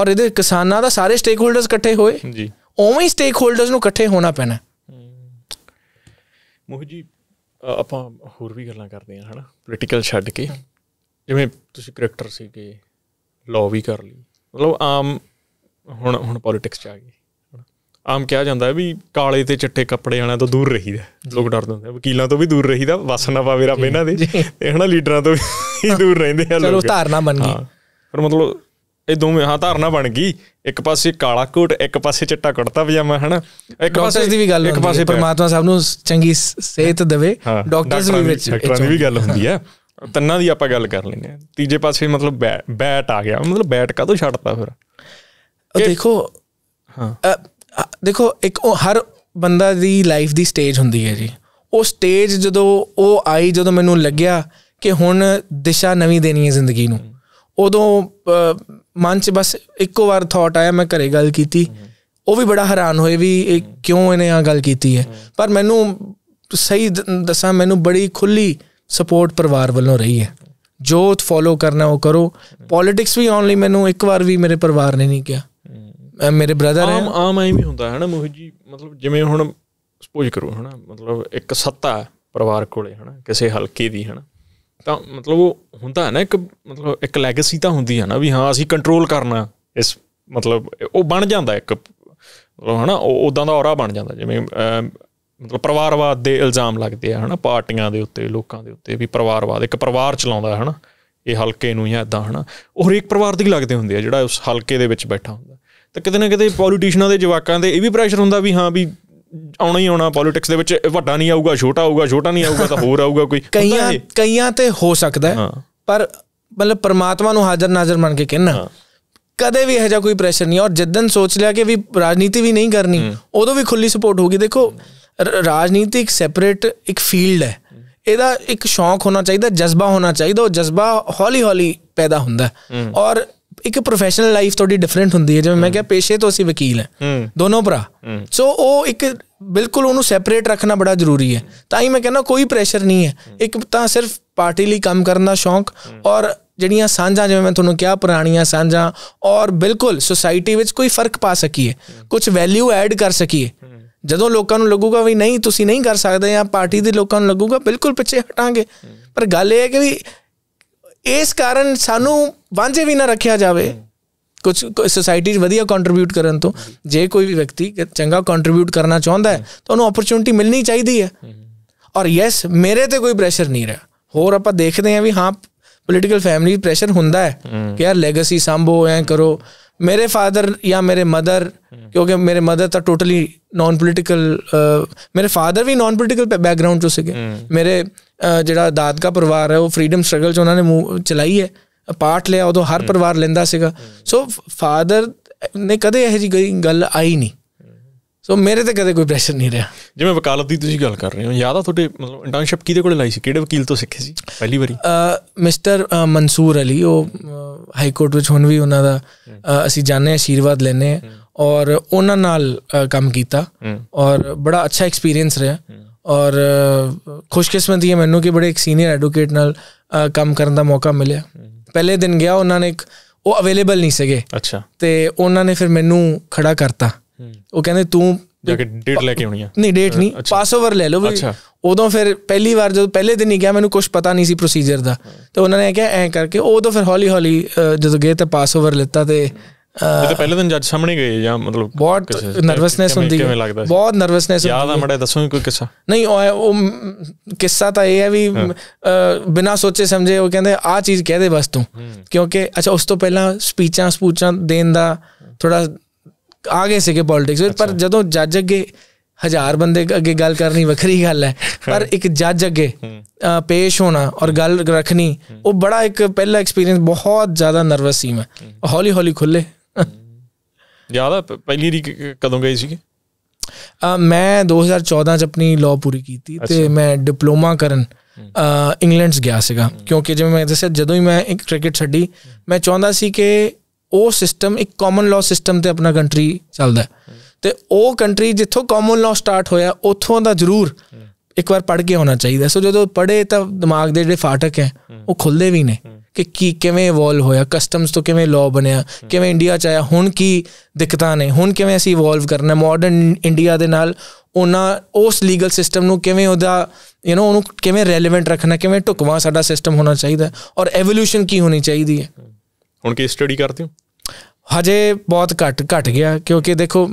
ਔਰ ਇਹਦੇ ਕਿਸਾਨਾਂ ਦਾ ਸਾਰੇ ਸਟੇਕ ਹੋਲਡਰਸ ਇਕੱਠੇ ਹੋਏ ਜੀ ਉਵੇਂ ਹੀ ਸਟੇਕ ਹੋਲਡਰਸ ਨੂੰ ਇਕੱਠੇ ਹੋਣਾ ਪੈਣਾ ਮੋਹ ਜੀ ਆਪਾਂ ਹੋਰ ਵੀ ਗੱਲਾਂ ਕਰਦੇ ਹਾਂ ਹਨਾ ਪੋਲੀਟੀਕਲ ਛੱਡ ਕੇ ਜਿਵੇਂ ਤੁਸੀਂ ਕਰੈਕਟਰ ਸੀਗੇ ਲਾਅ ਵੀ ਕਰ ਲਈ ਮਤਲਬ ਆਮ ਹੁਣ ਹੁਣ ਪੋਲਿਟਿਕਸ ਚ ਆ ਗਏ ਆਮ ਕਿਹਾ ਜਾਂਦਾ ਵੀ ਕਾਲੇ ਤੇ ਚਿੱਟੇ ਕੱਪੜੇ ਵਾਲਿਆਂ ਤੋਂ ਦੂਰ ਰਹੀਦਾ ਲੋਕ ਡਰਦੇ ਹੁੰਦੇ ਵਕੀਲਾਂ ਤੋਂ ਵੀ ਦੂਰ ਰਹੀਦਾ ਵਸ ਨਾ ਪਾਵੇ ਰੱਬ ਇਹਨਾਂ ਦੇ ਤੇ ਹਨਾ ਲੀਡਰਾਂ ਤੋਂ ਵੀ ਦੂਰ ਰਹਿੰਦੇ ਆ ਲੋਕ ਚਲੋ ਧਾਰਨਾ ਬਣ ਗਈ ਪਰ ਮਤਲਬ ਇਹ ਦੋਵੇਂ ਹਾਂ ਧਾਰਨਾ ਬਣ ਗਈ ਇੱਕ ਪਾਸੇ ਕਾਲਾ ਕੋਟ ਇੱਕ ਪਾਸੇ ਚਿੱਟਾ ਕੁੜਤਾ ਪਜਾਮਾ ਹਨਾ ਇੱਕ ਪਾਸੇ ਦੀ ਵੀ ਗੱਲ ਇੱਕ ਪਾਸੇ ਪਰਮਾਤਮਾ ਸਭ ਨੂੰ ਚੰਗੀ ਸਿਹਤ ਦੇਵੇ ਡਾਕਟਰਸ ਵੀ ਵਿੱਚ ਡਾਕਟਰਾਂ ਦੀ ਵੀ ਗੱਲ ਹੁੰਦੀ ਹੈ ਤੰਨਾ ਦੀ ਆਪਾਂ ਗੱਲ ਕਰ ਲੈਂਦੇ ਆ ਤੀਜੇ ਪਾਸੇ ਮਤਲਬ ਬੈਟ ਆ ਗਿਆ ਮਤਲਬ ਬੈਟ ਕਾ ਤੋਂ ਛੱਡਤਾ ਫਿਰ ਦੇਖੋ ਹਾਂ ਦੇਖੋ ਇੱਕ ਹਰ ਬੰਦਾ ਦੀ ਲਾਈਫ ਦੀ ਸਟੇਜ ਹੁੰਦੀ ਹੈ ਜੀ ਉਹ ਸਟੇਜ ਜਦੋਂ ਉਹ ਆਈ ਜਦੋਂ ਮੈਨੂੰ ਲੱਗਿਆ ਕਿ ਹੁਣ ਦਿਸ਼ਾ ਨਵੀਂ ਦੇਣੀ ਹੈ ਜ਼ਿੰਦਗੀ ਨੂੰ ਉਦੋਂ ਮਨ 'ਚ ਬਸ ਇੱਕੋ ਵਾਰ ਥਾਟ ਆਇਆ ਮੈਂ ਘਰੇ ਗੱਲ ਕੀਤੀ ਉਹ ਵੀ ਬੜਾ ਹੈਰਾਨ ਹੋਏ ਵੀ ਇਹ ਕਿਉਂ ਇਹਨੇ ਆ ਗੱਲ ਕੀਤੀ ਹੈ ਪਰ ਮੈਨੂੰ ਸਹੀ ਦੱਸਾਂ ਮੈਨੂੰ ਬੜੀ ਖੁੱਲੀ ਸਪੋਰਟ ਪਰਿਵਾਰ ਵੱਲੋਂ ਰਹੀ ਹੈ ਜੋ ਫੋਲੋ ਕਰਨਾ ਉਹ ਕਰੋ ਪੋਲਿਟਿਕਸ ਵੀ ਓਨਲੀ ਮੈਨੂੰ ਇੱਕ ਵਾਰ ਵੀ ਮੇਰੇ ਪਰਿਵਾਰ ਨੇ ਨਹੀਂ ਕਿਹਾ ਮੇਰੇ ਬ੍ਰਦਰ ਆਮ ਆਮ ਆਮ ਵੀ ਹੁੰਦਾ ਹੈ ਨਾ ਮੋਹਿਤ ਜੀ ਮਤਲਬ ਜਿਵੇਂ ਹੁਣ ਸਪੋਜ ਕਰੋ ਨਾ ਮਤਲਬ ਇੱਕ ਸੱਤਾ ਪਰਿਵਾਰ ਕੋਲੇ ਨਾ ਕਿਸੇ ਹਲਕੇ ਦੀ ਨਾ ਤਾਂ ਮਤਲਬ ਉਹ ਹੁੰਦਾ ਹੈ ਨਾ ਇੱਕ ਮਤਲਬ ਇੱਕ ਲੈਗੇਸੀ ਤਾਂ ਹੁੰਦੀ ਹੈ ਨਾ ਵੀ ਹਾਂ ਅਸੀਂ ਕੰਟਰੋਲ ਕਰਨਾ ਇਸ ਮਤਲਬ ਉਹ ਬਣ ਜਾਂਦਾ ਇੱਕ ਮਤਲਬ ਉਹ ਉਦਾਂ ਦਾ ਔਰਾ ਬਣ ਜਾਂਦਾ ਜਿਵੇਂ ਮਤਲਬ ਪਰਿਵਾਰਵਾਦ ਦੇ ਇਲਜ਼ਾਮ ਲੱਗਦੇ ਆ ਨਾ ਪਾਰਟੀਆਂ ਦੇ ਉੱਤੇ ਲੋਕਾਂ ਦੇ ਉੱਤੇ ਵੀ ਪਰਿਵਾਰਵਾਦ ਇੱਕ ਪਰਿਵਾਰ ਚਲਾਉਂਦਾ ਹੈ ਨਾ ਇਹ ਹਲਕੇ ਨੂੰ ਜਾਂ ਇਦਾਂ ਨਾ ਉਹ ਹਰੇਕ ਪਰਿਵਾਰ ਦੇ ਹੀ ਲੱਗਦੇ ਹੁੰਦੇ ਆ ਜਿਹੜਾ ਉਸ ਹਲਕੇ ਦੇ ਵਿੱਚ ਬੈਠਾ ਹੁੰਦਾ ਤਾਂ ਕਿਤੇ ਨਾ ਕਿਤੇ ਪੋਲੀਟੀਸ਼ੀਨਾਂ ਦੇ ਜਵਾਕਾਂ ਦੇ ਇਹ ਵੀ ਪ੍ਰੈਸ਼ਰ ਹੁੰਦਾ ਵੀ ਹਾਂ ਵੀ ਆਉਣਾ ਹੀ ਆਉਣਾ ਪੋਲਿਟਿਕਸ ਦੇ ਵਿੱਚ ਵੱਡਾ ਨਹੀਂ ਆਊਗਾ ਛੋਟਾ ਆਊਗਾ ਛੋਟਾ ਨਹੀਂ ਆਊਗਾ ਤਾਂ ਹੋਰ ਆਊਗਾ ਕੋਈ ਕਈਆਂ ਕਈਆਂ ਤੇ ਹੋ ਸਕਦਾ ਹੈ ਪਰ ਮਤਲਬ ਪਰਮਾਤਮਾ ਨੂੰ ਹਾਜ਼ਰ ਨਾਜ਼ਰ ਮੰਨ ਕੇ ਕਹਿਣਾ ਕਦੇ ਵੀ ਇਹੋ ਜਿਹਾ ਕੋਈ ਪ੍ਰੈਸ਼ਰ ਨਹੀਂ ਔਰ ਜਿੱਦਨ ਸੋਚ ਲਿਆ ਕਿ ਵੀ ਰਾਜਨੀਤੀ ਵੀ ਨਹੀਂ ਕਰਨੀ ਉਦੋਂ ਵੀ ਖੁੱਲੀ ਸਪੋਰਟ ਹੋਗੀ ਦੇਖੋ ਰਾਜਨੀਤੀ ਇੱਕ ਸੈਪਰੇਟ ਇੱਕ ਫੀਲਡ ਹੈ ਇਹਦਾ ਇੱਕ ਸ਼ੌਂਕ ਹੋਣਾ ਚਾਹੀਦਾ ਜਜ਼ਬਾ ਹੋਣਾ ਚਾਹੀਦਾ ਉਹ ਜਜ਼ਬਾ ਹੌਲੀ ਹੌਲੀ ਪੈਦਾ ਹੁੰਦਾ ਔਰ ਇੱਕ ਪ੍ਰੋਫੈਸ਼ਨਲ ਲਾਈਫ ਤੁਹਾਡੀ ਡਿਫਰੈਂਟ ਹੁੰਦੀ ਹੈ ਜਿਵੇਂ ਮੈਂ ਕਿਹਾ ਪੇਸ਼ੇ ਤੋਂ ਅਸੀਂ ਵਕੀਲ ਹਾਂ ਦੋਨੋਂ ਭਰਾ ਸੋ ਉਹ ਇੱਕ ਬਿਲਕੁਲ ਉਹਨੂੰ ਸੈਪਰੇਟ ਰੱਖਣਾ ਬੜਾ ਜ਼ਰੂਰੀ ਹੈ ਤਾਂ ਹੀ ਮੈਂ ਕਹਿੰਦਾ ਕੋਈ ਪ੍ਰੈਸ਼ਰ ਨਹੀਂ ਹੈ ਇੱਕ ਤਾਂ ਸਿਰਫ ਪਾਰਟੀ ਲਈ ਕੰਮ ਕਰਨ ਦਾ ਸ਼ੌਂਕ ਔਰ ਜਿਹੜੀਆਂ ਸਾਂਝਾਂ ਜਿਵੇਂ ਮੈਂ ਤੁਹਾਨੂੰ ਕਿਹਾ ਪੁਰਾਣੀਆਂ ਸਾਂਝਾਂ ਔਰ ਬਿਲਕੁਲ ਸੋਸਾਇਟੀ ਵਿੱਚ ਕੋਈ ਫਰਕ ਪਾ ਸਕੀਏ ਕੁਝ ਵੈਲਿਊ ਐਡ ਕਰ ਸਕੀਏ ਜਦੋਂ ਲੋਕਾਂ ਨੂੰ ਲੱਗੂਗਾ ਵੀ ਨਹੀਂ ਤੁਸੀਂ ਨਹੀਂ ਕਰ ਸਕਦੇ ਜਾਂ ਪਾਰਟੀ ਦੇ ਲੋਕਾਂ ਨੂੰ ਲੱਗੂਗਾ ਬਿਲਕੁਲ ਪਿੱਛੇ ਹਟਾਂਗੇ ਪਰ ਗੱਲ ਇਹ ਹੈ ਕਿ ਵੀ ਇਸ ਕਾਰਨ ਸਾਨੂੰ ਵਾਂਝੇ ਵੀ ਨਾ ਰੱਖਿਆ ਜਾਵੇ ਕੁਝ ਸੋਸਾਇਟੀ 'ਚ ਵਧੀਆ ਕੰਟਰੀਬਿਊਟ ਕਰਨ ਤੋਂ ਜੇ ਕੋਈ ਵੀ ਵਿਅਕਤੀ ਚੰਗਾ ਕੰਟਰੀਬਿਊਟ ਕਰਨਾ ਚਾਹੁੰਦਾ ਹੈ ਤਾਂ ਉਹਨੂੰ ਓਪਰਚ्युनिटी ਮਿਲਣੀ ਚਾਹੀਦੀ ਹੈ ਔਰ ਯੈਸ ਮੇਰੇ ਤੇ ਕੋਈ ਪ੍ਰੈਸ਼ਰ ਨਹੀਂ ਰਿਹਾ ਹੋਰ ਆਪਾਂ ਦੇਖਦੇ ਹਾਂ ਵੀ ਹਾਂ ਪੋਲੀਟੀਕਲ ਫੈਮਿਲੀ ਪ੍ਰੈਸ਼ਰ ਹੁੰਦਾ ਹੈ ਕਿ ਯਾਰ ਲੈਗੇਸੀ ਸੰਭੋ ਐ ਕਰੋ ਮੇਰੇ ਫਾਦਰ ਜਾਂ ਮੇਰੇ ਮਦਰ ਕਿਉਂਕਿ ਮੇਰੇ ਮਦਰ ਤਾਂ ਟੋਟਲੀ ਨਾਨ ਪੋਲੀਟੀਕਲ ਮੇਰੇ ਫਾਦਰ ਵੀ ਨਾਨ ਪੋਲੀਟੀਕਲ ਬੈਕਗ੍ਰਾਉਂਡ ਤੋਂ ਸੀਗੇ ਮੇਰੇ ਜਿਹੜਾ ਦਾਦਕਾ ਪਰਿਵਾਰ ਹੈ ਉਹ ਫਰੀडम ਸਟਰਗਲ ਚ ਉਹਨਾਂ ਨੇ ਚਲਾਈ ਹੈ ਪਾਰਟ ਲਿਆ ਉਦੋਂ ਹਰ ਪਰਿਵਾਰ ਲੈਂਦਾ ਸੀਗਾ ਸੋ ਫਾਦਰ ਨੇ ਕਦੇ ਇਹ ਜੀ ਗੱਲ ਆਈ ਨਹੀਂ ਸੋ ਮੇਰੇ ਤੇ ਕਦੇ ਕੋਈ ਪ੍ਰੈਸ਼ਰ ਨਹੀਂ ਰਿਹਾ ਜਿਵੇਂ ਵਕਾਲਤ ਦੀ ਤੁਸੀਂ ਗੱਲ ਕਰ ਰਹੇ ਹੋ ਯਾਦ ਆ ਤੁਹਾਡੇ ਮਤਲਬ ਇੰਟਰਨਸ਼ਿਪ ਕਿਹਦੇ ਕੋਲੇ ਲਾਈ ਸੀ ਕਿਹੜੇ ਵਕੀਲ ਤੋਂ ਸਿੱਖੇ ਸੀ ਪਹਿਲੀ ਵਾਰੀ ਮਿਸਟਰ ਮਨਸੂਰ ਅਲੀ ਉਹ ਹਾਈ ਕੋਰਟ ਵਿੱਚ ਹੁਣ ਵੀ ਉਹਨਾਂ ਦਾ ਅਸੀਂ ਜਾਣੇ ਆਸ਼ੀਰਵਾਦ ਲੈਨੇ ਆ ਔਰ ਉਹਨਾਂ ਨਾਲ ਕੰਮ ਕੀਤਾ ਔਰ ਬੜਾ ਅੱਛਾ ਐਕਸਪੀਰੀਅੰਸ ਰਿਹਾ ਔਰ ਖੁਸ਼ਕਿਸਮਤੀ ਹੈ ਮੈਨੂੰ ਕਿ ਬੜੇ ਇੱਕ ਸੀਨੀਅਰ ਐਡਵੋਕੇਟ ਨਾਲ ਕੰਮ ਕਰਨ ਦਾ ਮੌਕਾ ਮਿਲਿਆ ਪਹਿਲੇ ਦਿਨ ਗਿਆ ਉਹਨਾਂ ਨੇ ਇੱਕ ਉਹ ਅਵੇਲੇਬਲ ਨਹੀਂ ਸਗੇ ਅੱਛਾ ਤੇ ਉਹਨਾਂ ਨੇ ਫਿਰ ਮੈਨੂੰ ਖੜਾ ਕਰਤਾ ਉਹ ਕਹਿੰਦੇ ਤੂੰ ਜਾ ਕੇ ਡੇਟ ਲੈ ਕੇ ਆਉਣੀ ਆ ਨਹੀਂ ਡੇਟ ਨਹੀਂ ਪਾਸਓਵਰ ਲੈ ਲਓ ਵੀ ਉਦੋਂ ਫਿਰ ਪਹਿਲੀ ਵਾਰ ਜਦੋਂ ਪਹਿਲੇ ਦਿਨ ਹੀ ਗਿਆ ਮੈਨੂੰ ਕੁਝ ਪਤਾ ਨਹੀਂ ਸੀ ਪ੍ਰੋਸੀਜਰ ਦਾ ਤੇ ਉਹਨਾਂ ਨੇ ਕਿਹਾ ਐ ਕਰਕੇ ਉਦੋਂ ਫਿਰ ਹੌਲੀ ਹੌਲੀ ਜਦੋਂ ਗਏ ਤੇ ਪਾਸਓਵਰ ਲਿੱਤਾ ਤੇ ਜਦੋਂ ਪਹਿਲੇ ਦਿਨ ਜੱਜ ਸਾਹਮਣੇ ਗਏ ਜਾਂ ਮਤਲਬ ਬਹੁਤ ਨਰਵਸਨੈਸ ਹੁੰਦੀ ਹੈ ਬਹੁਤ ਨਰਵਸਨੈਸ ਯਾਦ ਆ ਮੜਾ ਦੱਸੋ ਕੋਈ ਕਿੱਸਾ ਨਹੀਂ ਉਹ ਕਿੱਸਾ ਤਾਂ ਇਹ ਹੈ ਵੀ ਬਿਨਾ ਸੋਚੇ ਸਮਝੇ ਉਹ ਕਹਿੰਦੇ ਆ ਚੀਜ਼ ਕਹਿ ਦੇ ਬਸ ਤੂੰ ਕਿਉਂਕਿ ਅੱਛਾ ਉਸ ਤੋਂ ਪਹਿਲਾਂ ਸਪੀਚਾਂ ਸਪੂਚਾਂ ਦੇਣ ਦਾ ਥੋੜਾ ਆ ਗਏ ਸੀਗੇ ਪੋਲਿਟਿਕਸ ਵਿੱਚ ਪਰ ਜਦੋਂ ਜੱਜ ਅੱਗੇ ਹਜ਼ਾਰ ਬੰਦੇ ਅੱਗੇ ਗੱਲ ਕਰਨੀ ਵੱਖਰੀ ਗੱਲ ਹੈ ਪਰ ਇੱਕ ਜੱਜ ਅੱਗੇ ਪੇਸ਼ ਹੋਣਾ ਔਰ ਗੱਲ ਰੱਖਣੀ ਉਹ ਬੜਾ ਇੱਕ ਪਹਿਲਾ ਐਕਸਪੀਰੀਅੰਸ ਬਹੁਤ ਜ਼ਿਆਦਾ ਨਰਵਸ ਸੀ ਮੈਂ ਹੌਲੀ ਹੌਲੀ ਖੁੱਲੇ ਯਾਦ ਆ ਪਹਿਲੀ ਰੀ ਕਦੋਂ ਗਈ ਸੀ ਮੈਂ 2014 ਚ ਆਪਣੀ ਲਾਅ ਪੂਰੀ ਕੀਤੀ ਤੇ ਮੈਂ ਡਿਪਲੋਮਾ ਕਰਨ ਇੰਗਲੈਂਡਸ ਗਿਆ ਸੀਗਾ ਕਿਉਂਕਿ ਜਿਵੇਂ ਮੈਂ ਦੱਸਿਆ ਜਦੋਂ ਹੀ ਮੈਂ ਇੱਕ ਕ੍ਰਿਕਟ ਛੱਡੀ ਮੈਂ ਚਾਹੁੰਦਾ ਸੀ ਕਿ ਉਹ ਸਿਸਟਮ ਇੱਕ ਕਾਮਨ ਲਾਅ ਸਿਸਟਮ ਤੇ ਆਪਣਾ ਕੰਟਰੀ ਚੱਲਦਾ ਤੇ ਉਹ ਕੰਟਰੀ ਜਿੱਥੋਂ ਕਾਮਨ ਲਾਅ ਸਟਾਰਟ ਹੋਇਆ ਉੱਥੋਂ ਦਾ ਜ਼ਰੂਰ ਇੱਕ ਵਾਰ ਪੜ੍ਹ ਕੇ ਹੋਣਾ ਚਾਹੀਦਾ ਸੋ ਜਦੋਂ ਪੜ੍ਹੇ ਤਾਂ ਦਿਮਾਗ ਦੇ ਜਿਹੜੇ ਫਾਟਕ ਹੈ ਉਹ ਖੁੱਲਦੇ ਵੀ ਨੇ ਕਿ ਕੀ ਕਿਵੇਂ ਇਵੋਲਵ ਹੋਇਆ ਕਸਟਮਸ ਤੋਂ ਕਿਵੇਂ ਲਾਅ ਬਣਿਆ ਕਿਵੇਂ ਇੰਡੀਆ ਚ ਆਇਆ ਹੁਣ ਕੀ ਦਿੱਕਤਾਂ ਨੇ ਹੁਣ ਕਿਵੇਂ ਅਸੀਂ ਇਵੋਲਵ ਕਰਨਾ ਮਾਡਰਨ ਇੰਡੀਆ ਦੇ ਨਾਲ ਉਹਨਾਂ ਉਸ ਲੀਗਲ ਸਿਸਟਮ ਨੂੰ ਕਿਵੇਂ ਉਹਦਾ ਯੂ نو ਉਹਨੂੰ ਕਿਵੇਂ ਰੈਲੇਵੈਂਟ ਰੱਖਣਾ ਕਿਵੇਂ ਟੁਕਵਾ ਸਾਡਾ ਸਿਸਟਮ ਹੋਣਾ ਚਾਹੀਦਾ ਔਰ ਇਵੋਲੂਸ਼ਨ ਕੀ ਹੋਣੀ ਚਾਹੀਦੀ ਹੈ ਹੁਣ ਕੀ ਸਟੱਡੀ ਕਰਦੇ ਹੋ ਹਜੇ ਬਹੁਤ ਘਟ ਘਟ ਗਿਆ ਕਿਉਂਕਿ ਦੇਖੋ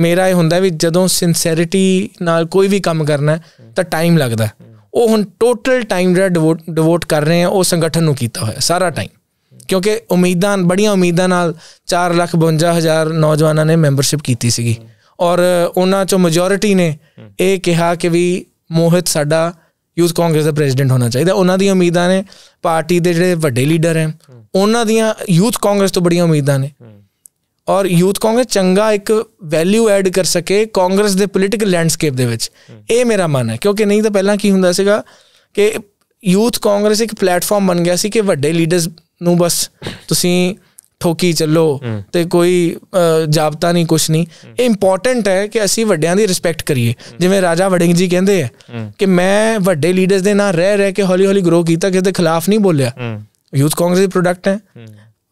ਮੇਰਾ ਇਹ ਹੁੰਦਾ ਵੀ ਜਦੋਂ ਸਿਨਸੈਰਿਟੀ ਨਾਲ ਕੋਈ ਵੀ ਕੰਮ ਕਰਨਾ ਤਾਂ ਟਾਈਮ ਲੱਗਦਾ ਉਹ ਹੁਣ ਟੋਟਲ ਟਾਈਮ ਜਿਹੜਾ ਡਿਵੋਟ ਕਰ ਰਹੇ ਆ ਉਹ ਸੰਗਠਨ ਨੂੰ ਕੀਤਾ ਹੋਇਆ ਸਾਰਾ ਟਾਈਮ ਕਿਉਂਕਿ ਉਮੀਦਾਂ ਬੜੀਆਂ ਉਮੀਦਾਂ ਨਾਲ 452000 ਨੌਜਵਾਨਾਂ ਨੇ ਮੈਂਬਰਸ਼ਿਪ ਕੀਤੀ ਸੀਗੀ ਔਰ ਉਹਨਾਂ ਚੋਂ ਮੈਜੋਰਿਟੀ ਨੇ ਇਹ ਕਿਹਾ ਕਿ ਵੀ ਮੋਹਿਤ ਸਾਡਾ ਯੂਥ ਕਾਂਗਰਸ ਦਾ ਪ੍ਰੈਜ਼ੀਡੈਂਟ ਹੋਣਾ ਚਾਹੀਦਾ ਉਹਨਾਂ ਦੀਆਂ ਉਮੀਦਾਂ ਨੇ ਪਾਰਟੀ ਦੇ ਜਿਹੜੇ ਵੱਡੇ ਲੀਡਰ ਹਨ ਉਹਨਾਂ ਦੀਆਂ ਯੂਥ ਕਾਂਗਰਸ ਤੋਂ ਬੜੀਆਂ ਉਮੀਦਾਂ ਨੇ ਔਰ ਯੂਥ ਕਾਂਗਰਸ ਚੰਗਾ ਇੱਕ ਵੈਲਿਊ ਐਡ ਕਰ ਸਕੇ ਕਾਂਗਰਸ ਦੇ ਪੋਲੀਟੀਕਲ ਲੈਂਡਸਕੇਪ ਦੇ ਵਿੱਚ ਇਹ ਮੇਰਾ ਮਨ ਹੈ ਕਿਉਂਕਿ ਨਹੀਂ ਤਾਂ ਪਹਿਲਾਂ ਕੀ ਹੁੰਦਾ ਸੀਗਾ ਕਿ ਯੂਥ ਕਾਂਗਰਸ ਇੱਕ ਪਲੇਟਫਾਰਮ ਬਣ ਗਿਆ ਸੀ ਕਿ ਵੱਡੇ ਲੀਡਰਸ ਨੂੰ ਬਸ ਤੁਸੀਂ ਠੋਕੀ ਚੱਲੋ ਤੇ ਕੋਈ ਜਾਬਤਾ ਨਹੀਂ ਕੁਛ ਨਹੀਂ ਇਹ ਇੰਪੋਰਟੈਂਟ ਹੈ ਕਿ ਅਸੀਂ ਵੱਡਿਆਂ ਦੀ ਰਿਸਪੈਕਟ ਕਰੀਏ ਜਿਵੇਂ ਰਾਜਾ ਵੜਿੰਗ ਜੀ ਕਹਿੰਦੇ ਆ ਕਿ ਮੈਂ ਵੱਡੇ ਲੀਡਰਸ ਦੇ ਨਾਲ ਰਹਿ ਰਹਿ ਕੇ ਹੌਲੀ ਹੌਲੀ ਗਰੋ ਕੀਤਾ ਕਿਸੇ ਦੇ ਖਿਲਾਫ ਨਹੀਂ ਬੋਲਿਆ ਯੂਥ ਕਾਂਗਰਸ ਦੀ ਪ੍ਰੋਡਕਟ ਹੈ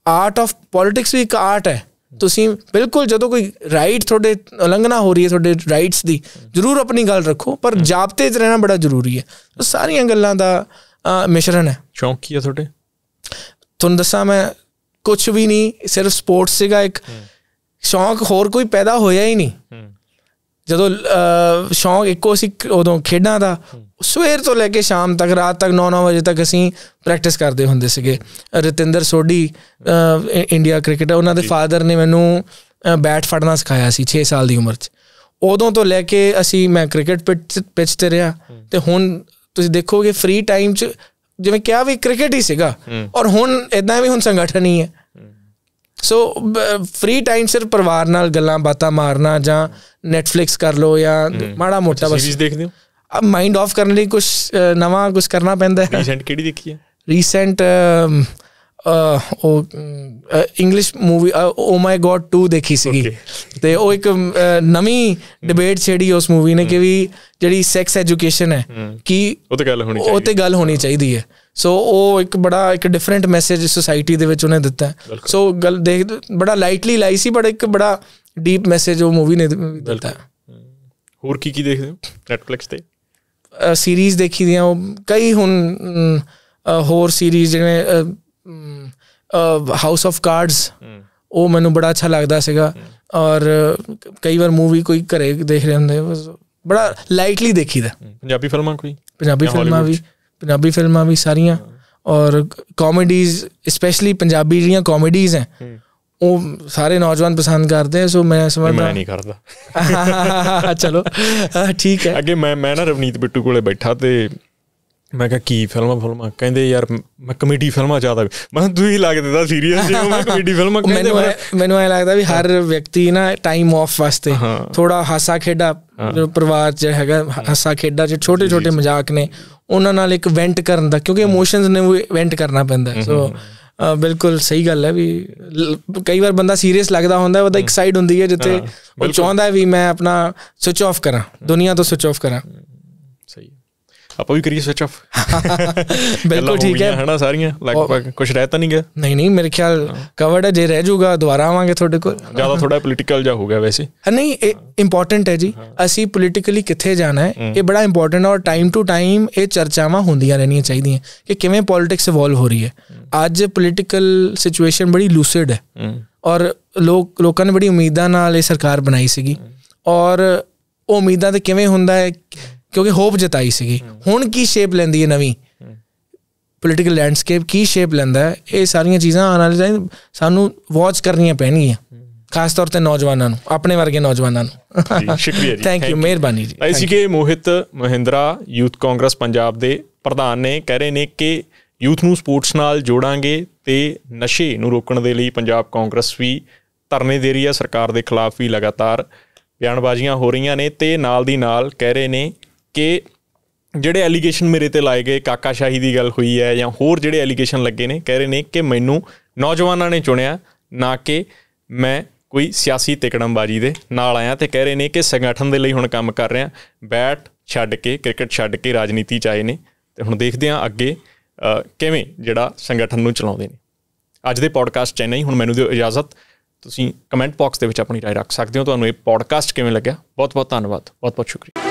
ਆਰਟ ਆਫ ਪੋਲਿਟਿਕਸ ਵੀ ਇੱਕ ਆਰਟ ਹੈ ਤੁਸੀਂ ਬਿਲਕੁਲ ਜਦੋਂ ਕੋਈ ਰਾਈਟ ਤੁਹਾਡੇ ਉਲੰਘਣਾ ਹੋ ਰਹੀ ਹੈ ਤੁਹਾਡੇ ਰਾਈਟਸ ਦੀ ਜ਼ਰੂਰ ਆਪਣੀ ਗੱਲ ਰੱਖੋ ਪਰ ਜਾਬਤੇ 'ਚ ਰਹਿਣਾ ਬੜਾ ਜ਼ਰੂਰੀ ਹੈ ਸਾਰੀਆਂ ਗੱਲਾਂ ਦਾ ਮਿਸ਼ਰਣ ਹੈ ਚੌਂਕੀ ਹੈ ਤੁਹਾਡੇ ਤੁਹਾਨੂੰ ਦੱਸਾਂ ਮੈਂ ਕੁਝ ਵੀ ਨਹੀਂ ਸਿਰਫ ਸਪੋਰਟਸ ਸੀਗਾ ਇੱਕ ਸ਼ੌਂਕ ਹੋਰ ਕੋਈ ਪੈਦਾ ਹੋਇਆ ਹੀ ਨਹੀਂ ਜਦੋਂ ਸ਼ੌਂਕ ਇੱਕੋ ਸੀ ਉਦੋਂ ਖੇਡਾਂ ਦਾ ਸਵੇਰ ਤੋਂ ਲੈ ਕੇ ਸ਼ਾਮ ਤੱਕ ਰਾਤ ਤੱਕ 9-9 ਵਜੇ ਤੱਕ ਅਸੀਂ ਪ੍ਰੈਕਟਿਸ ਕਰਦੇ ਹੁੰਦੇ ਸੀਗੇ ਰਤਿੰਦਰ ਸੋਢੀ ਇੰਡੀਆ ਕ੍ਰਿਕਟਰ ਉਹਨਾਂ ਦੇ ਫਾਦਰ ਨੇ ਮੈਨੂੰ ਬੈਟ ਫੜਨਾ ਸਿਖਾਇਆ ਸੀ 6 ਸਾਲ ਦੀ ਉਮਰ 'ਚ ਉਦੋਂ ਤੋਂ ਲੈ ਕੇ ਅਸੀਂ ਮੈਂ ਕ੍ਰਿਕਟ ਪਿਚ ਤੇ ਰਿਹਾ ਤੇ ਹੁਣ ਤੁਸੀਂ ਦੇਖੋਗੇ ਫ੍ਰੀ ਟਾਈਮ 'ਚ ਜਿਵੇਂ ਕਿਹਾ ਵੀ ਕ੍ਰਿਕਟ ਹੀ ਸੀਗਾ ਔਰ ਹੁਣ ਇਦਾਂ ਵੀ ਹੁਣ ਸੰਗਠਨ ਹੀ ਹੈ ਸੋ ਫ੍ਰੀ ਟਾਈਮ ਸਿਰ ਪਰਿਵਾਰ ਨਾਲ ਗੱਲਾਂ ਬਾਤਾਂ ਮਾਰਨਾ ਜਾਂ ਨੈਟਫਲਿਕਸ ਕਰ ਲੋ ਜਾਂ ਮਾੜਾ ਮੋਟਾ ਬਸ ਸੀਰੀਜ਼ ਦੇਖਦੇ ਹੋ ਅਬ ਮਾਈਂਡ ਆਫ ਕਰਨ ਲਈ ਕੁਝ ਨਵਾਂ ਕੁਝ ਕਰਨਾ ਪੈਂਦਾ ਹੈ ਰੀਸੈਂਟ ਕਿਹੜੀ ਦੇਖੀ ਹੈ ਰੀਸੈਂਟ ਉਹ English movie oh my God 2 ਦੇਖੀ ਸੀਗੀ ਤੇ ਉਹ ਇੱਕ ਨਵੀਂ ਡਿਬੇਟ ਛੇੜੀ ਉਸ ਮੂਵੀ ਨੇ ਕਿ ਵੀ ਜਿਹੜੀ ਸੈਕਸ ਐਜੂਕੇਸ਼ਨ ਹੈ ਕਿ ਉਹ ਤੇ ਗੱਲ ਹੋਣੀ ਚਾਹੀਦੀ ਉਹ ਤੇ ਗੱਲ ਹੋਣੀ ਚਾਹੀਦੀ ਹੈ ਸੋ ਉਹ ਇੱਕ ਬੜਾ ਇੱਕ ਡਿਫਰੈਂਟ ਮੈਸੇਜ ਸੋਸਾਇਟੀ ਦੇ ਵਿੱਚ ਉਹਨੇ ਦਿੱਤਾ ਸੋ ਗੱਲ ਦੇਖ ਬੜਾ ਲਾਈਟਲੀ ਲਾਈ ਸੀ ਬਟ ਇੱਕ ਬੜਾ ਡੀਪ ਮੈਸੇਜ ਉਹ ਮੂਵੀ ਨੇ ਦਿੱਤਾ ਹੋਰ ਕੀ ਕੀ ਦੇਖਦੇ ਹੋ ਨੈਟਫਲਿਕਸ ਤੇ ਸੀਰੀਜ਼ ਦੇਖੀ ਦੀਆਂ ਉਹ ਕਈ ਹੁਣ ਹੋਰ ਸੀਰੀਜ਼ ਜਿਵੇਂ ਹਾਊਸ ਆਫ ਕਾਰਡਸ ਉਹ ਮੈਨੂੰ ਬੜਾ ਅੱਛਾ ਲੱਗਦਾ ਸੀਗਾ ਔਰ ਕਈ ਵਾਰ ਮੂਵੀ ਕੋਈ ਘਰੇ ਦੇਖ ਰਹੇ ਹੁੰਦੇ ਬੜਾ ਲਾਈਟਲੀ ਦੇਖੀਦਾ ਪੰਜਾਬੀ ਫਿਲਮਾਂ ਕੋਈ ਪੰਜਾਬੀ ਫਿਲਮਾਂ ਵੀ ਪੰਜਾਬੀ ਫਿਲਮਾਂ ਵੀ ਸਾਰੀਆਂ ਔਰ ਕਾਮੇਡੀਜ਼ ਸਪੈਸ਼ਲੀ ਪੰਜਾਬੀ ਜਿਹੜੀਆਂ ਕਾਮੇਡੀਜ਼ ਹੈ ਉਹ ਸਾਰੇ ਨੌਜਵਾਨ ਪਸੰਦ ਕਰਦੇ ਐ ਸੋ ਮੈਂ ਸਮਝਦਾ ਮੈਂ ਨਹੀਂ ਕਰਦਾ [LAUGHS] ਚਲੋ ਠੀਕ ਹੈ ਅੱਗੇ ਮੈਂ ਮੈਂ ਨਾ ਰਵਨੀਤ ਬਿੱਟੂ ਕੋਲੇ ਬੈਠਾ ਤੇ ਮੈਂ ਕਿਹਾ ਕੀ ਫਿਲਮਾਂ ਫਿਲਮਾਂ ਕਹਿੰਦੇ ਯਾਰ ਮੈਂ ਕਮੇਡੀ ਫਿਲਮਾਂ ਜ਼ਿਆਦਾ ਮੈਂ ਤੁਸੀਂ ਲੱਗਦੇ ਤਾਂ ਸੀਰੀਅਸ ਜੀ ਮੈਂ ਕਮੇਡੀ ਫਿਲਮਾਂ ਕਹਿੰਦੇ ਮੈਨੂੰ ਮੈਨੂੰ ਐ ਲੱਗਦਾ ਵੀ ਹਰ ਵਿਅਕਤੀ ਨਾ ਟਾਈਮ ਆਫ ਵਾਸਤੇ ਥੋੜਾ ਹਾਸਾ ਖੇਡਾ ਜੋ ਪਰਿਵਾਰ ਚ ਹੈਗਾ ਹਾਸਾ ਖੇਡਾ ਚ ਛੋਟੇ ਛੋਟੇ ਮਜ਼ਾਕ ਨੇ ਉਹਨਾਂ ਨਾਲ ਇੱਕ ਵੈਂਟ ਕਰਨ ਦਾ ਕਿਉਂਕਿ ਇਮੋਸ਼ਨਸ ਨੇ ਉਹ ਵੈਂਟ ਕਰਨਾ ਪੈਂਦਾ ਸੋ ਬਿਲਕੁਲ ਸਹੀ ਗੱਲ ਹੈ ਵੀ ਕਈ ਵਾਰ ਬੰਦਾ ਸੀਰੀਅਸ ਲੱਗਦਾ ਹੁੰਦਾ ਉਹਦਾ ਇੱਕ ਸਾਈਡ ਹੁੰਦੀ ਹੈ ਜਿੱਥੇ ਉਹ ਚਾਹੁੰਦਾ ਵੀ ਮੈਂ ਆਪਣਾ ਸਵਿਚ ਆਫ ਕਰਾਂ ਦੁਨੀਆ ਤੋਂ ਸਵਿਚ ਆਫ ਕਰਾਂ ਸਹੀ ਆਪਾਂ ਵੀ ਕਰੀਏ ਸਵਿਚ ਆਫ [LAUGHS] ਬਿਲਕੁਲ ਠੀਕ ਹੈ ਹਨਾ ਸਾਰੀਆਂ ਲਗਭਗ ਕੁਝ ਰਹਿ ਤਾਂ ਨਹੀਂ ਗਿਆ ਨਹੀਂ ਨਹੀਂ ਮੇਰੇ ਖਿਆਲ ਕਵਰਡ ਹੈ ਜੇ ਰਹਿ ਜਾਊਗਾ ਦੁਬਾਰਾ ਆਵਾਂਗੇ ਤੁਹਾਡੇ ਕੋਲ ਜਿਆਦਾ ਥੋੜਾ ਪੋਲੀਟੀਕਲ ਜਾ ਹੋ ਗਿਆ ਵੈਸੇ ਨਹੀਂ ਇਹ ਇੰਪੋਰਟੈਂਟ ਹੈ ਜੀ ਅਸੀਂ ਪੋਲੀਟੀਕਲੀ ਕਿੱਥੇ ਜਾਣਾ ਹੈ ਇਹ ਬੜਾ ਇੰਪੋਰਟੈਂਟ ਔਰ ਟਾਈਮ ਟੂ ਟਾਈਮ ਇਹ ਚਰਚਾਵਾਂ ਹੁੰਦੀਆਂ ਰਹਿਣੀਆਂ ਚਾਹੀਦੀਆਂ ਕਿ ਕਿਵੇਂ ਪੋਲਿਟਿਕਸ ਇਵੋਲਵ ਹੋ ਰਹੀ ਹੈ ਅੱਜ ਪੋਲੀਟੀਕਲ ਸਿਚੁਏਸ਼ਨ ਬੜੀ ਲੂਸਿਡ ਹੈ ਔਰ ਲੋਕ ਲੋਕਾਂ ਨੇ ਬੜੀ ਉਮੀਦਾਂ ਨਾਲ ਇਹ ਸਰਕਾਰ ਬਣਾਈ ਸੀਗੀ ਔਰ ਉਮੀਦਾਂ ਤੇ ਕਿਵੇਂ ਹੁੰਦਾ ਹੈ ਕਿਉਂਕਿ ਹੋਪ ਜਤਾਈ ਸੀਗੀ ਹੁਣ ਕੀ ਸ਼ੇਪ ਲੈਂਦੀ ਹੈ ਨਵੀਂ ਪੋਲੀਟੀਕਲ ਲੈਂਡਸਕੇਪ ਕੀ ਸ਼ੇਪ ਲੈਂਦਾ ਹੈ ਇਹ ਸਾਰੀਆਂ ਚੀਜ਼ਾਂ ਆਉਣ ਵਾਲੇ ਟਾਈਮ ਸਾਨੂੰ ਵਾਚ ਕਰਨੀਆਂ ਪੈਣਗੀਆਂ ਖਾਸ ਤੌਰ ਤੇ ਨੌਜਵਾਨਾਂ ਨੂੰ ਆਪਣੇ ਵਰਗੇ ਨੌਜਵਾਨਾਂ ਨੂੰ ਜੀ ਸ਼ੁਕਰੀਆ ਜੀ ਥੈਂਕ ਯੂ ਮਿਹਰਬਾਨੀ ਜੀ ਕੇ ਮੋਹਿਤ ਮਹਿੰਦਰਾ ਯੂਥ ਕਾਂਗਰਸ ਪੰਜਾਬ ਦੇ ਪ੍ਰਧਾਨ ਨੇ ਕਹਿ ਰਹੇ ਨੇ ਕਿ ਯੂਥ ਨੂੰ ਸਪੋਰਟਸ ਨਾਲ ਜੋੜਾਂਗੇ ਤੇ ਨਸ਼ੇ ਨੂੰ ਰੋਕਣ ਦੇ ਲਈ ਪੰਜਾਬ ਕਾਂਗਰਸ ਵੀ ਧਰਨੇ ਦੇ ਰਹੀ ਹੈ ਸਰਕਾਰ ਦੇ ਖਿਲਾਫ ਵੀ ਲਗਾਤਾਰ ਬਿਆਨਬਾਜ਼ੀਆਂ ਹੋ ਰਹੀਆਂ ਨੇ ਤੇ ਨਾਲ ਦੀ ਨਾਲ ਕਹਿ ਰਹੇ ਨੇ ਕਿ ਜਿਹੜੇ ਐਲੀਗੇਸ਼ਨ ਮੇਰੇ ਤੇ ਲਾਏ ਗਏ ਕਾਕਾ ਸ਼ਾਹੀ ਦੀ ਗੱਲ ਹੋਈ ਹੈ ਜਾਂ ਹੋਰ ਜਿਹੜੇ ਐਲੀਗੇਸ਼ਨ ਲੱਗੇ ਨੇ ਕਹਿ ਰਹੇ ਨੇ ਕਿ ਮੈਨੂੰ ਨੌਜਵਾਨਾਂ ਨੇ ਚੁਣਿਆ ਨਾ ਕਿ ਮੈਂ ਕੋਈ ਸਿਆਸੀ ਤਿਕੜਮਬਾਜੀ ਦੇ ਨਾਲ ਆਇਆ ਤੇ ਕਹਿ ਰਹੇ ਨੇ ਕਿ ਸੰਗਠਨ ਦੇ ਲਈ ਹੁਣ ਕੰਮ ਕਰ ਰਿਹਾ ਬੈਟ ਛੱਡ ਕੇ ਕ੍ਰਿਕਟ ਛੱਡ ਕੇ ਰਾਜਨੀਤੀ ਚ ਆਏ ਨੇ ਤੇ ਹੁਣ ਦੇਖਦੇ ਹਾਂ ਅੱਗੇ ਕਿਵੇਂ ਜਿਹੜਾ ਸੰਗਠਨ ਨੂੰ ਚਲਾਉਂਦੇ ਨੇ ਅੱਜ ਦੇ ਪੌਡਕਾਸਟ ਚ ਨਹੀਂ ਹੁਣ ਮੈਨੂੰ ਦਿਓ ਇਜਾਜ਼ਤ ਤੁਸੀਂ ਕਮੈਂਟ ਬਾਕਸ ਦੇ ਵਿੱਚ ਆਪਣੀ رائے ਰੱਖ ਸਕਦੇ ਹੋ ਤੁਹਾਨੂੰ ਇਹ ਪੌਡਕਾਸਟ ਕਿਵੇਂ ਲੱਗਿਆ ਬਹੁਤ ਬਹੁਤ ਧੰਨਵਾਦ ਬਹੁਤ ਬਹੁਤ ਸ਼ੁਕਰੀਆ